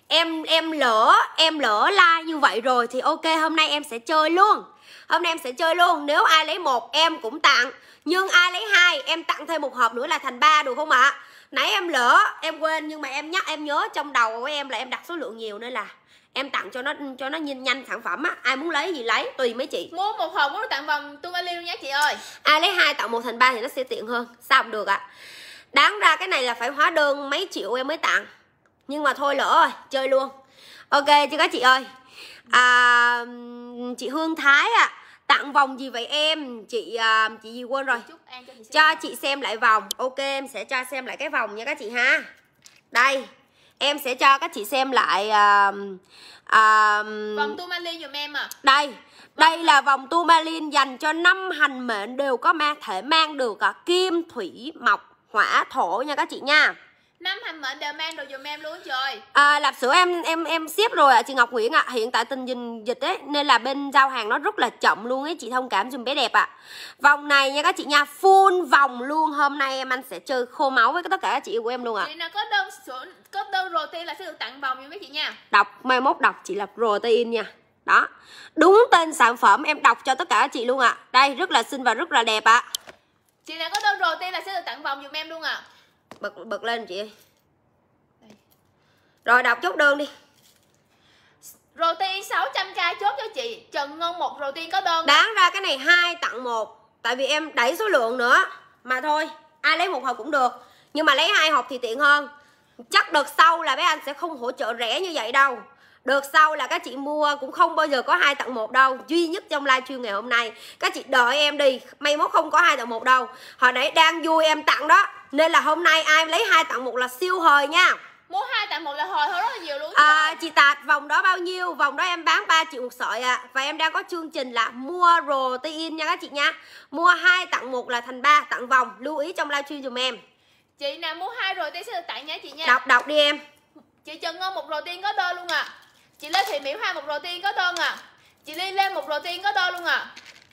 em em lỡ em lỡ la như vậy rồi thì ok hôm nay em sẽ chơi luôn hôm nay em sẽ chơi luôn nếu ai lấy một em cũng tặng nhưng ai lấy hai em tặng thêm một hộp nữa là thành ba được không ạ à? nãy em lỡ em quên nhưng mà em nhắc em nhớ trong đầu của em là em đặt số lượng nhiều nên là em tặng cho nó cho nó nhìn nhanh sản phẩm á ai muốn lấy gì lấy tùy mấy chị mua một hộp muốn tặng vòng tương vali luôn nhé chị ơi ai lấy hai tặng một thành ba thì nó sẽ tiện hơn sao không được ạ à? đáng ra cái này là phải hóa đơn mấy triệu em mới tặng nhưng mà thôi lỡ rồi chơi luôn ok chứ các chị ơi à, chị hương thái ạ à, tặng vòng gì vậy em chị uh, chị gì quên rồi cho chị, xem lại vòng ok em sẽ cho xem lại cái vòng nha các chị ha đây em sẽ cho các chị xem lại uh, uh, vòng tourmaline dùm em à đây đây là vòng tourmaline dành cho năm hành mệnh đều có ma thể mang được à, kim thủy mộc hỏa thổ nha các chị nha năm hành mệnh đều mang đồ dùm em luôn rồi à, lạp sữa em em em xếp rồi ạ à, chị ngọc nguyễn ạ à. hiện tại tình hình dịch ấy nên là bên giao hàng nó rất là chậm luôn ấy chị thông cảm dùm bé đẹp ạ à. vòng này nha các chị nha full vòng luôn hôm nay em anh sẽ chơi khô máu với tất cả các chị yêu của em luôn ạ à. chị nào có đơn sữa có đơn protein là sẽ được tặng vòng với mấy chị nha đọc mai mốt đọc chị là protein nha đó đúng tên sản phẩm em đọc cho tất cả các chị luôn ạ à. đây rất là xinh và rất là đẹp ạ à. chị nào có đơn protein là sẽ được tặng vòng dùm em luôn ạ à bật bật lên chị ơi rồi đọc chốt đơn đi Protein 600k chốt cho chị Trần Ngân một protein có đơn Đáng ra cái này hai tặng một Tại vì em đẩy số lượng nữa Mà thôi ai lấy một hộp cũng được Nhưng mà lấy hai hộp thì tiện hơn Chắc đợt sau là bé anh sẽ không hỗ trợ rẻ như vậy đâu Đợt sau là các chị mua cũng không bao giờ có hai tặng một đâu Duy nhất trong livestream ngày hôm nay Các chị đợi em đi May mốt không có hai tặng một đâu họ nãy đang vui em tặng đó nên là hôm nay ai lấy hai tặng một là siêu hời nha mua hai tặng một là hồi thôi rất là nhiều luôn à, chị tạt vòng đó bao nhiêu vòng đó em bán 3 triệu một sợi ạ à. và em đang có chương trình là mua protein nha các chị nha mua hai tặng một là thành ba tặng vòng lưu ý trong livestream dùm em chị nào mua hai rồi tiên sẽ được tặng nha chị nha đọc đọc đi em chị trần ngân một protein có tơ luôn à chị lê thị mỹ hoa một protein có tơ à chị ly lên một protein có tơ luôn à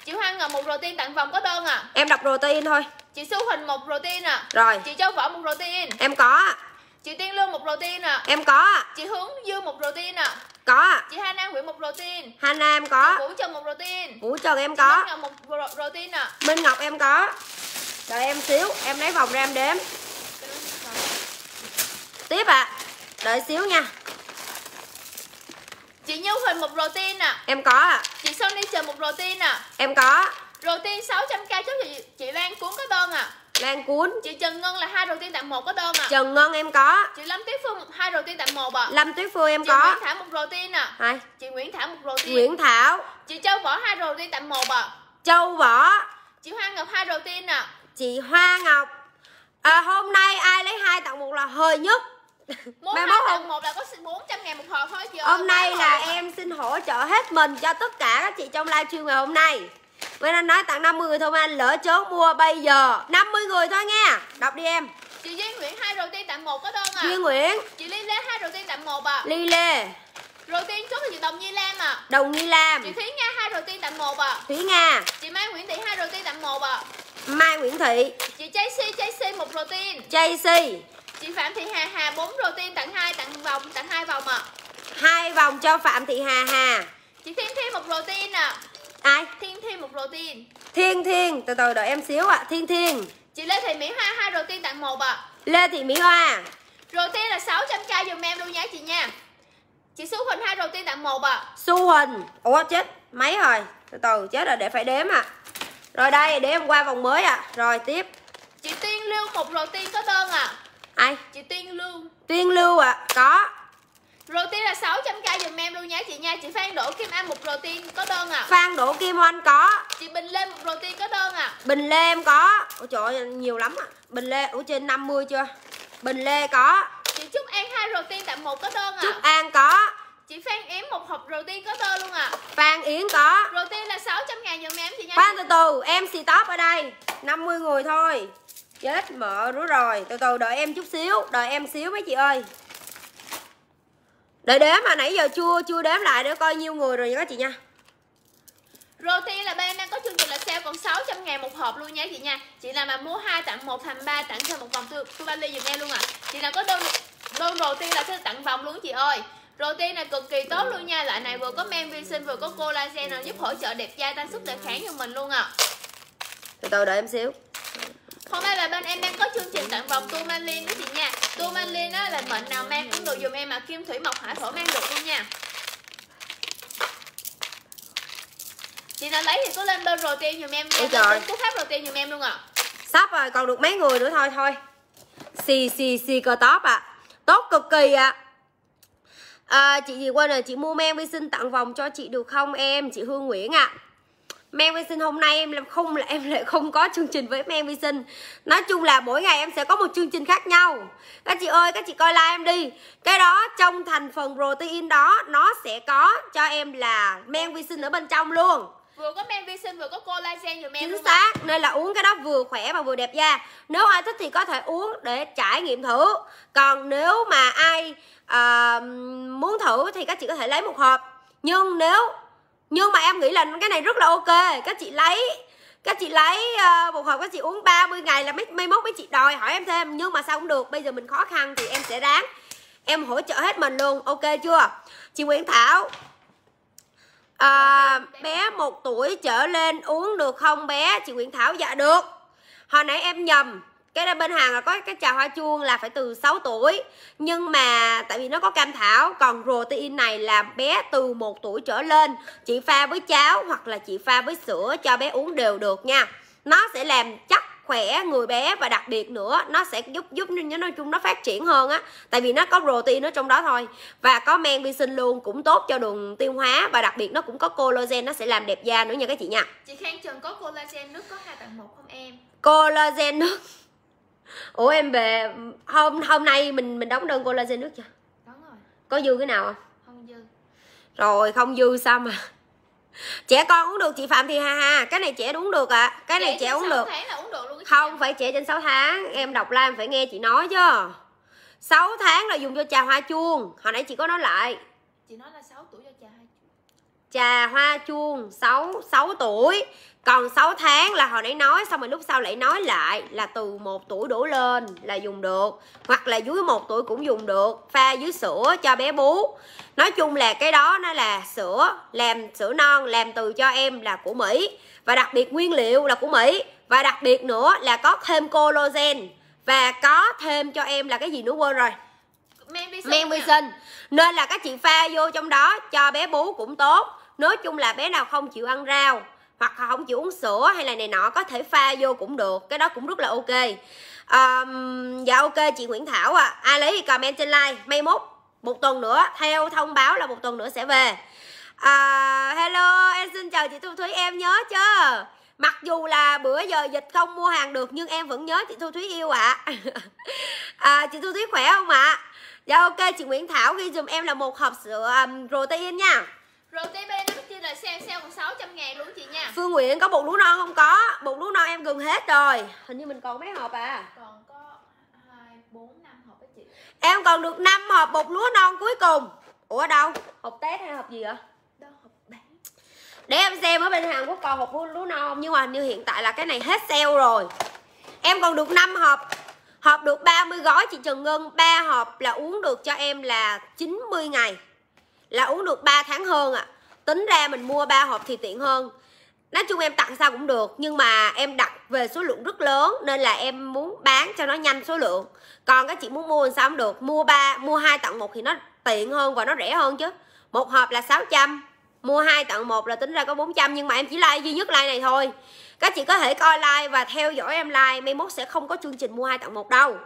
Chị Hoan ngọc một protein tặng vòng có đơn à Em đọc protein thôi Chị Xu Hình một protein à Rồi Chị Châu Võ một protein Em có Chị Tiên Lương một protein à Em có Chị Hướng Dương một protein à có chị Hana Nguyễn một protein Hana em có chị Vũ Trần một protein Vũ Trần em có Minh Ngọc một protein à Minh Ngọc em có đợi em xíu em lấy vòng ra em đếm tiếp ạ à. đợi xíu nha Chị Như Huỳnh một protein à Em có ạ à. Chị đi chờ một protein à Em có Protein 600k cho chị, chị Lan Cuốn có đơn à Lan Cuốn Chị Trần Ngân là hai protein tặng một có đơn à Trần Ngân em có Chị Lâm Tuyết Phương hai protein tặng một à Lâm Tuyết Phương em chị có Nguyễn Thảo một protein à Chị Nguyễn Thảo một protein Nguyễn Thảo Chị Châu Võ hai protein tặng một à Châu Võ Chị Hoa Ngọc hai protein à Chị Hoa Ngọc à, Hôm nay ai lấy hai tặng một là hơi nhất Mỗi mốt không một là có 400 ngàn một hộp thôi chị Hôm nay là hộp. em xin hỗ trợ hết mình cho tất cả các chị trong livestream ngày hôm nay Nguyên Anh nói tặng 50 người thôi mà anh lỡ chốt mua bây giờ 50 người thôi nghe Đọc đi em Chị Duy Nguyễn hai đầu tiên tặng một có đơn à Duy Nguyễn Chị Ly Lê hai đầu tiên tặng một à Ly Lê Đầu tiên chốt là chị Đồng Nhi Lam à Đồng Nhi Lam Chị Thúy Nga hai đầu tiên tặng một à Thúy Nga Chị Mai Nguyễn Thị hai đầu tiên tặng một à Mai Nguyễn Thị Chị Chelsea Chelsea một protein. tiên chị phạm thị hà hà bốn protein tặng hai tặng vòng tặng hai vòng ạ à. hai vòng cho phạm thị hà hà chị thiên thêm một protein ạ à. ai thiên thêm một protein thiên thiên từ từ đợi em xíu ạ à. thiên thiên chị lê thị mỹ hoa hai protein tặng một ạ à. lê thị mỹ hoa protein là 600k dùm em luôn nhé chị nha chị xu huỳnh hai protein tặng một ạ à. xu huỳnh ủa chết mấy rồi từ từ chết rồi để phải đếm ạ à. rồi đây để em qua vòng mới ạ à. rồi tiếp chị tiên lưu một protein có đơn ạ à ai chị tiên lưu tiên lưu ạ à. có Protein là 600k dùm em luôn nha chị nha Chị Phan Đỗ Kim Anh một protein có đơn à Phan Đỗ Kim Anh có Chị Bình Lê một protein có đơn à Bình Lê em có Ủa trời ơi, nhiều lắm à Bình Lê, ủa trên 50 chưa Bình Lê có Chị Trúc An hai protein tặng một có đơn à Trúc An có Chị Phan Yến một hộp protein có đơn luôn à Phan Yến có Protein là 600 ngàn dùm em chị nha Phan từ từ em stop ở đây 50 người thôi chết mợ nó rồi từ từ đợi em chút xíu đợi em xíu mấy chị ơi đợi đếm mà nãy giờ chưa chưa đếm lại để coi nhiêu người rồi nha các chị nha Roti là bên đang có chương trình là sale còn 600 ngàn một hộp luôn nha chị nha Chị là mà mua 2 tặng 1 thành 3 tặng thêm một vòng tu, tu ly dùm em luôn ạ à. Chị nào có đơn đơn Roti là sẽ tặng vòng luôn chị ơi Roti này cực kỳ tốt luôn nha Loại này vừa có men vi sinh vừa có collagen nào giúp hỗ trợ đẹp da tăng sức đề kháng cho mình luôn ạ à. Từ từ đợi em xíu Hôm nay là bên em đang có chương trình tặng vòng tu manlin đó chị nha Tu manlin á là mệnh nào mang cũng được dùng em mà kim thủy mộc hỏa thổ mang được luôn nha Chị nào lấy thì cứ lên bên protein dùm em nha Lên cú pháp protein dùm em luôn ạ à. Sắp rồi còn được mấy người nữa thôi thôi Xì xì xì cờ top ạ à. Tốt cực kỳ ạ à. À, chị gì quên rồi chị mua men vi sinh tặng vòng cho chị được không em chị Hương Nguyễn ạ à. Men Vision hôm nay em làm không là em lại không có chương trình với Men Vision. Nói chung là mỗi ngày em sẽ có một chương trình khác nhau. Các chị ơi, các chị coi like em đi. Cái đó trong thành phần protein đó nó sẽ có cho em là Men Vision ở bên trong luôn. Vừa có men vi sinh vừa có collagen vừa men Chính xác, mà. nên là uống cái đó vừa khỏe và vừa đẹp da. Nếu ai thích thì có thể uống để trải nghiệm thử. Còn nếu mà ai uh, muốn thử thì các chị có thể lấy một hộp. Nhưng nếu nhưng mà em nghĩ là cái này rất là ok các chị lấy các chị lấy ờ, một hộp các chị uống 30 ngày là mấy mấy mốt mấy chị đòi hỏi em thêm nhưng mà sao cũng được bây giờ mình khó khăn thì em sẽ ráng em hỗ trợ hết mình luôn ok chưa chị Nguyễn Thảo à, bé một tuổi trở lên uống được không bé chị Nguyễn Thảo dạ được hồi nãy em nhầm cái đó bên hàng là có cái trà hoa chuông là phải từ 6 tuổi nhưng mà tại vì nó có cam thảo còn protein này là bé từ 1 tuổi trở lên chị pha với cháo hoặc là chị pha với sữa cho bé uống đều được nha nó sẽ làm chắc khỏe người bé và đặc biệt nữa nó sẽ giúp giúp nó nói chung nó phát triển hơn á tại vì nó có protein ở trong đó thôi và có men vi sinh luôn cũng tốt cho đường tiêu hóa và đặc biệt nó cũng có collagen nó sẽ làm đẹp da nữa nha các chị nha chị Khang Trần có collagen nước có hai tặng một không em collagen nước ủa em về hôm hôm nay mình mình đóng đơn collagen nước chưa đóng rồi có dư cái nào không không dư rồi không dư sao mà trẻ con uống được chị phạm thì ha ha cái này trẻ uống được ạ à. cái này trẻ, trẻ uống được, uống được luôn không em. phải trẻ trên 6 tháng em đọc la phải nghe chị nói chứ 6 tháng là dùng cho trà hoa chuông hồi nãy chị có nói lại chị nói là 6 tuổi cho trà hoa trà hoa chuông 6 6 tuổi còn 6 tháng là hồi nãy nói xong rồi lúc sau lại nói lại là từ 1 tuổi đổ lên là dùng được hoặc là dưới 1 tuổi cũng dùng được pha dưới sữa cho bé bú nói chung là cái đó nó là sữa làm sữa non làm từ cho em là của Mỹ và đặc biệt nguyên liệu là của Mỹ và đặc biệt nữa là có thêm collagen và có thêm cho em là cái gì nữa quên rồi men vi sinh nên là các chị pha vô trong đó cho bé bú cũng tốt nói chung là bé nào không chịu ăn rau hoặc không chịu uống sữa hay là này nọ có thể pha vô cũng được cái đó cũng rất là ok um, dạ ok chị Nguyễn Thảo à ai lấy thì comment trên like may mốt một tuần nữa theo thông báo là một tuần nữa sẽ về à, hello em xin chào chị Thu Thúy em nhớ chưa mặc dù là bữa giờ dịch không mua hàng được nhưng em vẫn nhớ chị Thu Thúy yêu ạ à. à, chị Thu Thúy khỏe không ạ à? dạ ok chị Nguyễn Thảo ghi dùm em là một hộp sữa um, protein nha RTB nó chia là sale sale còn 600 ngàn luôn chị nha Phương Nguyễn có bột lúa non không có Bột lúa non em gần hết rồi Hình như mình còn mấy hộp à Còn có 2, 4, 5 hộp đó chị Em còn được 5 hộp bột lúa non cuối cùng Ủa đâu Hộp test hay hộp gì ạ Đó hộp bán Để em xem ở bên Hàn Quốc còn hộp lúa non không? Nhưng mà như hiện tại là cái này hết sale rồi Em còn được 5 hộp Hộp được 30 gói chị Trần Ngân 3 hộp là uống được cho em là 90 ngày là uống được 3 tháng hơn à. tính ra mình mua 3 hộp thì tiện hơn nói chung em tặng sao cũng được nhưng mà em đặt về số lượng rất lớn nên là em muốn bán cho nó nhanh số lượng còn các chị muốn mua sao cũng được mua ba mua hai tặng một thì nó tiện hơn và nó rẻ hơn chứ một hộp là 600 mua hai tặng một là tính ra có 400 nhưng mà em chỉ like duy nhất like này thôi các chị có thể coi like và theo dõi em like mai mốt sẽ không có chương trình mua hai tặng một đâu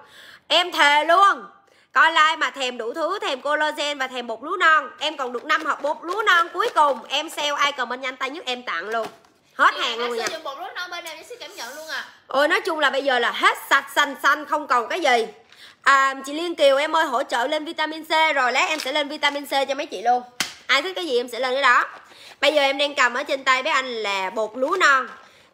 em thề luôn coi like mà thèm đủ thứ thèm collagen và thèm bột lúa non em còn được 5 hộp bột lúa non cuối cùng em sale ai comment nhanh tay nhất em tặng luôn hết hàng luôn nha bột lúa non bên em sẽ cảm nhận luôn à ôi nói chung là bây giờ là hết sạch xanh xanh không còn cái gì à, chị liên kiều em ơi hỗ trợ lên vitamin c rồi lát em sẽ lên vitamin c cho mấy chị luôn ai thích cái gì em sẽ lên cái đó bây giờ em đang cầm ở trên tay với anh là bột lúa non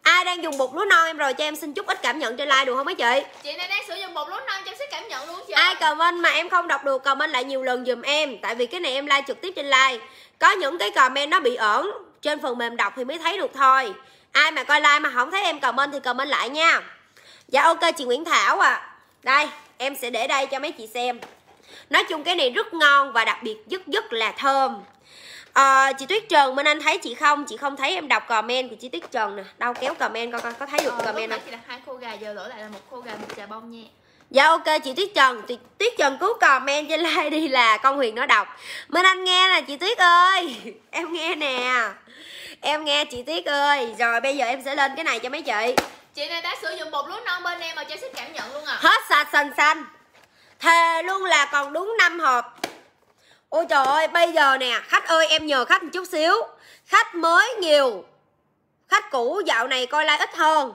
ai đang dùng bột lúa non em rồi cho em xin chút ít cảm nhận trên like được không mấy chị chị này đang sử dụng bột lúa non cho em sẽ cảm nhận luôn chị ai comment mà em không đọc được comment lại nhiều lần dùm em tại vì cái này em like trực tiếp trên like có những cái comment nó bị ẩn trên phần mềm đọc thì mới thấy được thôi ai mà coi like mà không thấy em comment thì comment lại nha dạ ok chị Nguyễn Thảo à đây em sẽ để đây cho mấy chị xem nói chung cái này rất ngon và đặc biệt rất rất là thơm à, chị Tuyết Trần Minh Anh thấy chị không chị không thấy em đọc comment của chị Tuyết Trần nè đâu kéo comment coi coi có thấy được ờ, comment không chị đặt hai khô gà giờ đổi lại là một khô gà một trà bông nha Dạ ok chị Tuyết Trần Tuyết, Tuyết Trần cứu comment trên like đi là con Huyền nó đọc Minh Anh nghe là chị Tuyết ơi Em nghe nè Em nghe chị Tuyết ơi Rồi bây giờ em sẽ lên cái này cho mấy chị Chị này đã sử dụng một lúa non bên em mà chị sức cảm nhận luôn à Hết sạch sành xanh Thề luôn là còn đúng 5 hộp Ôi trời ơi bây giờ nè Khách ơi em nhờ khách một chút xíu Khách mới nhiều Khách cũ dạo này coi like ít hơn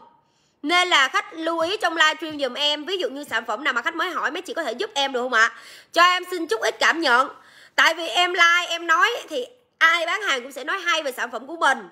nên là khách lưu ý trong live stream dùm em Ví dụ như sản phẩm nào mà khách mới hỏi Mấy chị có thể giúp em được không ạ Cho em xin chút ít cảm nhận Tại vì em like em nói Thì ai bán hàng cũng sẽ nói hay về sản phẩm của mình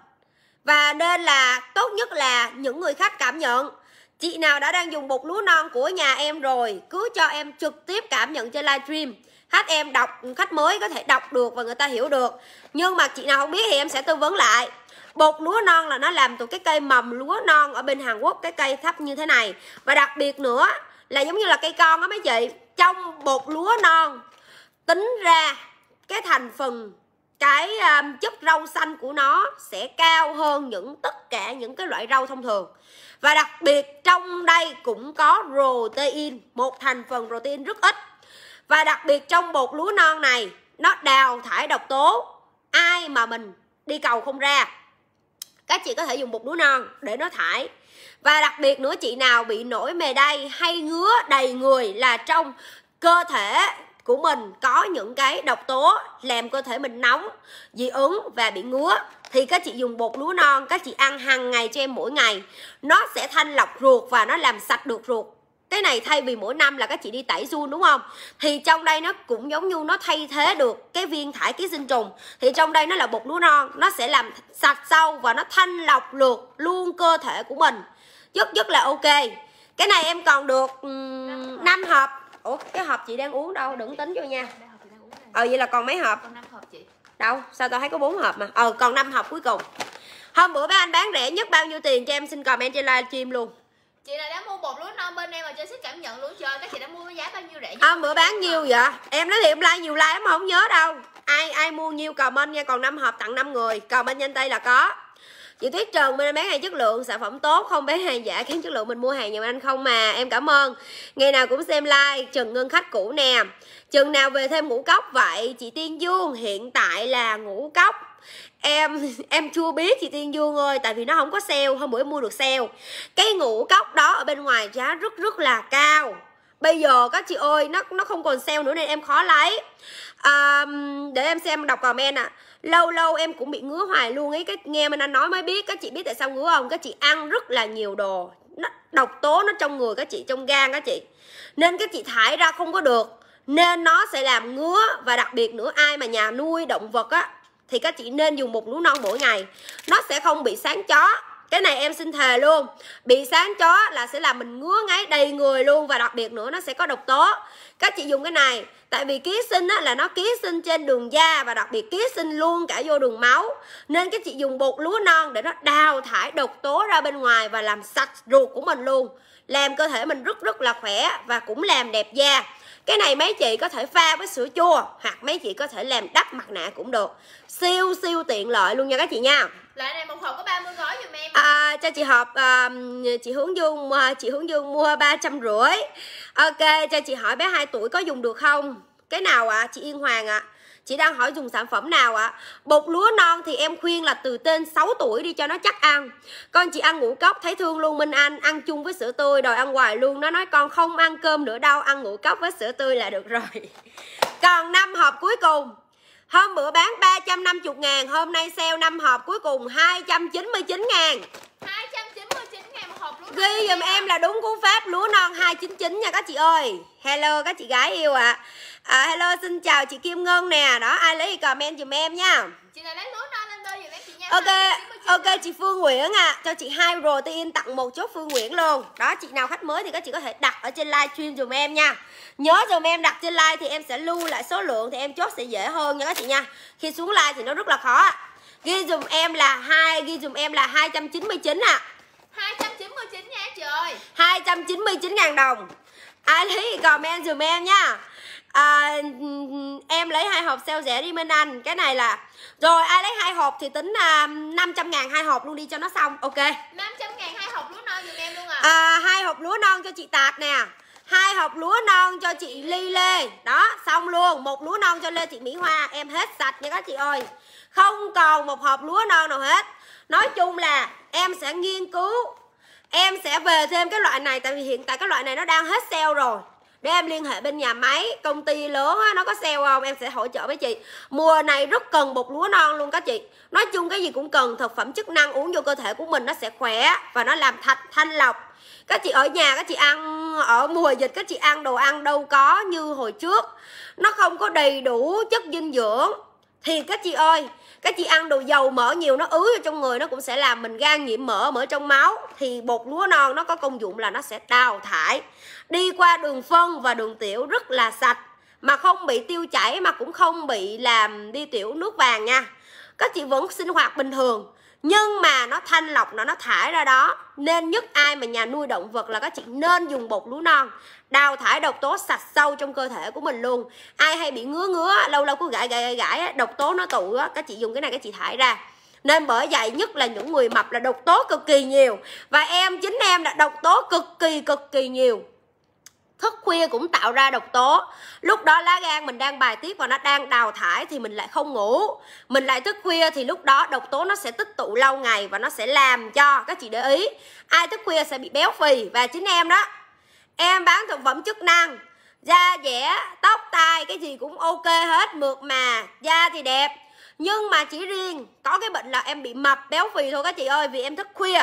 Và nên là tốt nhất là những người khách cảm nhận Chị nào đã đang dùng bột lúa non của nhà em rồi Cứ cho em trực tiếp cảm nhận trên live stream khách em đọc khách mới có thể đọc được và người ta hiểu được nhưng mà chị nào không biết thì em sẽ tư vấn lại bột lúa non là nó làm từ cái cây mầm lúa non ở bên Hàn Quốc cái cây thấp như thế này và đặc biệt nữa là giống như là cây con á mấy chị trong bột lúa non tính ra cái thành phần cái um, chất rau xanh của nó sẽ cao hơn những tất cả những cái loại rau thông thường và đặc biệt trong đây cũng có protein một thành phần protein rất ít và đặc biệt trong bột lúa non này nó đào thải độc tố ai mà mình đi cầu không ra các chị có thể dùng bột lúa non để nó thải và đặc biệt nữa chị nào bị nổi mề đay hay ngứa đầy người là trong cơ thể của mình có những cái độc tố làm cơ thể mình nóng dị ứng và bị ngứa thì các chị dùng bột lúa non các chị ăn hàng ngày cho em mỗi ngày nó sẽ thanh lọc ruột và nó làm sạch được ruột cái này thay vì mỗi năm là các chị đi tẩy run đúng không thì trong đây nó cũng giống như nó thay thế được cái viên thải ký sinh trùng thì trong đây nó là bột lúa non nó sẽ làm sạch sâu và nó thanh lọc lược luôn cơ thể của mình rất rất là ok cái này em còn được um, 5 hộp ủa cái hộp chị đang uống đâu đừng tính vô nha ờ vậy là còn mấy hộp đâu sao tao thấy có bốn hộp mà ờ còn 5 hộp cuối cùng hôm bữa mấy anh bán rẻ nhất bao nhiêu tiền cho em xin comment trên livestream luôn chị là đã mua bột lúa non bên em mà chưa xích cảm nhận luôn chưa các chị đã mua với giá bao nhiêu rẻ à, bữa bán nhiêu vậy em nói thì em like nhiều like em không nhớ đâu ai ai mua nhiêu comment nha còn năm hộp tặng 5 người comment nhanh tay là có chị tuyết trần bên em bán hàng chất lượng sản phẩm tốt không bán hàng giả kém chất lượng mình mua hàng nhiều anh không mà em cảm ơn ngày nào cũng xem like trần ngân khách cũ nè chừng nào về thêm ngũ cốc vậy chị tiên dương hiện tại là ngũ cốc em em chưa biết chị Tiên Dương ơi tại vì nó không có sale hôm bữa em mua được sale cái ngũ cốc đó ở bên ngoài giá rất rất là cao bây giờ các chị ơi nó nó không còn sale nữa nên em khó lấy à, để em xem đọc comment ạ à. lâu lâu em cũng bị ngứa hoài luôn ấy cái nghe mình anh nói mới biết các chị biết tại sao ngứa không các chị ăn rất là nhiều đồ nó độc tố nó trong người các chị trong gan các chị nên các chị thải ra không có được nên nó sẽ làm ngứa và đặc biệt nữa ai mà nhà nuôi động vật á thì các chị nên dùng một núi non mỗi ngày nó sẽ không bị sáng chó cái này em xin thề luôn bị sáng chó là sẽ làm mình ngứa ngáy đầy người luôn và đặc biệt nữa nó sẽ có độc tố các chị dùng cái này tại vì ký sinh á, là nó ký sinh trên đường da và đặc biệt ký sinh luôn cả vô đường máu nên các chị dùng bột lúa non để nó đào thải độc tố ra bên ngoài và làm sạch ruột của mình luôn làm cơ thể mình rất rất là khỏe và cũng làm đẹp da cái này mấy chị có thể pha với sữa chua hoặc mấy chị có thể làm đắp mặt nạ cũng được siêu siêu tiện lợi luôn nha các chị nha lại này một hộp có 30 gói dùm em à, cho chị hộp à, chị hướng dương ờ, chị hướng dương mua ba trăm rưỡi ok cho chị hỏi bé 2 tuổi có dùng được không cái nào ạ à? chị yên hoàng ạ à? chị đang hỏi dùng sản phẩm nào ạ à? bột lúa non thì em khuyên là từ tên 6 tuổi đi cho nó chắc ăn con chị ăn ngũ cốc thấy thương luôn Minh Anh ăn chung với sữa tươi đòi ăn hoài luôn nó nói con không ăn cơm nữa đâu ăn ngũ cốc với sữa tươi là được rồi còn năm hộp cuối cùng Hôm bữa bán 350 ngàn Hôm nay sale năm hộp cuối cùng 299 ngàn 299 ngàn một hộp Ghi dùm em là đúng cú pháp lúa non 299 nha các chị ơi Hello các chị gái yêu ạ à à, hello xin chào chị kim ngân nè đó ai lấy thì comment giùm em nha ok ok chị phương nguyễn à cho chị hai protein tặng một chốt phương nguyễn luôn đó chị nào khách mới thì các chị có thể đặt ở trên live stream giùm em nha nhớ giùm em đặt trên live thì em sẽ lưu lại số lượng thì em chốt sẽ dễ hơn nha các chị nha khi xuống live thì nó rất là khó ghi dùm em là hai ghi dùm em là 299 ạ à. chín nha chị ơi chín ngàn đồng ai lấy thì comment dùm em nha à, em lấy hai hộp sale rẻ đi Minh Anh cái này là rồi ai lấy hai hộp thì tính à, 500 ngàn hai hộp luôn đi cho nó xong ok 500 ngàn hai hộp lúa non giùm em luôn à à hai hộp lúa non cho chị Tạc nè hai hộp lúa non cho chị Ly Lê đó xong luôn một lúa non cho Lê chị Mỹ Hoa em hết sạch nha các chị ơi không còn một hộp lúa non nào hết nói chung là em sẽ nghiên cứu em sẽ về thêm cái loại này tại vì hiện tại cái loại này nó đang hết sale rồi để em liên hệ bên nhà máy công ty lớn á, nó có sale không em sẽ hỗ trợ với chị mùa này rất cần bột lúa non luôn các chị nói chung cái gì cũng cần thực phẩm chức năng uống vô cơ thể của mình nó sẽ khỏe và nó làm thạch thanh lọc các chị ở nhà các chị ăn ở mùa dịch các chị ăn đồ ăn đâu có như hồi trước nó không có đầy đủ chất dinh dưỡng thì các chị ơi các chị ăn đồ dầu mỡ nhiều nó ứ vô trong người nó cũng sẽ làm mình gan nhiễm mỡ mỡ trong máu thì bột lúa non nó có công dụng là nó sẽ đào thải đi qua đường phân và đường tiểu rất là sạch mà không bị tiêu chảy mà cũng không bị làm đi tiểu nước vàng nha các chị vẫn sinh hoạt bình thường nhưng mà nó thanh lọc nó nó thải ra đó nên nhất ai mà nhà nuôi động vật là các chị nên dùng bột lúa non đào thải độc tố sạch sâu trong cơ thể của mình luôn ai hay bị ngứa ngứa lâu lâu cứ gãi gãi gãi độc tố nó tụ á các chị dùng cái này các chị thải ra nên bởi vậy nhất là những người mập là độc tố cực kỳ nhiều và em chính em là độc tố cực kỳ cực kỳ nhiều thức khuya cũng tạo ra độc tố lúc đó lá gan mình đang bài tiết và nó đang đào thải thì mình lại không ngủ mình lại thức khuya thì lúc đó độc tố nó sẽ tích tụ lâu ngày và nó sẽ làm cho các chị để ý ai thức khuya sẽ bị béo phì và chính em đó em bán thực phẩm chức năng da dẻ tóc tai cái gì cũng ok hết mượt mà da thì đẹp nhưng mà chỉ riêng có cái bệnh là em bị mập béo phì thôi các chị ơi vì em thức khuya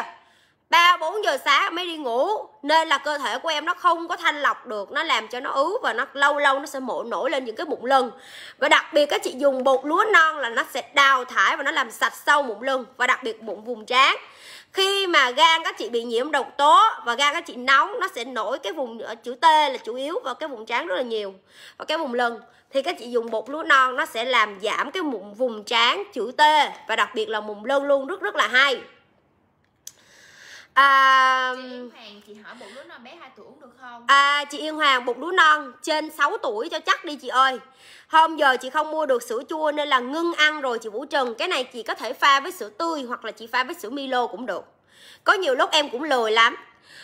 ba bốn giờ sáng mới đi ngủ nên là cơ thể của em nó không có thanh lọc được nó làm cho nó ứ và nó lâu lâu nó sẽ mổ nổi lên những cái mụn lưng và đặc biệt các chị dùng bột lúa non là nó sẽ đào thải và nó làm sạch sâu mụn lưng và đặc biệt mụn vùng trán khi mà gan các chị bị nhiễm độc tố và gan các chị nóng nó sẽ nổi cái vùng ờ, chữ T là chủ yếu và cái vùng trán rất là nhiều và cái vùng lưng thì các chị dùng bột lúa non nó sẽ làm giảm cái mụn vùng trán chữ T và đặc biệt là mụn lưng luôn rất rất là hay chị Yên Hoàng chị hỏi bụng đứa non bé 2 tuổi uống được không à, chị Yên Hoàng bụng đứa non trên 6 tuổi cho chắc đi chị ơi hôm giờ chị không mua được sữa chua nên là ngưng ăn rồi chị Vũ Trần cái này chị có thể pha với sữa tươi hoặc là chị pha với sữa Milo cũng được có nhiều lúc em cũng lười lắm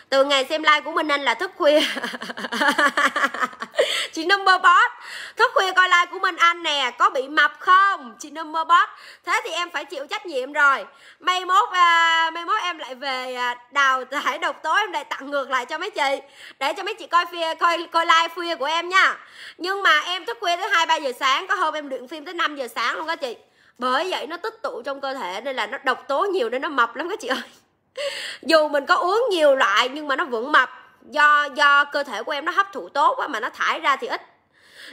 từ ngày xem like của minh anh là thức khuya chị number bot thức khuya coi like của minh anh nè có bị mập không chị number bot thế thì em phải chịu trách nhiệm rồi may mốt à, may mốt em lại về à, đào thải độc tố em lại tặng ngược lại cho mấy chị để cho mấy chị coi phia coi coi like khuya của em nha nhưng mà em thức khuya tới hai ba giờ sáng có hôm em luyện phim tới 5 giờ sáng luôn đó chị bởi vậy nó tích tụ trong cơ thể nên là nó độc tố nhiều nên nó mập lắm các chị ơi dù mình có uống nhiều loại nhưng mà nó vẫn mập do do cơ thể của em nó hấp thụ tốt quá mà nó thải ra thì ít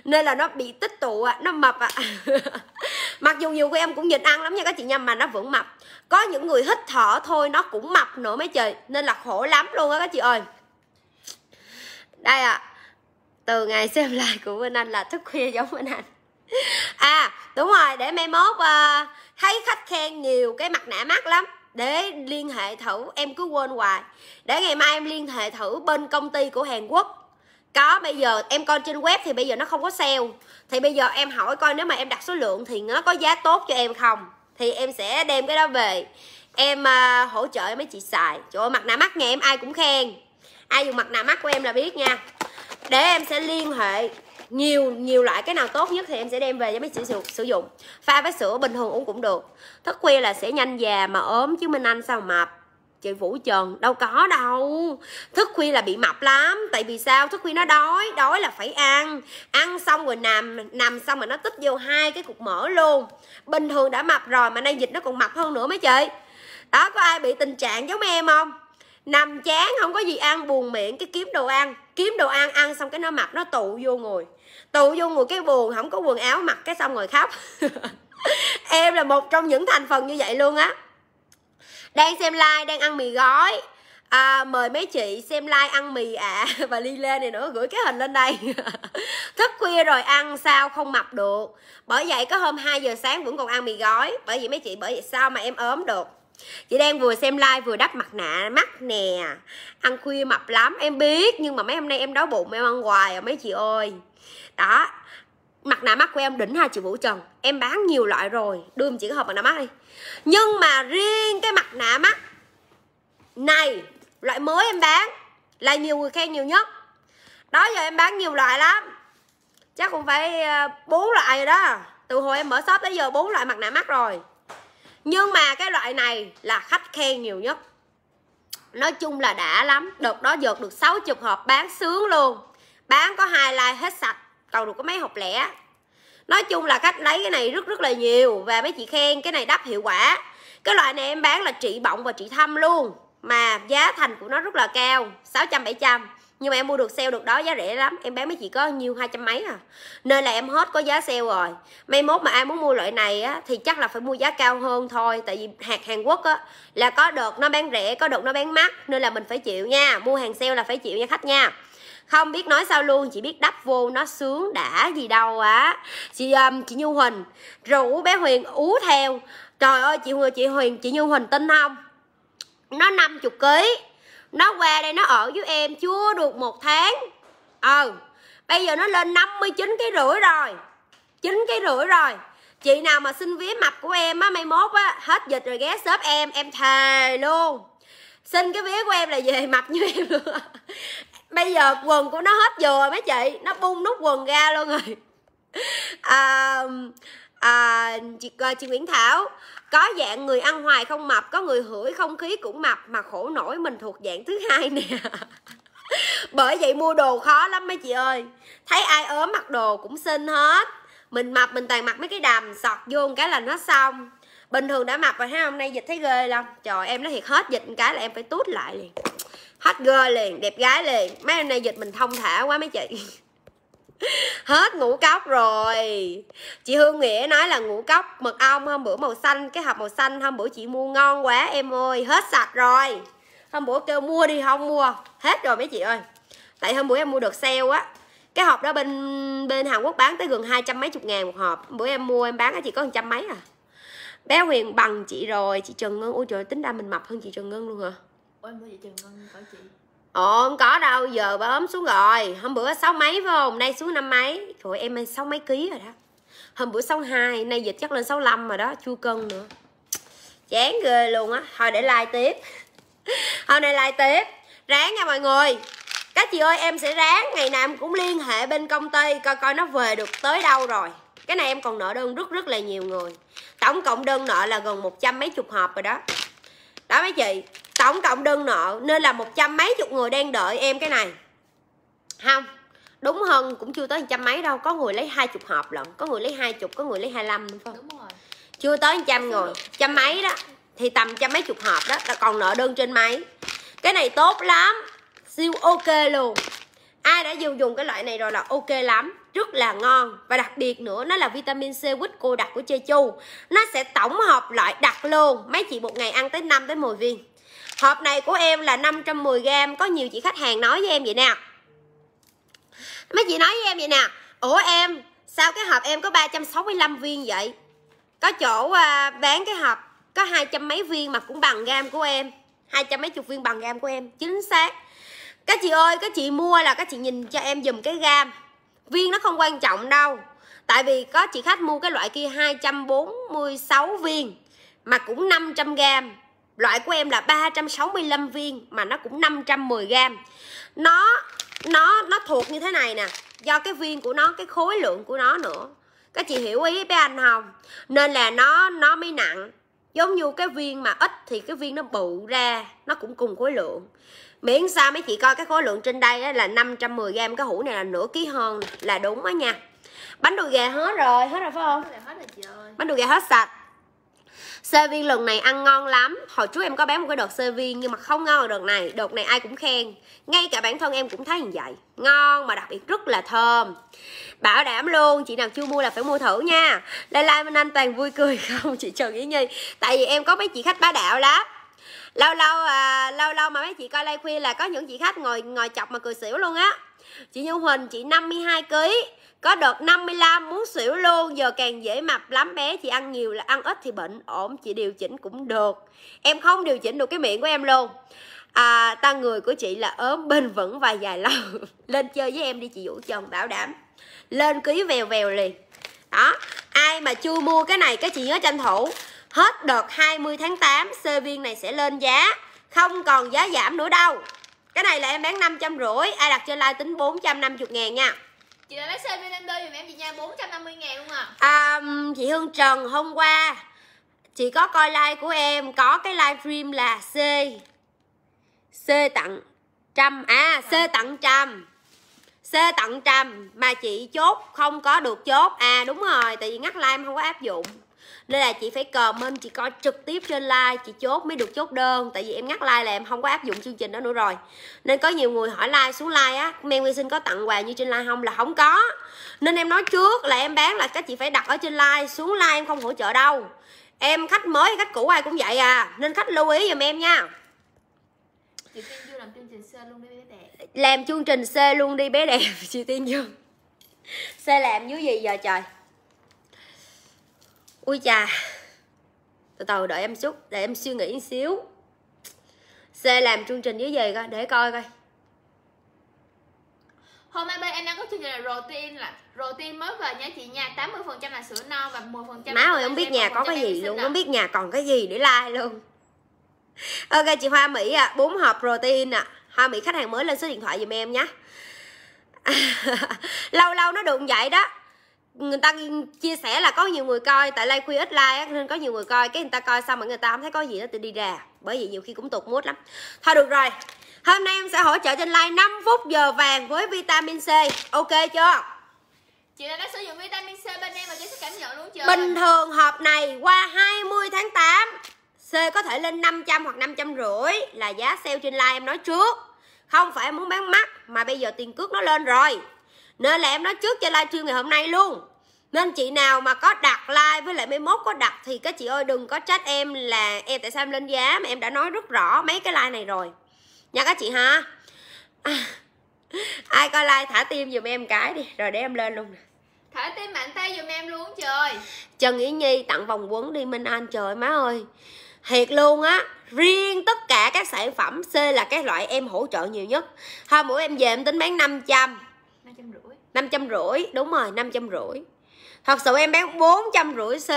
nên là nó bị tích tụ nó mập à. mặc dù nhiều của em cũng nhịn ăn lắm nha các chị nha mà nó vẫn mập có những người hít thở thôi nó cũng mập nữa mấy chị nên là khổ lắm luôn á các chị ơi đây ạ à, từ ngày xem lại của bên anh là thức khuya giống bên anh à đúng rồi để mai mốt à, thấy khách khen nhiều cái mặt nạ mát lắm để liên hệ thử em cứ quên hoài để ngày mai em liên hệ thử bên công ty của Hàn Quốc có bây giờ em coi trên web thì bây giờ nó không có sale thì bây giờ em hỏi coi nếu mà em đặt số lượng thì nó có giá tốt cho em không thì em sẽ đem cái đó về em à, hỗ trợ mấy chị xài trời ơi mặt nạ mắt nhà em ai cũng khen ai dùng mặt nạ mắt của em là biết nha để em sẽ liên hệ nhiều nhiều loại cái nào tốt nhất thì em sẽ đem về cho mấy chị sử, sử dụng pha với sữa bình thường uống cũng được thức khuya là sẽ nhanh già mà ốm chứ minh anh sao mà mập chị vũ trần đâu có đâu thức khuya là bị mập lắm tại vì sao thức khuya nó đói đói là phải ăn ăn xong rồi nằm nằm xong mà nó tích vô hai cái cục mỡ luôn bình thường đã mập rồi mà nay dịch nó còn mập hơn nữa mấy chị đó có ai bị tình trạng giống em không nằm chán không có gì ăn buồn miệng cái kiếm đồ ăn kiếm đồ ăn ăn xong cái nó mập nó tụ vô người tụ vô ngồi cái buồn không có quần áo mặc cái xong rồi khóc em là một trong những thành phần như vậy luôn á đang xem like đang ăn mì gói à, mời mấy chị xem like ăn mì ạ à, và ly lê này nữa gửi cái hình lên đây thức khuya rồi ăn sao không mập được bởi vậy có hôm 2 giờ sáng vẫn còn ăn mì gói bởi vì mấy chị bởi vì sao mà em ốm được chị đang vừa xem like vừa đắp mặt nạ mắt nè ăn khuya mập lắm em biết nhưng mà mấy hôm nay em đói bụng em ăn hoài à mấy chị ơi đó mặt nạ mắt của em đỉnh hai triệu vũ trần em bán nhiều loại rồi đưa em chỉ cái hộp mặt nạ mắt đi nhưng mà riêng cái mặt nạ mắt này loại mới em bán là nhiều người khen nhiều nhất đó giờ em bán nhiều loại lắm chắc cũng phải ờ, bốn loại rồi đó từ hồi em mở shop tới giờ bốn loại mặt nạ mắt rồi nhưng mà cái loại này là khách khen nhiều nhất nói chung là đã lắm đợt đó dợt được 60 hộp bán sướng luôn bán có hai like hết sạch đầu được có mấy hộp lẻ nói chung là khách lấy cái này rất rất là nhiều và mấy chị khen cái này đắp hiệu quả cái loại này em bán là trị bọng và trị thâm luôn mà giá thành của nó rất là cao 600 700 nhưng mà em mua được sale được đó giá rẻ lắm em bán mấy chị có nhiêu hai trăm mấy à nên là em hết có giá sale rồi may mốt mà ai muốn mua loại này á thì chắc là phải mua giá cao hơn thôi tại vì hạt hàn quốc á là có đợt nó bán rẻ có đợt nó bán mắc nên là mình phải chịu nha mua hàng sale là phải chịu nha khách nha không biết nói sao luôn chỉ biết đắp vô nó sướng đã gì đâu á chị um, chị như huỳnh rủ bé huyền ú theo trời ơi chị chị huyền chị như huỳnh tin không nó 50 kg nó qua đây nó ở với em chưa được một tháng ờ bây giờ nó lên 59 cái rưỡi rồi chín cái rưỡi rồi chị nào mà xin vía mập của em á mai mốt á hết dịch rồi ghé shop em em thề luôn xin cái vía của em là về mập như em luôn bây giờ quần của nó hết vừa mấy chị nó bung nút quần ra luôn rồi à, à, chị, à, chị Nguyễn Thảo có dạng người ăn hoài không mập có người hửi không khí cũng mập mà khổ nổi mình thuộc dạng thứ hai nè bởi vậy mua đồ khó lắm mấy chị ơi thấy ai ốm mặc đồ cũng xin hết mình mập mình toàn mặc mấy cái đầm sọt vô một cái là nó xong bình thường đã mập rồi ha hôm nay dịch thấy ghê lắm trời em nó thiệt hết dịch một cái là em phải tút lại liền hot girl liền đẹp gái liền mấy hôm nay dịch mình thông thả quá mấy chị hết ngũ cốc rồi chị hương nghĩa nói là ngũ cốc mật ong hôm bữa màu xanh cái hộp màu xanh hôm bữa chị mua ngon quá em ơi hết sạch rồi hôm bữa kêu mua đi không mua hết rồi mấy chị ơi tại hôm bữa em mua được sale á cái hộp đó bên bên hàn quốc bán tới gần hai trăm mấy chục ngàn một hộp bữa em mua em bán chị có một trăm mấy à bé huyền bằng chị rồi chị trần ngân ôi trời tính ra mình mập hơn chị trần ngân luôn hả à? Ủa em bữa chị trường có chị Ồ không có đâu, giờ bà ốm xuống rồi Hôm bữa sáu mấy phải không, nay xuống năm mấy Rồi em ơi sáu mấy ký rồi đó Hôm bữa sáu hai, nay dịch chắc lên sáu lăm rồi đó Chua cân nữa Chán ghê luôn á, thôi để like tiếp Hôm nay like tiếp Ráng nha mọi người Các chị ơi em sẽ ráng, ngày nào em cũng liên hệ bên công ty Coi coi nó về được tới đâu rồi Cái này em còn nợ đơn rất rất là nhiều người Tổng cộng đơn nợ là gần một trăm mấy chục hộp rồi đó Đó mấy chị tổng cộng đơn nợ nên là một trăm mấy chục người đang đợi em cái này không đúng hơn cũng chưa tới một trăm mấy đâu có người lấy hai chục hộp lận có người lấy hai chục có người lấy 25 đúng không đúng rồi. chưa tới một trăm người trăm mấy đó thì tầm trăm mấy chục hộp đó là còn nợ đơn trên máy cái này tốt lắm siêu ok luôn ai đã dùng dùng cái loại này rồi là ok lắm rất là ngon và đặc biệt nữa nó là vitamin C quýt cô đặc của chu nó sẽ tổng hợp loại đặc luôn mấy chị một ngày ăn tới 5 tới 10 viên hộp này của em là 510g có nhiều chị khách hàng nói với em vậy nè mấy chị nói với em vậy nè ủa em sao cái hộp em có 365 viên vậy có chỗ à, bán cái hộp có hai trăm mấy viên mà cũng bằng gam của em hai trăm mấy chục viên bằng gam của em chính xác các chị ơi các chị mua là các chị nhìn cho em dùm cái gam viên nó không quan trọng đâu tại vì có chị khách mua cái loại kia 246 viên mà cũng 500 gam loại của em là 365 viên mà nó cũng 510 gram nó nó nó thuộc như thế này nè do cái viên của nó cái khối lượng của nó nữa các chị hiểu ý với anh không nên là nó nó mới nặng giống như cái viên mà ít thì cái viên nó bự ra nó cũng cùng khối lượng miễn sao mấy chị coi cái khối lượng trên đây á, là 510 gram cái hũ này là nửa ký hơn là đúng đó nha bánh đùi gà hết rồi hết rồi phải không hết rồi, hết rồi, bánh đùi gà hết sạch CV lần này ăn ngon lắm Hồi trước em có bán một cái đợt CV nhưng mà không ngon đợt này Đợt này ai cũng khen Ngay cả bản thân em cũng thấy như vậy Ngon mà đặc biệt rất là thơm Bảo đảm luôn, chị nào chưa mua là phải mua thử nha Lai lai Minh Anh toàn vui cười không chị Trần Yến Nhi Tại vì em có mấy chị khách bá đạo lắm lâu lâu à, lâu lâu mà mấy chị coi live khuya là có những chị khách ngồi ngồi chọc mà cười xỉu luôn á chị Như Huỳnh chị 52 kg có đợt 55 muốn xỉu luôn giờ càng dễ mập lắm bé chị ăn nhiều là ăn ít thì bệnh ổn chị điều chỉnh cũng được em không điều chỉnh được cái miệng của em luôn à, ta người của chị là ốm bền vững và dài lâu lên chơi với em đi chị vũ trần bảo đảm lên ký vèo vèo liền đó ai mà chưa mua cái này các chị nhớ tranh thủ hết đợt 20 tháng 8 c viên này sẽ lên giá không còn giá giảm nữa đâu cái này là em bán năm trăm rưỡi ai đặt trên like tính 450 ngàn nha Chị đã lấy xe bên em đơn em chị nha 450 ngàn luôn à. à Chị Hương Trần hôm qua Chị có coi like của em Có cái live stream là C C tặng trăm À C dạ. tặng trăm C tặng trăm Mà chị chốt không có được chốt À đúng rồi Tại vì ngắt like em không có áp dụng nên là chị phải comment chị coi trực tiếp trên like chị chốt mới được chốt đơn tại vì em ngắt like là em không có áp dụng chương trình đó nữa rồi nên có nhiều người hỏi like xuống like á men vi sinh có tặng quà như trên like không là không có nên em nói trước là em bán là các chị phải đặt ở trên like xuống like em không hỗ trợ đâu em khách mới khách cũ ai cũng vậy à nên khách lưu ý giùm em nha chị tiên chưa làm chương trình C luôn đi bé đẹp làm chương trình C luôn đi bé đẹp chị tiên chưa C làm dưới gì giờ trời ui chà từ từ đợi em chút để em suy nghĩ xíu c làm chương trình với gì coi để coi coi hôm nay bên em đang có chương trình là protein là protein mới về nha chị nha 80 phần trăm là sữa non và 10 phần trăm má ơi không biết nhà có cái gì luôn không biết nhà còn cái gì để like luôn ok chị hoa mỹ ạ à, hộp protein ạ à. hoa mỹ khách hàng mới lên số điện thoại giùm em nhé lâu lâu nó đụng vậy đó người ta chia sẻ là có nhiều người coi tại live quy ít like nên có nhiều người coi cái người ta coi xong mà người ta không thấy có gì đó tự đi ra bởi vì nhiều khi cũng tụt mút lắm thôi được rồi hôm nay em sẽ hỗ trợ trên live 5 phút giờ vàng với vitamin C ok chưa chị đã sử dụng vitamin C bên em và chị sẽ cảm nhận luôn chưa bình thường hộp này qua 20 tháng 8 C có thể lên 500 hoặc năm trăm rưỡi là giá sale trên live em nói trước không phải em muốn bán mắt mà bây giờ tiền cước nó lên rồi nên là em nói trước cho livestream ngày hôm nay luôn nên chị nào mà có đặt like với lại mấy mốt có đặt thì các chị ơi đừng có trách em là em tại sao em lên giá mà em đã nói rất rõ mấy cái like này rồi nha các chị ha à, ai coi like thả tim giùm em cái đi rồi để em lên luôn thả tim mạnh tay giùm em luôn trời trần ý nhi tặng vòng quấn đi minh anh trời má ơi thiệt luôn á riêng tất cả các sản phẩm c là cái loại em hỗ trợ nhiều nhất hôm bữa em về em tính bán 500 trăm rưỡi năm trăm rưỡi đúng rồi năm trăm rưỡi thật sự em bán bốn trăm rưỡi c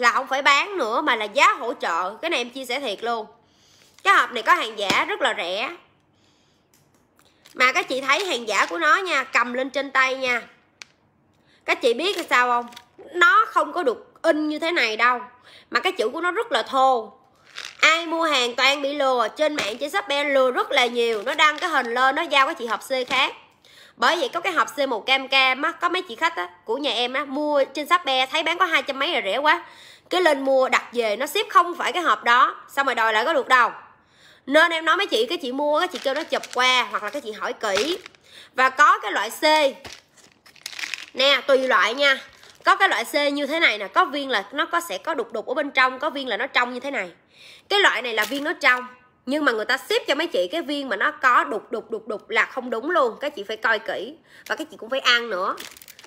là không phải bán nữa mà là giá hỗ trợ cái này em chia sẻ thiệt luôn cái hộp này có hàng giả rất là rẻ mà các chị thấy hàng giả của nó nha cầm lên trên tay nha các chị biết hay sao không nó không có được in như thế này đâu mà cái chữ của nó rất là thô ai mua hàng toàn bị lừa trên mạng trên shopee lừa rất là nhiều nó đăng cái hình lên nó giao cái chị hộp c khác bởi vậy có cái hộp C1 cam cam á có mấy chị khách á, của nhà em á mua trên shop be thấy bán có hai trăm mấy là rẻ quá cứ lên mua đặt về nó ship không phải cái hộp đó xong rồi đòi lại có được đâu nên em nói mấy chị cái chị mua cái chị kêu nó chụp qua hoặc là cái chị hỏi kỹ và có cái loại C nè tùy loại nha có cái loại C như thế này nè có viên là nó có sẽ có đục đục ở bên trong có viên là nó trong như thế này cái loại này là viên nó trong nhưng mà người ta xếp cho mấy chị cái viên mà nó có đục đục đục đục là không đúng luôn các chị phải coi kỹ và các chị cũng phải ăn nữa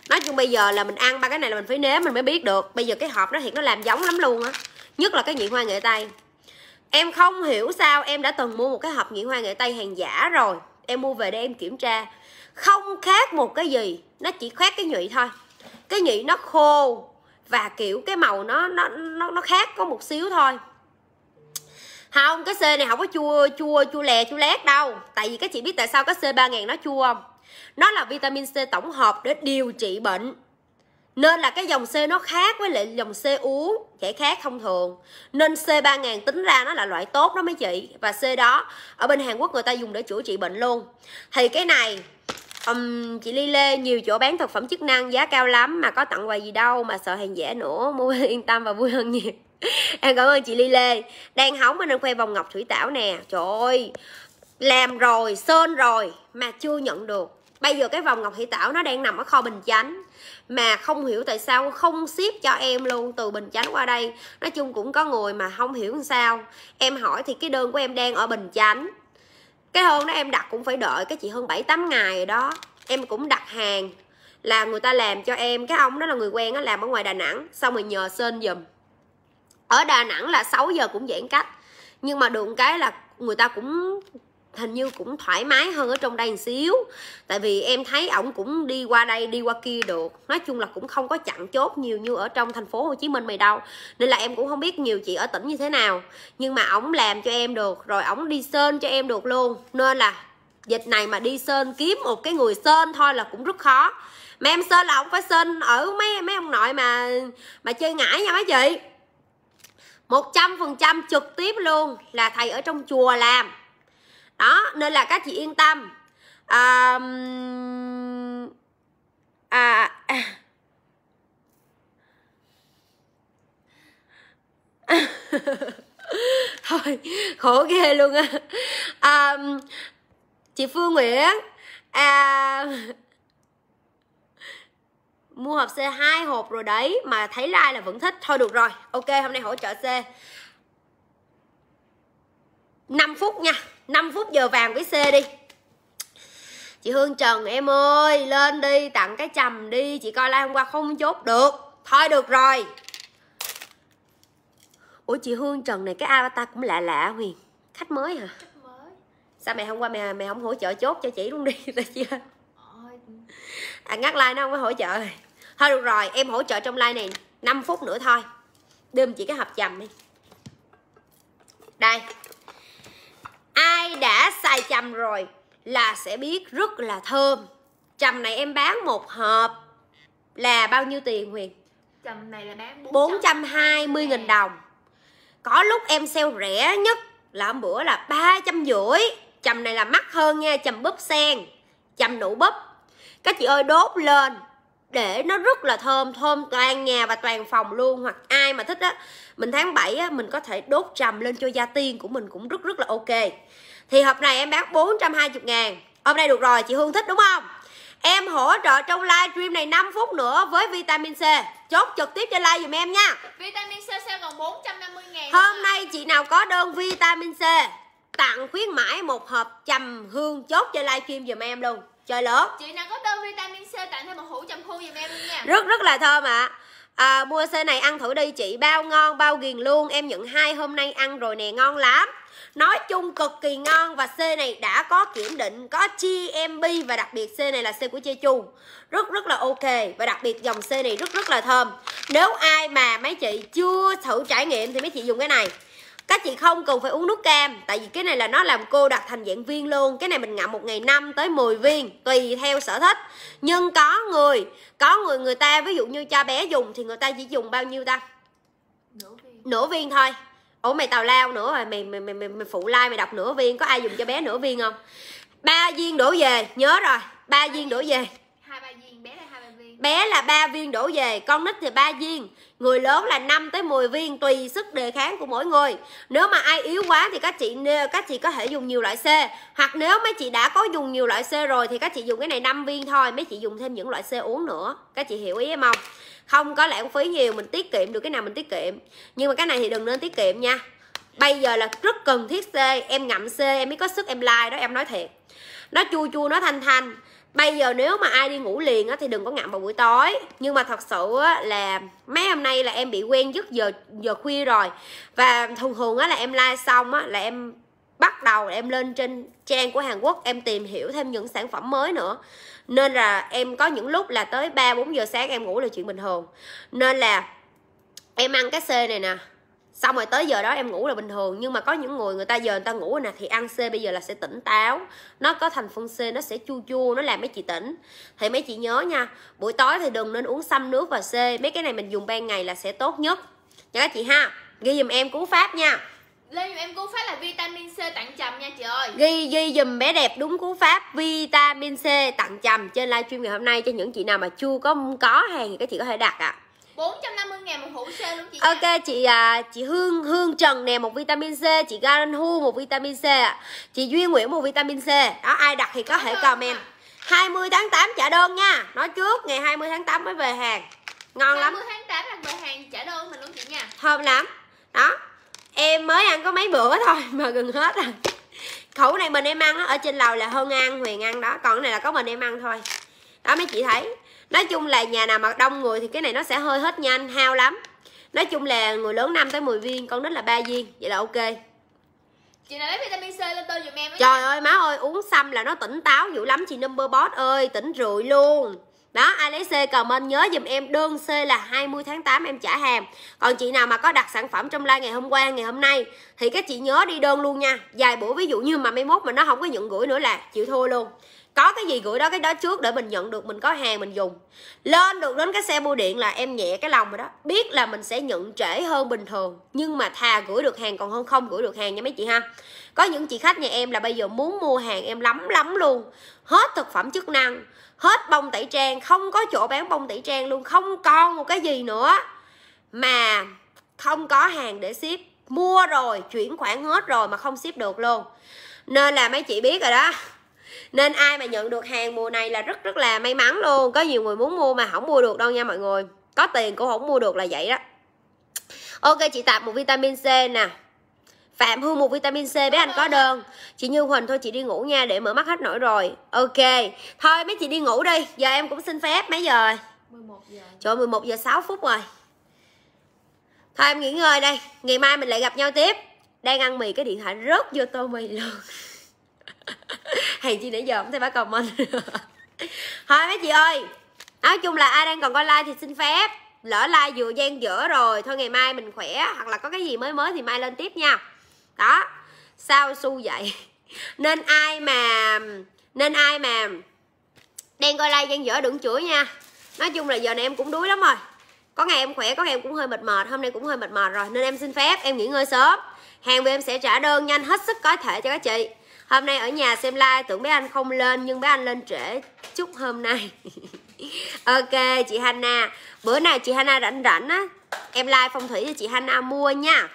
nói chung bây giờ là mình ăn ba cái này là mình phải nếm mình mới biết được bây giờ cái hộp nó thiệt nó làm giống lắm luôn á nhất là cái nhị hoa nghệ tây em không hiểu sao em đã từng mua một cái hộp nhị hoa nghệ tây hàng giả rồi em mua về để em kiểm tra không khác một cái gì nó chỉ khoét cái nhụy thôi cái nhụy nó khô và kiểu cái màu nó nó nó nó khác có một xíu thôi không cái c này không có chua chua chua lè chua lét đâu tại vì các chị biết tại sao cái c 3000 nó chua không nó là vitamin c tổng hợp để điều trị bệnh nên là cái dòng C nó khác với lại dòng C uống Giải khác thông thường Nên C3000 tính ra nó là loại tốt đó mấy chị Và C đó Ở bên Hàn Quốc người ta dùng để chữa trị bệnh luôn Thì cái này um, Chị Ly Lê nhiều chỗ bán thực phẩm chức năng giá cao lắm Mà có tặng quà gì đâu mà sợ hàng giả nữa Mua yên tâm và vui hơn nhiều em cảm ơn chị ly lê đang hóng anh khoe vòng ngọc thủy tảo nè trời ơi làm rồi sơn rồi mà chưa nhận được bây giờ cái vòng ngọc thủy tảo nó đang nằm ở kho bình chánh mà không hiểu tại sao không ship cho em luôn từ bình chánh qua đây nói chung cũng có người mà không hiểu làm sao em hỏi thì cái đơn của em đang ở bình chánh cái hơn đó em đặt cũng phải đợi cái chị hơn 7 8 ngày rồi đó em cũng đặt hàng là người ta làm cho em cái ông đó là người quen á làm ở ngoài đà nẵng xong rồi nhờ sơn giùm ở Đà Nẵng là 6 giờ cũng giãn cách nhưng mà được cái là người ta cũng hình như cũng thoải mái hơn ở trong đây một xíu tại vì em thấy ổng cũng đi qua đây đi qua kia được nói chung là cũng không có chặn chốt nhiều như ở trong thành phố hồ chí minh mày đâu nên là em cũng không biết nhiều chị ở tỉnh như thế nào nhưng mà ổng làm cho em được rồi ổng đi sơn cho em được luôn nên là dịch này mà đi sơn kiếm một cái người sơn thôi là cũng rất khó mà em sơn là ổng phải sơn ở mấy mấy ông nội mà mà chơi ngải nha mấy chị 100% trực tiếp luôn là thầy ở trong chùa làm đó nên là các chị yên tâm à, à, à. thôi khổ ghê luôn á à, chị phương nguyễn à, mua hộp C hai hộp rồi đấy mà thấy like là vẫn thích thôi được rồi ok hôm nay hỗ trợ C 5 phút nha 5 phút giờ vàng với C đi chị Hương Trần em ơi lên đi tặng cái chầm đi chị coi like hôm qua không chốt được thôi được rồi Ủa chị Hương Trần này cái avatar cũng lạ lạ Huyền khách mới hả khách mới. sao mày hôm qua mày mày không hỗ trợ chốt cho chị luôn đi là chưa à, ngắt like nó không có hỗ trợ thôi được rồi em hỗ trợ trong live này 5 phút nữa thôi đưa chị cái hộp chầm đi đây ai đã xài chầm rồi là sẽ biết rất là thơm chầm này em bán một hộp là bao nhiêu tiền Huyền? Chầm này là bán 420 000 đồng. Có lúc em sale rẻ nhất là hôm bữa là ba trăm rưỡi Chầm này là mắc hơn nha, chầm búp sen, chầm nụ búp. Các chị ơi đốt lên để nó rất là thơm thơm toàn nhà và toàn phòng luôn hoặc ai mà thích á mình tháng 7 á mình có thể đốt trầm lên cho gia tiên của mình cũng rất rất là ok thì hộp này em bán 420 ngàn hôm nay được rồi chị Hương thích đúng không em hỗ trợ trong live stream này 5 phút nữa với vitamin C chốt trực tiếp cho live dùm em nha vitamin C sẽ còn 450 ngàn hôm nay chị nào có đơn vitamin C tặng khuyến mãi một hộp trầm hương chốt cho live stream dùm em luôn trời lửa chị nào có đơn vitamin C tặng thêm một hũ chầm khu giùm em nha rất rất là thơm ạ à. À, mua xe này ăn thử đi chị bao ngon bao ghiền luôn em nhận hai hôm nay ăn rồi nè ngon lắm nói chung cực kỳ ngon và xe này đã có kiểm định có GMB và đặc biệt xe này là xe của Jeju rất rất là ok và đặc biệt dòng xe này rất rất là thơm nếu ai mà mấy chị chưa thử trải nghiệm thì mấy chị dùng cái này các chị không cần phải uống nước cam tại vì cái này là nó làm cô đặt thành dạng viên luôn cái này mình ngậm một ngày 5 tới 10 viên tùy theo sở thích nhưng có người có người người ta ví dụ như cha bé dùng thì người ta chỉ dùng bao nhiêu ta nửa viên, nửa viên thôi ủa mày tào lao nữa rồi mày mày mày mày, mày phụ like mày đọc nửa viên có ai dùng cho bé nửa viên không ba viên đổ về nhớ rồi ba viên đổ về hai ba viên bé là hai ba viên bé là ba viên đổ về con nít thì ba viên người lớn là 5 tới 10 viên tùy sức đề kháng của mỗi người nếu mà ai yếu quá thì các chị các chị có thể dùng nhiều loại C hoặc nếu mấy chị đã có dùng nhiều loại C rồi thì các chị dùng cái này 5 viên thôi mấy chị dùng thêm những loại C uống nữa các chị hiểu ý em không không có lãng phí nhiều mình tiết kiệm được cái nào mình tiết kiệm nhưng mà cái này thì đừng nên tiết kiệm nha bây giờ là rất cần thiết C em ngậm C em mới có sức em like đó em nói thiệt nó chua chua nó thanh thanh bây giờ nếu mà ai đi ngủ liền á thì đừng có ngậm vào buổi tối nhưng mà thật sự á là mấy hôm nay là em bị quen dứt giờ giờ khuya rồi và thường thường á là em like xong á là em bắt đầu em lên trên trang của Hàn Quốc em tìm hiểu thêm những sản phẩm mới nữa nên là em có những lúc là tới 3 4 giờ sáng em ngủ là chuyện bình thường nên là em ăn cái C này nè xong rồi tới giờ đó em ngủ là bình thường nhưng mà có những người người ta giờ người ta ngủ nè thì ăn c bây giờ là sẽ tỉnh táo nó có thành phân c nó sẽ chua chua nó làm mấy chị tỉnh thì mấy chị nhớ nha buổi tối thì đừng nên uống xăm nước và c mấy cái này mình dùng ban ngày là sẽ tốt nhất nha các chị ha ghi dùm em cú pháp nha ghi dùm em cú pháp là vitamin C tặng chầm nha chị ơi Ghi ghi dùm bé đẹp đúng cú pháp vitamin C tặng chầm trên livestream ngày hôm nay Cho những chị nào mà chưa có có hàng thì các chị có thể đặt ạ à. 450 ngàn một hũ C luôn chị Ok chị à, chị Hương Hương Trần nè một vitamin C Chị Garen Hu một vitamin C Chị Duy Nguyễn một vitamin C Đó ai đặt thì có thể comment à. 20 tháng 8 trả đơn nha Nói trước ngày 20 tháng 8 mới về hàng Ngon 20 lắm 20 tháng 8 là về hàng trả đơn mình luôn chị nha Thơm lắm Đó Em mới ăn có mấy bữa thôi mà gần hết rồi Khẩu này mình em ăn đó, ở trên lầu là hơn ăn, Huyền ăn đó Còn cái này là có mình em ăn thôi Đó mấy chị thấy nói chung là nhà nào mà đông người thì cái này nó sẽ hơi hết nhanh hao lắm nói chung là người lớn 5 tới 10 viên con nít là ba viên vậy là ok chị nào lấy vitamin C lên tôi giùm em ấy trời ơi má ơi uống xăm là nó tỉnh táo dữ lắm chị number bot ơi tỉnh rượi luôn đó ai lấy C comment nhớ dùm em đơn C là 20 tháng 8 em trả hàng còn chị nào mà có đặt sản phẩm trong live ngày hôm qua ngày hôm nay thì các chị nhớ đi đơn luôn nha dài bữa ví dụ như mà mai mốt mà nó không có nhận gửi nữa là chịu thua luôn có cái gì gửi đó cái đó trước để mình nhận được mình có hàng mình dùng lên được đến cái xe bưu điện là em nhẹ cái lòng rồi đó biết là mình sẽ nhận trễ hơn bình thường nhưng mà thà gửi được hàng còn hơn không gửi được hàng nha mấy chị ha có những chị khách nhà em là bây giờ muốn mua hàng em lắm lắm luôn hết thực phẩm chức năng hết bông tẩy trang không có chỗ bán bông tẩy trang luôn không còn một cái gì nữa mà không có hàng để ship mua rồi chuyển khoản hết rồi mà không ship được luôn nên là mấy chị biết rồi đó nên ai mà nhận được hàng mùa này là rất rất là may mắn luôn có nhiều người muốn mua mà không mua được đâu nha mọi người có tiền cũng không mua được là vậy đó ok chị tạm một vitamin c nè Phạm Hương một vitamin C bé anh có đơn Chị Như Huỳnh thôi chị đi ngủ nha để mở mắt hết nổi rồi Ok Thôi mấy chị đi ngủ đi Giờ em cũng xin phép mấy giờ 11 giờ Trời 11 giờ 6 phút rồi Thôi em nghỉ ngơi đây Ngày mai mình lại gặp nhau tiếp Đang ăn mì cái điện thoại rớt vô tô mì luôn hèn chi nãy giờ không thấy bà comment thôi mấy chị ơi nói chung là ai đang còn coi like thì xin phép lỡ like vừa gian dở rồi thôi ngày mai mình khỏe hoặc là có cái gì mới mới thì mai lên tiếp nha đó sao su vậy nên ai mà nên ai mà đang coi like gian dở đừng chửi nha nói chung là giờ này em cũng đuối lắm rồi có ngày em khỏe có ngày em cũng hơi mệt mệt hôm nay cũng hơi mệt mệt rồi nên em xin phép em nghỉ ngơi sớm hàng về em sẽ trả đơn nhanh hết sức có thể cho các chị hôm nay ở nhà xem like tưởng bé anh không lên nhưng bé anh lên trễ chút hôm nay ok chị Hanna bữa nào chị Hanna rảnh rảnh á em like phong thủy cho chị Hanna mua nha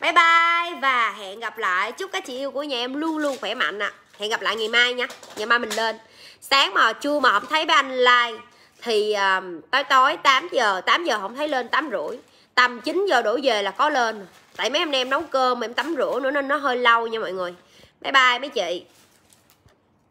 bye bye và hẹn gặp lại chúc các chị yêu của nhà em luôn luôn khỏe mạnh ạ à. hẹn gặp lại ngày mai nha ngày mai mình lên sáng mà chưa mà không thấy bé anh like thì um, tối tối 8 giờ 8 giờ không thấy lên 8 rưỡi tầm 9 giờ đổ về là có lên tại mấy anh em nấu cơm em tắm rửa nữa nên nó hơi lâu nha mọi người bye bye mấy chị